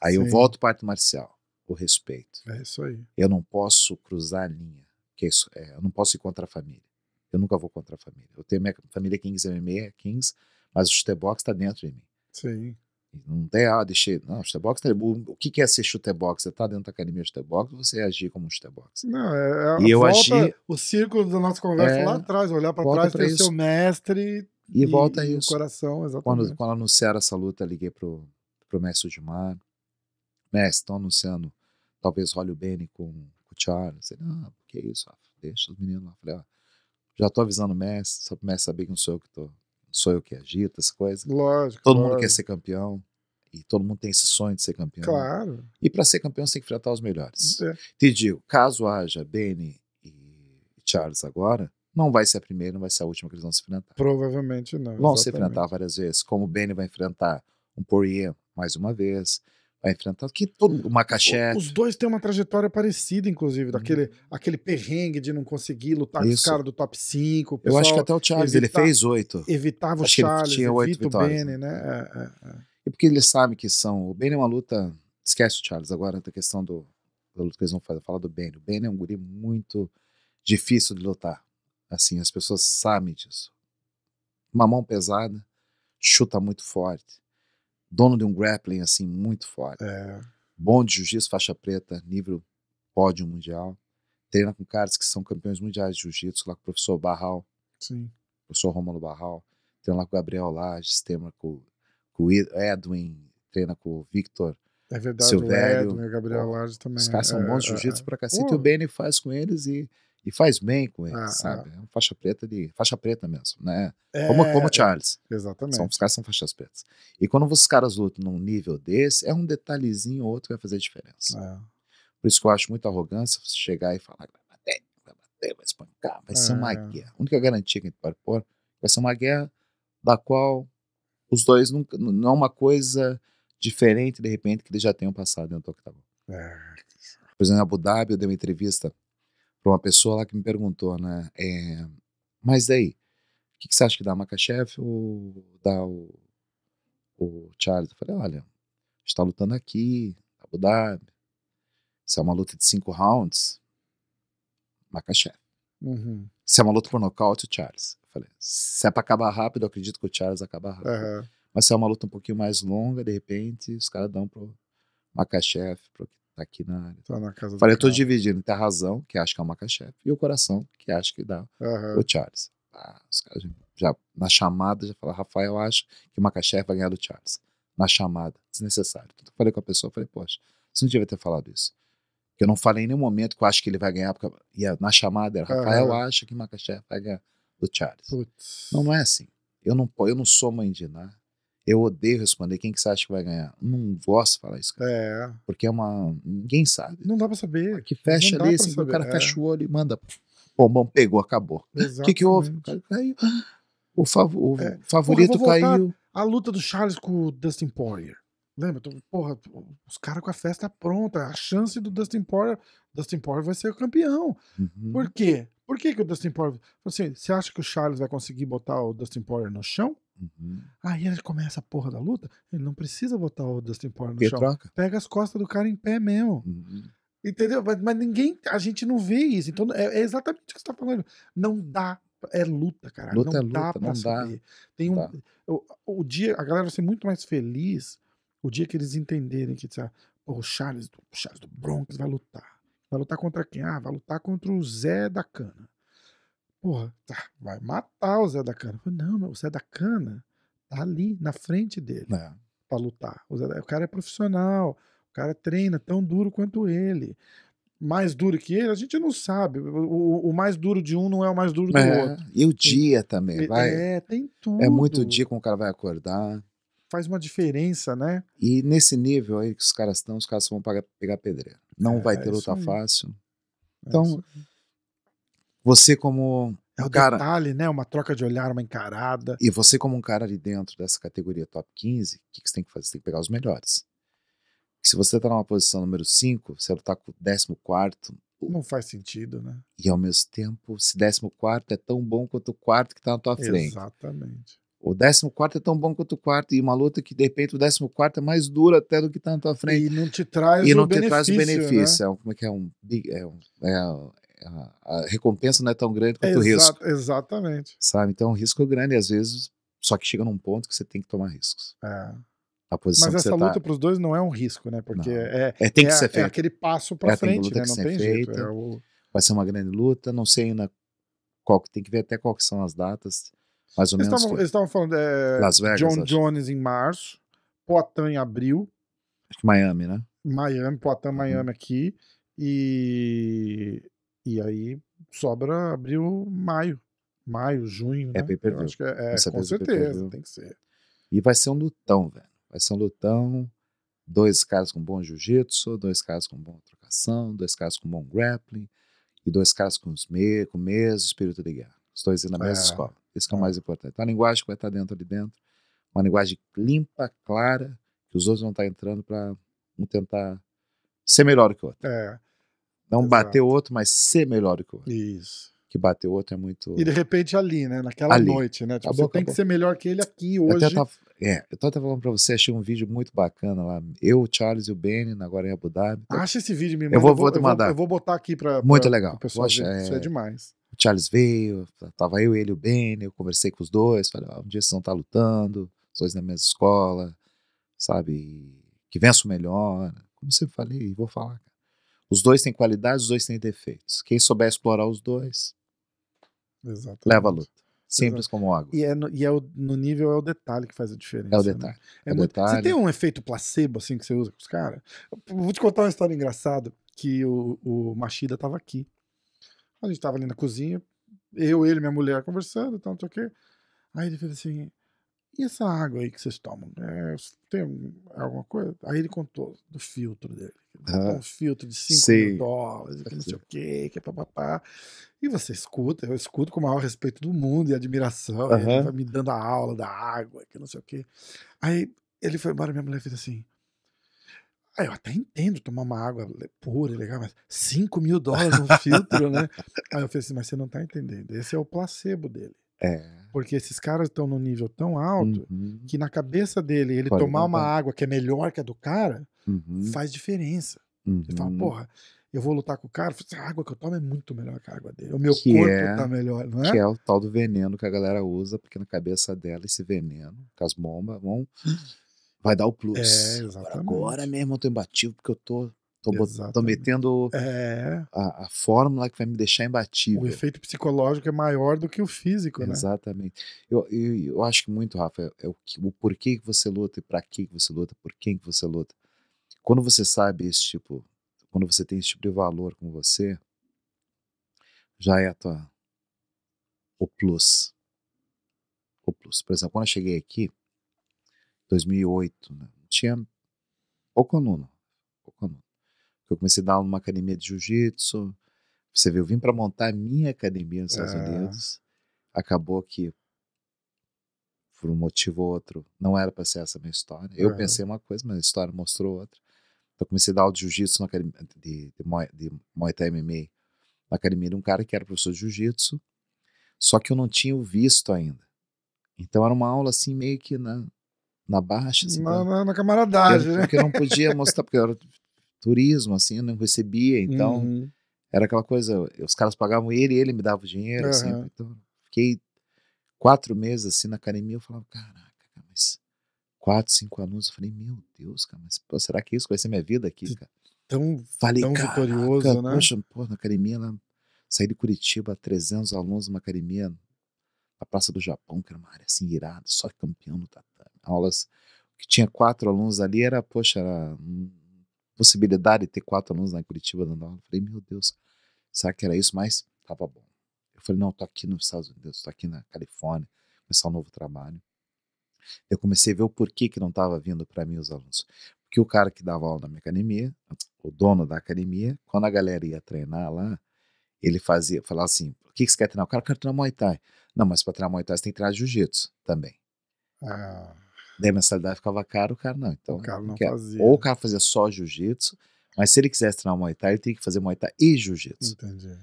Aí Sim. eu volto para o arte marcial, o respeito. É isso aí. Eu não posso cruzar a linha, que é isso, é, eu não posso ir contra a família. Eu nunca vou contra a família. Eu tenho minha família é Kings MMA, é Kings, mas o é box está dentro de mim. Sim. Não tem, ah, deixei. Não, chutebox, é, o que é ser chutebox? Você está dentro da academia de chutebox ou você agir como um chutebox? Não, é, é e eu agi, o círculo da nossa conversa é, lá atrás, olhar para trás, ter isso. seu mestre e, e volta e o coração, exatamente. Quando, quando anunciaram essa luta, liguei pro, pro mestre Udimar, Mestre, estão anunciando talvez role o Benny com, com o Charles. Ele, ah, que isso, deixa os meninos lá. Falei, ah, já tô avisando o mestre, só pro mestre saber que não sou eu que tô, sou eu que agito essas coisas. Lógico. Todo lógico. mundo quer ser campeão. E todo mundo tem esse sonho de ser campeão. Claro. E para ser campeão, você tem que enfrentar os melhores. É. Te digo, caso haja Benny e Charles agora, não vai ser a primeira, não vai ser a última que eles vão se enfrentar. Provavelmente não. Vão exatamente. se enfrentar várias vezes, como o Benny vai enfrentar um Poirier mais uma vez a enfrentar, que todo então, uma cachete. Os dois têm uma trajetória parecida, inclusive, uhum. daquele aquele perrengue de não conseguir lutar Isso. com os caras do top 5. Eu acho que até o Charles, evita, ele fez oito. Evitava o acho Charles, tinha oito o né? né? É, é, é. E porque eles sabem que são. O Bene é uma luta. Esquece o Charles agora, da questão do, da luta que eles vão fazer, falar do Bene. O Bene é um guri muito difícil de lutar. Assim, as pessoas sabem disso. Uma mão pesada, chuta muito forte dono de um grappling assim muito forte. É. Bom de jiu-jitsu, faixa preta, nível pódio mundial. Treina com caras que são campeões mundiais de jiu-jitsu, lá com o professor Barral. Sim. Professor Romulo Barral. Treina lá com o Gabriel Lages, treina com, com o Edwin, treina com o Victor. É verdade, Silvério, o Edwin, o Gabriel Lages também. Os né? caras são bons é, é, jiu-jitsu é. pra cacete. E o Benny faz com eles e e faz bem com ele, ah, sabe? É. é uma faixa preta de. Faixa preta mesmo, né? É, como, como o Charles. Exatamente. São, os caras são faixas pretas. E quando os caras lutam num nível desse, é um detalhezinho ou outro que vai fazer diferença. É. Por isso que eu acho muita arrogância você chegar e falar, vai bater, vai bater, vai espancar, vai ser uma é. guerra. A única garantia que a gente pode pôr vai ser uma guerra da qual os dois nunca, não é uma coisa diferente, de repente, que eles já tenham passado dentro do octagon. É. Por exemplo, em Abu Dhabi, eu dei uma entrevista para uma pessoa lá que me perguntou, né? É, mas daí, o que, que, você acha que dá Makachev ou dá o, o Charles? Eu falei, olha, a gente está lutando aqui, Abu Dhabi. Se é uma luta de cinco rounds, Makachev. Uhum. Se é uma luta por nocaute, o Charles. Eu falei, se é para acabar rápido, eu acredito que o Charles acaba rápido. Uhum. Mas se é uma luta um pouquinho mais longa, de repente, os caras dão pro Makachev, pro tá aqui na área. Tá na casa Falei, eu tô cara. dividindo tem a razão, que acha que é o Macaxefe, e o coração, que acha que dá uhum. o Charles. Ah, os caras já, na chamada já falaram, Rafael, eu acho que o Macaxefe vai ganhar do Charles. Na chamada, desnecessário. Então, falei com a pessoa, falei, poxa, você não devia ter falado isso. eu não falei em nenhum momento que eu acho que ele vai ganhar, porque e na chamada era, Rafael, uhum. acho que o Macaxefe vai ganhar do Charles. Putz. Não, não é assim. Eu não, eu não sou mãe de nada. Eu odeio responder quem que você acha que vai ganhar. Não gosto de falar isso, cara. É. Porque é uma. Ninguém sabe. Não dá pra saber. Que fecha ali, assim, o cara é. fecha o olho e manda. Bom, bom, pegou, acabou. O que, que houve? O cara caiu. O, o é. favorito Porra, caiu. A luta do Charles com o Dustin Poirier. Lembra? Porra, os caras com a festa pronta. A chance do Dustin Poirier. Dustin Poirier vai ser o campeão. Uhum. Por quê? Por que, que o Dustin Poirier. Assim, você acha que o Charles vai conseguir botar o Dustin Poirier no chão? Uhum. Aí ele começa a porra da luta, ele não precisa botar o Dustin Poirier no chão. Pega as costas do cara em pé mesmo. Uhum. Entendeu? Mas, mas, ninguém, a gente não vê isso. Então é, é exatamente o que você está falando. Não dá é luta, cara. Luta não é luta, dá pra não saber. Dá. Tem um, O, o, dia, a galera vai ser muito mais feliz o dia que eles entenderem que sabe, o Charles, o Charles do Bronx vai lutar. Vai lutar contra quem? Ah, vai lutar contra o Zé da Cana porra, tá, vai matar o Zé da Cana. Eu falei, não, meu, o Zé da Cana tá ali na frente dele é. para lutar. O, Zé, o, cara é profissional, o cara treina tão duro quanto ele. Mais duro que ele, a gente não sabe. O, o mais duro de um não é o mais duro do é. outro. E o dia também, vai. É, tem tudo. É muito dia com o cara vai acordar. Faz uma diferença, né? E nesse nível aí que os caras estão, os caras vão pegar pedreira. Não é, vai ter é luta fácil. É então, você como é o cara, detalhe, né? Uma troca de olhar, uma encarada. E você, como um cara ali dentro dessa categoria top 15, o que, que, você tem que fazer? Você tem que pegar os melhores. se você tá numa posição número 5, você tá com o 14. Não faz sentido, né? E ao mesmo tempo, se 14 é tão bom quanto o quarto que tá na tua frente. Exatamente. O 14 é tão bom quanto o quarto, e uma luta que, de repente, o 14 é mais dura até do que tá na tua frente. E não te traz e o benefício. E não te traz o benefício. Né? É um, como é que é? Um, é, um, é, a, recompensa não é tão grande quanto Exa o risco. Exatamente. Sabe? Então o é risco é grande, às vezes, só que chega num ponto que você tem que tomar riscos. É. A posição Mas essa tá luta tá... para os dois não é um risco, né? Porque é, é, tem é que é, ser feito. é aquele passo para é, frente, né? Não tem jeito. é o... Vai ser uma grande luta, não sei ainda qual que tem que ver até qual que são as datas. Mais ou eles menos. Tavam, que... Eles estavam falando é, Las Vegas, John acho. Jones em março, Poitin em abril. Miami, né? Miami, Poitin, uhum. Miami uhum. aqui. E e aí sobra abril, maio. Maio, junho, é né? Pay -per -view. acho que é, é com é certeza, tem que ser. E vai ser um lutão, velho. Vai ser um lutão. Dois caras com bom jiu-jitsu, dois caras com boa trocação, dois caras com bom grappling e dois caras com, os me com o mesmo espírito de guerra. Os dois na mesma é. escola. Isso que é o é. mais importante. Então, a linguagem que vai estar dentro ali dentro, uma linguagem limpa, clara, que os outros vão estar entrando para um tentar ser melhor que o outro. É. Não Exato. bater o outro, mas ser melhor do que o outro. Isso. Que bater o outro é muito. E de repente ali, né? Naquela ali. noite, né? Tipo, acabou, você acabou. tem que ser melhor que ele aqui hoje. Eu tava, é, eu tava falando pra você, achei um vídeo muito bacana lá. Eu, o Charles e o Benny, agora em Abu Dhabi. Ah, acha esse vídeo, me manda. Eu vou, eu vou, vou te mandar. Eu vou, eu vou, botar aqui pra. Muito pra, legal. pessoal Poxa, é... Isso é demais. O Charles veio, tava eu, ele e o Benny, eu conversei com os dois, falei, ah, um dia vocês vão estar tá lutando, os dois na mesma escola, sabe? Que vença o melhor. Como sempre falei, vou falar, cara. Os dois têm qualidades, os dois têm defeitos. Quem souber explorar os dois, Exatamente. leva a luta simples como água. E é, no, e é o, no nível é o detalhe que faz a diferença. É o né? detalhe. Né? É, é o muito, detalhe. Você tem um efeito placebo assim que você usa com os caras? Vou te contar uma história engraçada que o, o Machida tava aqui. A gente tava ali na cozinha, eu, ele, minha mulher conversando, tanto não Aí ele fez assim: e essa água aí que vocês tomam? É, tem alguma coisa? Aí ele contou do filtro dele. Ah, um filtro de 5 mil dólares, que não sei uhum. o quê, que é papapá. E você escuta, eu escuto com o maior respeito do mundo e admiração. ele vai me dando a aula da água, que não sei o quê. Aí ele foi embora, minha mulher fez assim. Ah, eu até entendo tomar uma água pura, legal, mas 5 mil dólares um [laughs] filtro, né? Aí eu falei assim, mas você não tá entendendo. Esse é o placebo dele. É. Porque esses caras estão num nível tão alto uhum. que na cabeça dele, ele Pode tomar uma água que é melhor que a do cara, uhum. faz diferença. Uhum. Ele fala, porra, eu vou lutar com o cara, assim, a água que eu tomo é muito melhor que a água dele. O meu que corpo é, tá melhor, não é? Que é o tal do veneno que a galera usa, porque na cabeça dela esse veneno, com as bombas, vão, vai dar o plus. É, exatamente. Agora, agora mesmo eu tô imbatível, porque eu tô Tô, tô metendo é. a, a, fórmula que vai me deixar imbatível. O efeito psicológico é maior do que o físico, Exatamente. né? Exatamente. Eu, eu, eu, acho que muito, Rafa, é, é o, o porquê que você luta e para que você luta, por quem que você luta. Quando você sabe esse tipo, quando você tem esse tipo de valor com você, já é a tua, o plus. O plus. Por exemplo, quando eu cheguei aqui, 2008, né, tinha pouco aluno eu comecei a dar aula numa academia de jiu-jitsu. Você vê, eu vim para montar a minha academia nos Estados é. Unidos. Acabou que, por um motivo ou outro, não era para ser essa a minha história. Eu é. pensei uma coisa, mas a história mostrou outra. Então, eu comecei a dar aula de jiu-jitsu na academia, de, de, de Muay Thai MMA, na academia de um cara que era professor de jiu-jitsu, só que eu não tinha o visto ainda. Então, era uma aula assim, meio que na, na baixa. Assim, na, na, na, camaradagem, porque, né? Porque eu não podia mostrar, porque eu era turismo, assim, não recebia, então uhum. era aquela coisa, os caras pagavam ele, ele me dava o dinheiro, uhum. assim, então fiquei quatro meses, assim, na academia, eu falava, caraca, mas quatro, cinco alunos, eu falei, meu Deus, cara, mas pô, será que isso vai ser minha vida aqui, cara? Tão, falei, tão vitorioso, né? Poxa, pô, na academia, lá, saí de Curitiba, 300 alunos numa academia na Praça do Japão, que era uma área assim irada, só campeão no tatame. Aulas que tinha quatro alunos ali, era, poxa, era possibilidade de ter quatro alunos na Curitiba dando aula. Eu falei, meu Deus, será que era isso? Mas tava bom. Eu falei, não, tô aqui nos Estados Unidos, tô aqui na Califórnia, começar um novo trabalho. Eu comecei a ver o porquê que não estava vindo para mim os alunos. Porque o cara que dava aula na minha academia, o dono da academia, quando a galera ia treinar lá, ele fazia, falava assim: o que, que você quer treinar? O cara quer treinar Muay Thai. Não, mas para treinar Muay Thai você tem que treinar Jiu-Jitsu também. Ah. Daí a mensalidade ficava cara, o cara não. Então, o cara não fazia. Ou o cara fazia só jiu-jitsu, mas se ele quisesse treinar Muay Thai, ele tinha que fazer Muay Thai e jiu-jitsu. Entendi.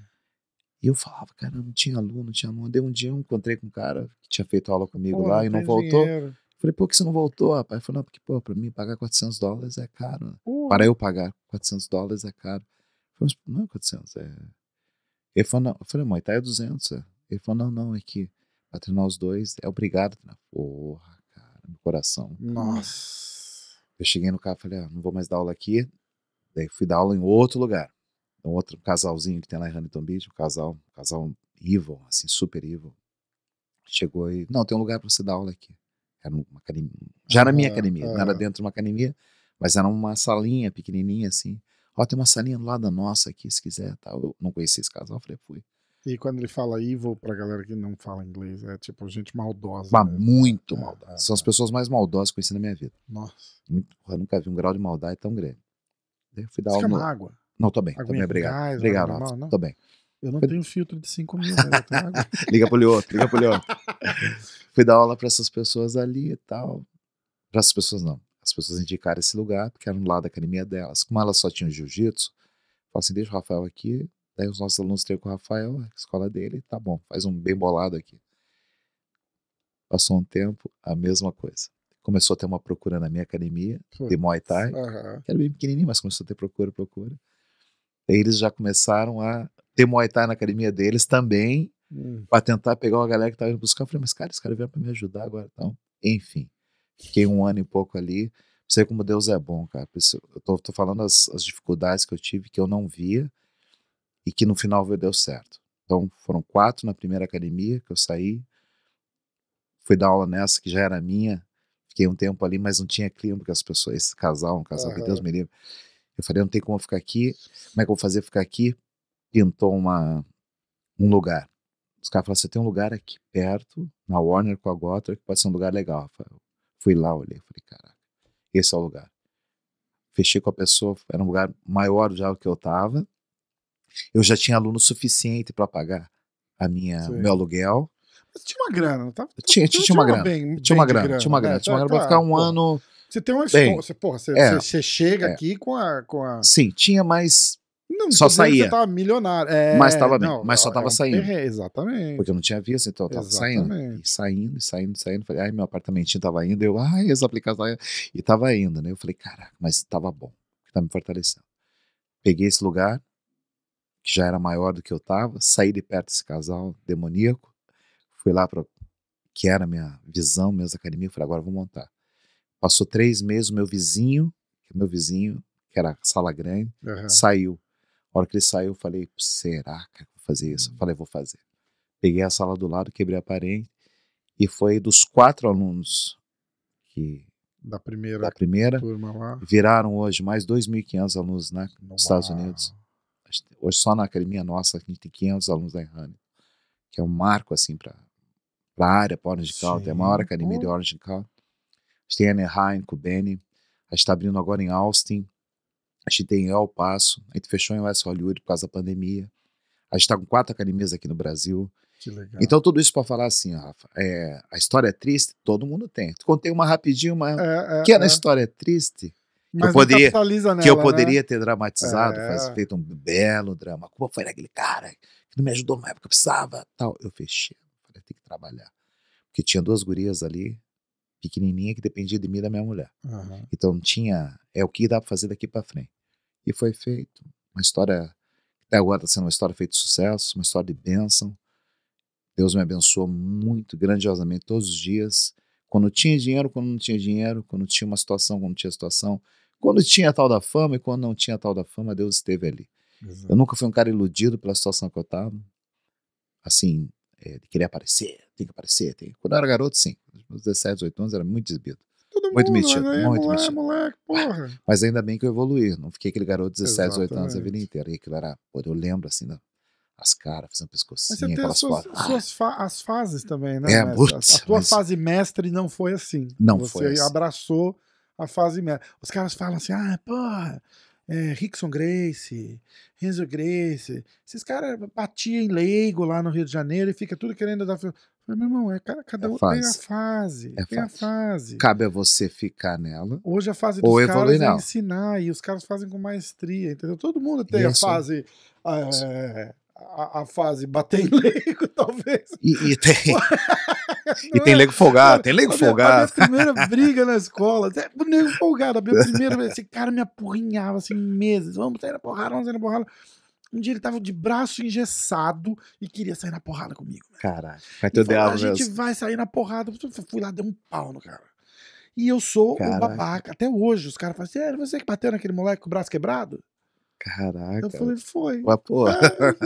E eu falava, cara, não tinha aluno, não tinha aluno. Daí um dia eu encontrei com um cara que tinha feito aula comigo pô, lá e não voltou. Dinheiro. Falei, pô, que você não voltou, rapaz? Ele falou, não, porque, pô, pra mim pagar 400 dólares é caro. Né? Pô. Para eu pagar 400 dólares é caro. Eu falei, não é 400, é... Ele falou, não. Eu falei, Muay Thai é 200. Ele falou, não, não, é que pra treinar os dois é obrigado. Porra, no coração. Nossa. Eu cheguei no carro e falei, ah, não vou mais dar aula aqui. Daí fui dar aula em outro lugar. Um então, outro casalzinho que tem lá em Huntington Beach, um casal, um casal evil, assim, super evil. Chegou e, não, tem um lugar para você dar aula aqui. Era uma academia. Já era minha ah, academia, é. não era é. dentro de uma academia, mas era uma salinha pequenininha assim. Ó, tem uma salinha lá da nossa aqui, se quiser, tal. Tá? Eu não conhecia esse casal, falei, fui. E quando ele fala evil, pra galera que não fala inglês, é tipo gente maldosa. Bah, muito é, maldosa. É, São as é. pessoas mais maldosas que eu conheci na minha vida. Nossa. Muito, nunca vi um grau de maldade tão grande. Eu fui dar Você é aula. água? Não, tô bem. tô bem, obrigado. Gás, obrigado, normal, não? Tô bem. Eu não fui... tenho filtro de 5 mil, né? [laughs] liga pro Lioto, liga pro Lioto. fui dar aula pra essas pessoas ali e tal. Pra essas pessoas não. As pessoas indicaram esse lugar, porque era um lado da academia delas. Como elas só tinham jiu-jitsu, falei assim: deixa o Rafael aqui, Daí os nossos alunos treiam com o Rafael, a ah, escola dele, tá bom, faz um bem bolado aqui. Passou um tempo, a mesma coisa. Começou a ter uma procura na minha academia de Muay Thai, uhum. que era bem pequenininho, mas começou a ter procura, procura. Daí eles já começaram a ter Muay Thai na academia deles também, hum. para tentar pegar uma galera que tava indo buscar. Eu falei, mas cara, esse cara veio para me ajudar agora. Então, enfim, fiquei um ano e pouco ali sei como Deus é bom, cara. Eu tô, tô falando as, as, dificuldades que eu tive que eu não via, e que no final deu certo. Então foram quatro na primeira academia que eu saí, fui dar aula nessa que já era minha, fiquei um tempo ali, mas não tinha clima porque as pessoas, esse casal, um casal uhum. que Deus me livre. Eu falei, não tem como eu ficar aqui, como é que eu vou fazer ficar aqui? Pintou uma, um lugar. Os caras falaram, você tem um lugar aqui perto, na Warner com a Gotha, que pode ser um lugar legal. Eu fui lá, olhei, falei, caraca, esse é o lugar. Fechei com a pessoa, era um lugar maior já do que eu tava, eu já tinha aluno suficiente para pagar a minha Sim. meu aluguel. Mas tinha uma grana, tá? não Tinha, tinha, tinha uma grana. Bem, tinha, uma grana, grana tinha uma grana, é, tinha uma tá, grana, tá, para ficar um ano. Você tem uma bem, você, porra, você, é, você chega é. aqui com a, com a. Sim, tinha mais. Não, só saía. Você tava milionário. É, mas tava bem, não, mas só tava é um saindo. Perre, exatamente. Porque eu não tinha visto, então eu tava exatamente. saindo. E saindo, e saindo, saindo. Falei, ai, meu apartamentinho tava indo. Eu, ai, as aplicações. E tava indo, né? Eu falei, caraca, mas tava bom. Tá me fortalecendo. Peguei esse lugar, que já era maior do que eu estava, saí de perto desse casal demoníaco, fui lá para que era a minha visão, minha academia, falei, agora vou montar. Passou três meses, meu vizinho, que é meu vizinho, que era sala grande, uhum. saiu. A hora que ele saiu, eu falei, será que eu vou fazer isso? Uhum. Falei, vou fazer. Peguei a sala do lado, quebrei a parede, e foi dos quatro alunos que da primeira, da primeira turma lá. viraram hoje mais 2.500 alunos né, nos Estados Unidos. Hoje só na academia nossa a gente tem 500 alunos da Errani, que é um marco assim para a área para Orange County, é a maior academia de Orange County. A gente tem a Kubeni, a gente está abrindo agora em Austin, a gente tem El Paso, a gente fechou em West Hollywood por causa da pandemia. A gente está com quatro academias aqui no Brasil. Então, tudo isso para falar assim, Rafa, é, a história é triste, todo mundo tem. Te contei uma rapidinho, uma é, é, pequena é. história triste mas eu poderia, nela, que eu né? poderia ter dramatizado, é. faz, feito um belo drama. Como foi aquele cara que não me ajudou mais porque eu precisava? Tal. Eu fechei, falei, tem que trabalhar. Porque tinha duas gurias ali, pequenininha, que dependia de mim e da minha mulher. Uhum. Então tinha, é o que dá pra fazer daqui para frente. E foi feito. Uma história, até agora tá sendo uma história feita de sucesso, uma história de bênção. Deus me abençoou muito grandiosamente todos os dias. Quando tinha dinheiro, quando não tinha dinheiro, quando tinha uma situação, quando não tinha situação quando tinha tal da fama e quando não tinha tal da fama, Deus esteve ali. Eu nunca fui um cara iludido pela situação que eu estava. Assim, é, de querer aparecer, tem que aparecer. Tem... Quando eu era garoto, sim. Nos 17, 18 anos, era muito desbido. muito mundo, né? muito moleque, metido. Moleque, porra. [laughs] Mas ainda bem que eu evoluí. Não fiquei aquele garoto de 17, Exatamente. 18 anos a vida inteira. E aquilo era, pô, eu lembro assim, as caras, fazendo pescocinho, Mas as suas, suas ah. fa as fases também, né? É, putz, a tua mas... fase mestre não foi assim. Não você foi. Você assim. abraçou a fase merda. Os caras falam assim, ah, porra, é, Rickson Grace, Renzo Grace, esses caras batiam em leigo lá no Rio de Janeiro e fica tudo querendo dar. Falei, meu irmão, é, cada é um fase. tem a fase. É tem fase. a fase. Cabe a você ficar nela. Hoje a fase dos caras é ensinar, e os caras fazem com maestria, entendeu? Todo mundo tem Isso. a fase. A, é, a, a, fase bater em [laughs] leigo, talvez. E, e tem. [laughs] e tem lego folgado, tem lego folgado. A minha primeira briga na escola, [laughs] é, o lego folgado, a minha primeira vez, esse cara me apurrinhava assim meses, vamos sair na porrada, vamos sair na porrada. Um dia ele tava de braço engessado e queria sair na porrada comigo. Né? Caralho, vai ter A gente vai sair na porrada. Eu fui lá, dei um pau no cara. E eu sou o um babaca. Até hoje os caras falam assim: é, você que bateu naquele moleque com o braço quebrado? Caraca. Eu falei, foi. Mas, pô. É,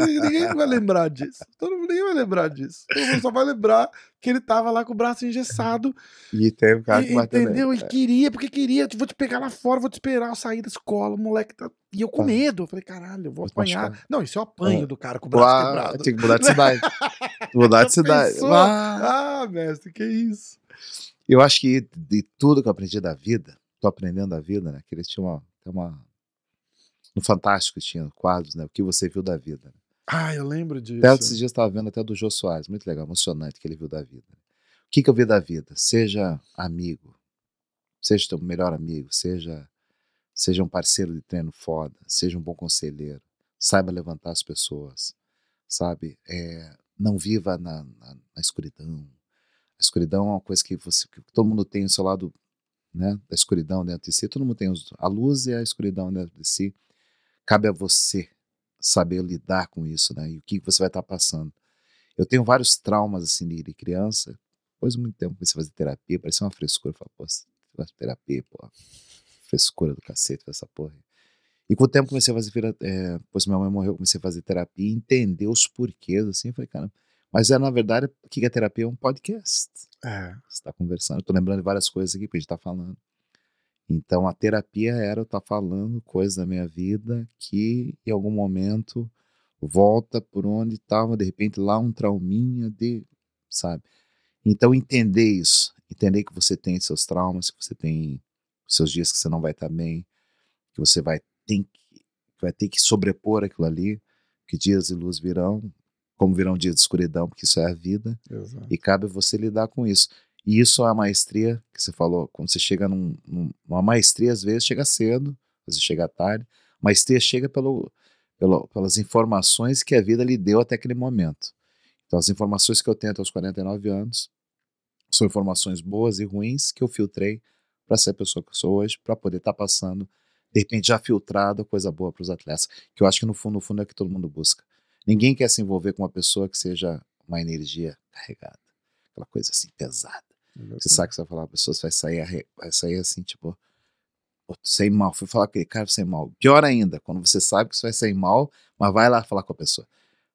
ninguém [laughs] vai lembrar disso. Todo mundo nem vai lembrar disso. Todo mundo só vai lembrar que ele tava lá com o braço engessado. E tem um cara e, que Entendeu? Ele é. queria, porque queria. Vou te pegar lá fora, vou te esperar eu sair da escola, o moleque tá... E eu com tá. medo. Eu falei, caralho, eu vou, vou apanhar. Não, isso eu ah. apanho do cara com o braço Uá, quebrado. Tinha que mudar de cidade. [laughs] mudar de cidade. Ah. ah, mestre, que isso. Eu acho que de tudo que eu aprendi da vida, tô aprendendo da vida, né? Que eles tinham uma, uma no Fantástico tinha quadros, né? O que você viu da vida. Né. Ah, eu lembro disso. Até esses dias estava vendo até do Jô Soares, muito legal, emocionante que ele viu da vida. Né. O que, que eu vi da vida? Seja amigo, seja teu melhor amigo, seja, seja um parceiro de treino foda, seja um bom conselheiro, saiba levantar as pessoas, sabe? É, não viva na, na, na, escuridão. A escuridão é uma coisa que você, que todo mundo tem o seu lado, né? Da escuridão dentro de si. Todo mundo tem a luz e a escuridão dentro de si. Cabe a você saber lidar com isso, né? E o que você vai estar tá passando. Eu tenho vários traumas, assim, de criança. Depois de muito tempo comecei a fazer terapia, parecia uma frescura. Eu falei, pô, terapia, pô, frescura do cacete essa porra. E com o tempo comecei a fazer, é, eh, pois minha mãe morreu, comecei a fazer terapia, entender os porquês, assim, eu falei, cara, mas é, na verdade, o que é terapia? É um podcast. É. Você tá conversando, eu tô lembrando de várias coisas aqui que a gente tá falando. Então a terapia era eu estar tá falando coisas da minha vida que em algum momento volta por onde estava, de repente lá um trauminha de, sabe? Então entender isso, entender que você tem seus traumas, que você tem seus dias que você não vai estar tá bem, que você vai ter que, vai ter que sobrepor aquilo ali, que dias e luz virão, como virão dias de escuridão, porque isso é a vida, Exato. e cabe você lidar com isso. E isso é a maestria que você falou, quando você chega num, num, numa maestria, às vezes chega cedo, às vezes chega tarde, maestria chega pelo, pelo, pelas informações que a vida lhe deu até aquele momento. Então, as informações que eu tenho até os 49 anos são informações boas e ruins que eu filtrei para ser a pessoa que eu sou hoje, para poder estar tá passando, de repente, já filtrado coisa boa para os atletas, que eu acho que no fundo, no fundo é o que todo mundo busca. Ninguém quer se envolver com uma pessoa que seja uma energia carregada, aquela coisa assim pesada você sabe que você vai falar, a pessoa vai sair, vai sair assim, tipo, sem mal. Fui falar com aquele cara, sem mal. Pior ainda, quando você sabe que você vai sair mal, mas vai lá falar com a pessoa.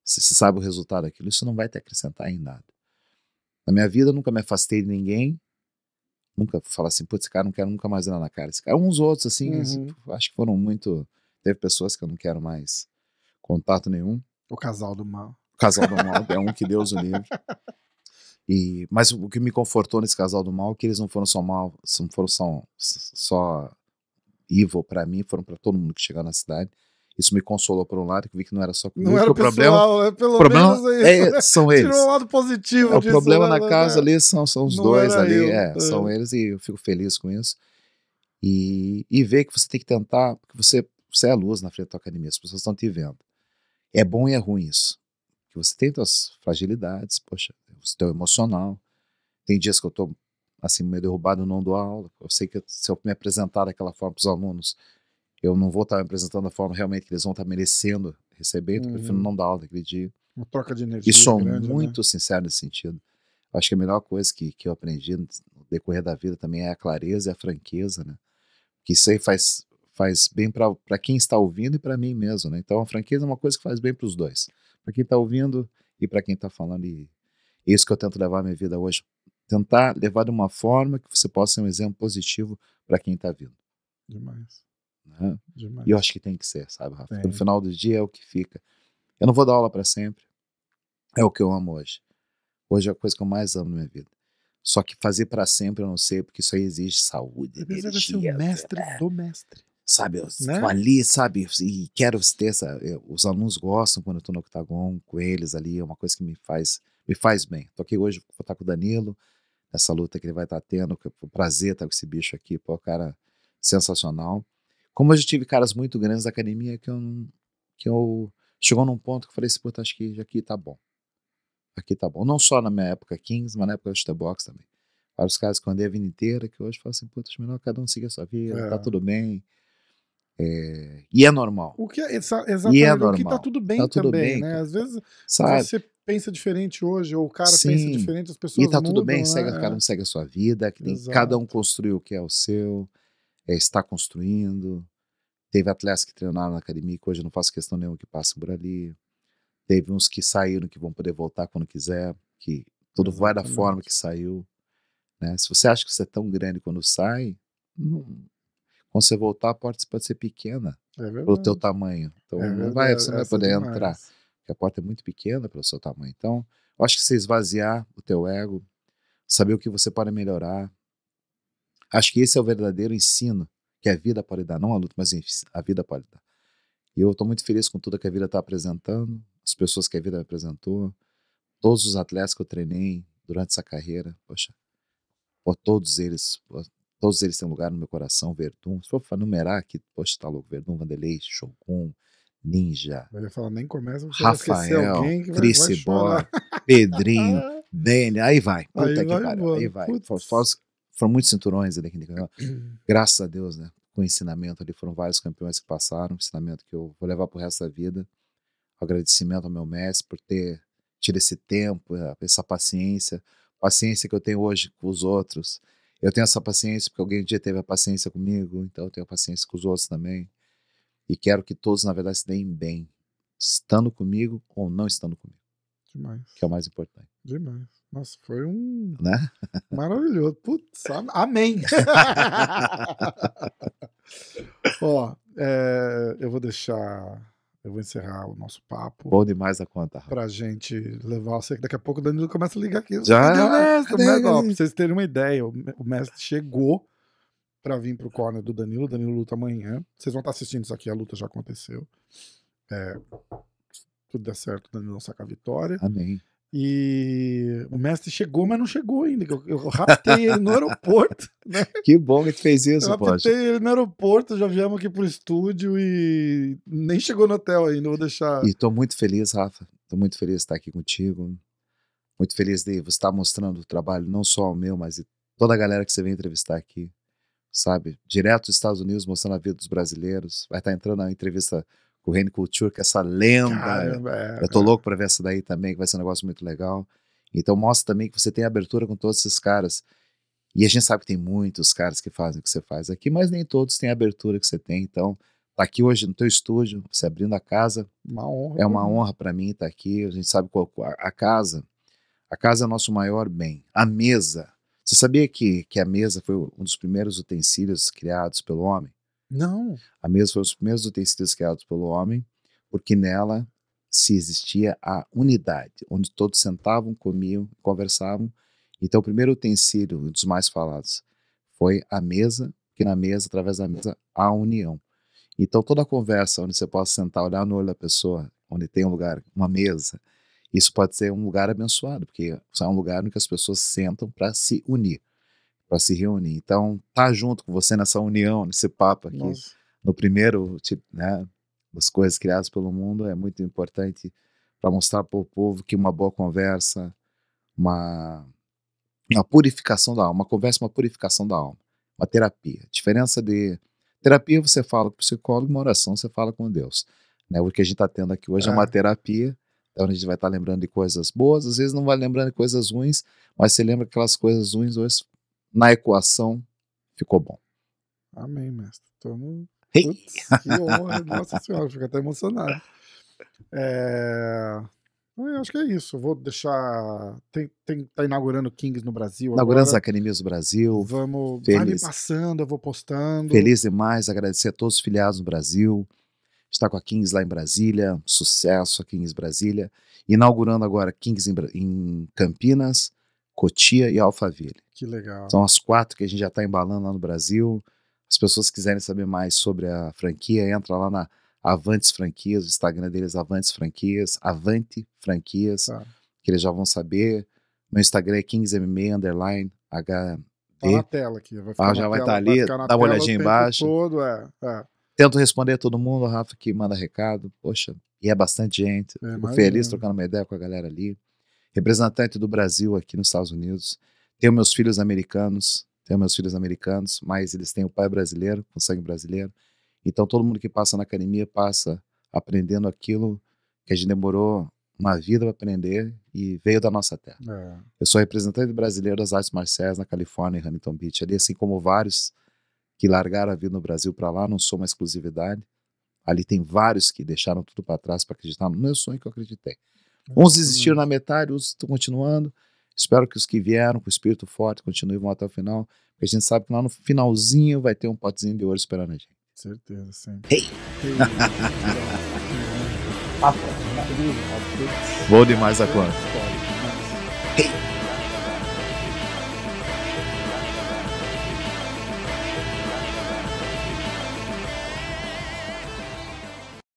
Se você sabe o resultado daquilo, isso não vai te acrescentar em nada. Na minha vida, eu nunca me afastei de ninguém. Nunca falar assim, putz, esse cara não quero nunca mais olhar na cara. Esse cara, uns outros, assim, uhum. acho que foram muito. Teve pessoas que eu não quero mais contato nenhum. O casal do mal. O casal do mal é um que Deus o livre. [laughs] E, mas o que me confortou nesse casal do mal é que eles não foram só mal, não foram só, só evil para mim, foram para todo mundo que chegou na cidade. Isso me consolou por um lado, que vi que não era só comigo. Não era o pessoal, problema, é pelo problema menos é isso. É, né? são eles. Tirou um lado positivo é, O problema né? na casa é, ali são, são os dois ali, é, é, são eles e eu fico feliz com isso. E, e ver que você tem que tentar, porque você, você é a luz na frente da tua academia, as pessoas estão te vendo. É bom e é ruim isso que você tem suas fragilidades, poxa, estou emocional. Tem dias que eu estou assim, meio derrubado, não dou aula. Eu sei que se eu me apresentar daquela forma para os alunos, eu não vou estar me apresentando da forma realmente que eles vão estar merecendo recebendo. Uhum. Eu prefiro uhum. não dar aula naquele dia. Uma troca de energia. E sou grande, né? muito né? sincero nesse sentido. Acho que a melhor coisa que, que eu aprendi no decorrer da vida também é a clareza e a franqueza, né? Que isso aí faz, faz bem para quem está ouvindo e para mim mesmo, né? Então a franqueza é uma coisa que faz bem para os dois. Para quem está ouvindo e para quem está falando e é isso que eu tento levar à minha vida hoje. Tentar levar de uma forma que você possa ser um exemplo positivo para quem está vindo. Demais. Né? Demais. E eu acho que tem que ser, sabe, Rafa? Tem. No final do dia é o que fica. Eu não vou dar aula para sempre. É o que eu amo hoje. Hoje é a coisa que eu mais amo na minha vida. Só que fazer para sempre eu não sei, porque isso aí exige saúde. Precisa ser o mestre é. do mestre. Sabe, eu né? ali, sabe, e quero ter essa. Eu, eh, os alunos gostam quando eu estou no octagon com eles ali, é uma coisa que me faz me faz bem. Tô aqui hoje, vou estar tá com o Danilo, essa luta que ele vai estar tá tendo, que é um prazer estar tá com esse bicho aqui, pô, cara sensacional. Como eu já tive caras muito grandes da academia que eu não, que eu chegou num ponto que eu falei assim, puta, acho que aqui tá bom. Aqui tá bom. Não só na minha época Kings, mas na época do Box também. Vários caras que eu andei a vida inteira, que hoje falam assim, puta, melhor cada um seguir a sua vida, é. tá tudo bem. É... E é normal. O que é, exa exatamente, e é normal. o que tá tudo bem tá tudo também, bem, né? Às vezes Sabe? você pensa diferente hoje, ou o cara Sim. pensa diferente, as pessoas. E tá mudam, tudo bem, né? segue, cada um é. segue a sua vida, que tem, cada um construiu o que é o seu, é, está construindo. Teve atletas que treinaram na academia, que hoje não faço questão nenhuma que passem por ali. Teve uns que saíram, que vão poder voltar quando quiser, que tudo Exatamente. vai da forma que saiu. Né? Se você acha que você é tão grande quando sai, não. quando você voltar, a porta pode ser pequena. É pelo teu tamanho. Então é vai, você não vai é poder entrar porque a porta é muito pequena pelo seu tamanho. Então, eu acho que você esvaziar o teu ego, saber o que você pode melhorar. Acho que esse é o verdadeiro ensino que a vida pode dar, não a luta, mas a vida pode dar. E eu estou muito feliz com tudo que a vida está apresentando, as pessoas que a vida me apresentou, todos os atletas que eu treinei durante essa carreira, poxa, por todos eles, por todos eles têm lugar no meu coração, Verdun, se for numerar aqui, poxa, tá louco, Verdun, Vanderlei, Shogun, Ninja. Ele fala, nem começa você Rafael, Cricibor, [laughs] Pedrinho, Daniel, aí vai. Puta aí que pariu, aí vai. foram muitos cinturões ali. [clears throat] Graças a Deus, né? Com o ensinamento ali, foram vários campeões que passaram, ensinamento que eu vou levar pro resto da vida. agradecimento ao meu mestre por ter tido esse tempo, eh, essa paciência, paciência que eu tenho hoje com os outros. Eu tenho essa paciência porque alguém um dia teve a paciência comigo, então eu tenho paciência com os outros também. E quero que todos, na verdade, se deem bem, estando comigo ou não estando comigo. Demais. Que é o mais importante. Demais. Nossa, foi um. Né? Maravilhoso. Putz, amém. [laughs] Ó, é, eu vou deixar. Eu vou encerrar o nosso papo. Bom demais a conta. Pra gente levar você. Daqui a pouco o Danilo começa a ligar aqui. Já? mestre, o mestre? Ó, pra vocês terem uma ideia, o mestre chegou para vir pro corner do Danilo. Danilo luta amanhã. Vocês vão estar tá assistindo isso aqui, a luta já aconteceu. É, tudo der certo, Danilo saca a vitória. Amém. E o mestre chegou, mas não chegou ainda. Eu, eu raptei ele no aeroporto. [laughs] Né? Que bom que tu fez isso, Eu raptei ele no aeroporto, já viemos aqui pro estúdio e nem chegou no hotel ainda. Vou deixar. E tô muito feliz, Rafa. Tô muito feliz de estar aqui contigo. Muito feliz de você estar tá mostrando o trabalho, não só o meu, mas de toda a galera que você vem entrevistar aqui sabe? Direto dos Estados Unidos, mostrando a vida dos brasileiros. Vai estar entrando na entrevista com o Rene Couture, que é essa lenda. Caramba, é, eu tô é. louco para ver essa daí também, que vai ser um negócio muito legal. Então mostra também que você tem abertura com todos esses caras. E a gente sabe que tem muitos caras que fazem o que você faz aqui, mas nem todos têm a abertura que você tem. Então, tá aqui hoje no teu estúdio, você abrindo a casa. Uma honra. É uma honra para mim estar tá aqui. A gente sabe qual a casa. A casa é nosso maior bem. A mesa você sabia que, que a mesa foi um dos primeiros utensílios criados pelo homem? Não. A mesa foi um dos primeiros utensílios criados pelo homem, porque nela se existia a unidade, onde todos sentavam, comiam, conversavam. Então, o primeiro utensílio, um dos mais falados, foi a mesa, porque na mesa, através da mesa, há a união. Então, toda conversa onde você possa sentar, olhar no olho da pessoa, onde tem um lugar, uma mesa, isso pode ser um lugar abençoado, porque é um lugar no que as pessoas sentam para se unir, para se reunir. Então, tá junto com você nessa união, nesse papo aqui, Nossa. no primeiro, né, das coisas criadas pelo mundo, é muito importante para mostrar para o povo que uma boa conversa, uma, uma purificação da alma, uma conversa, uma purificação da alma, uma terapia. A diferença de terapia você fala com o psicólogo, uma oração você fala com Deus. Né? O que a gente está tendo aqui hoje é, é uma terapia então a gente vai estar tá lembrando de coisas boas, às vezes não vai lembrando de coisas ruins, mas você lembra aquelas coisas ruins hoje na equação ficou bom. Amém, mestre. Tamo no... Putz, que honra, nossa senhora, fico até emocionado. É... Eu acho que é isso. Vou deixar. Tem, tem, tá inaugurando Kings no Brasil. Inaugurando as academias do Brasil. Vamos. Feliz. Vai me passando, eu vou postando. Feliz demais, agradecer a todos os filiados no Brasil está com a Kings lá em Brasília, sucesso a Kings Brasília, inaugurando agora Kings em, em Campinas, Cotia e Alphaville. Que legal. São as quatro que a gente já está embalando lá no Brasil. As pessoas quiserem saber mais sobre a franquia, entra lá na Avantes Franquias, o Instagram deles Avantes Franquias, Avante Franquias, tá. que eles já vão saber. Meu Instagram é kingsmma, underline, HD. Tá na tela aqui, vai ficar ah, já vai estar tá ali, dá uma olhadinha embaixo. Todo, é, é. Tento responder todo mundo, o Rafa que manda recado, poxa, e é bastante gente. É, Fico feliz trocando uma ideia com a galera ali. Representante do Brasil aqui nos Estados Unidos. Tenho meus filhos americanos, tenho meus filhos americanos, mas eles têm o pai brasileiro, com sangue brasileiro. Então todo mundo que passa na academia passa aprendendo aquilo que a gente demorou uma vida para aprender e veio da nossa terra. É. Eu sou representante brasileiro das artes marciais na Califórnia, em Huntington Beach, ali, assim como vários que largaram a vida no Brasil para lá, não sou uma exclusividade. Ali tem vários que deixaram tudo para trás para acreditar no meu sonho que eu acreditei. Uns existiram na metade, outros estão continuando. Espero que os que vieram com o espírito forte continuem até o final, porque a gente sabe que lá no finalzinho vai ter um potezinho de ouro esperando a gente. Certeza, sim Hey! hey. [laughs] Bom demais a conta. Hey!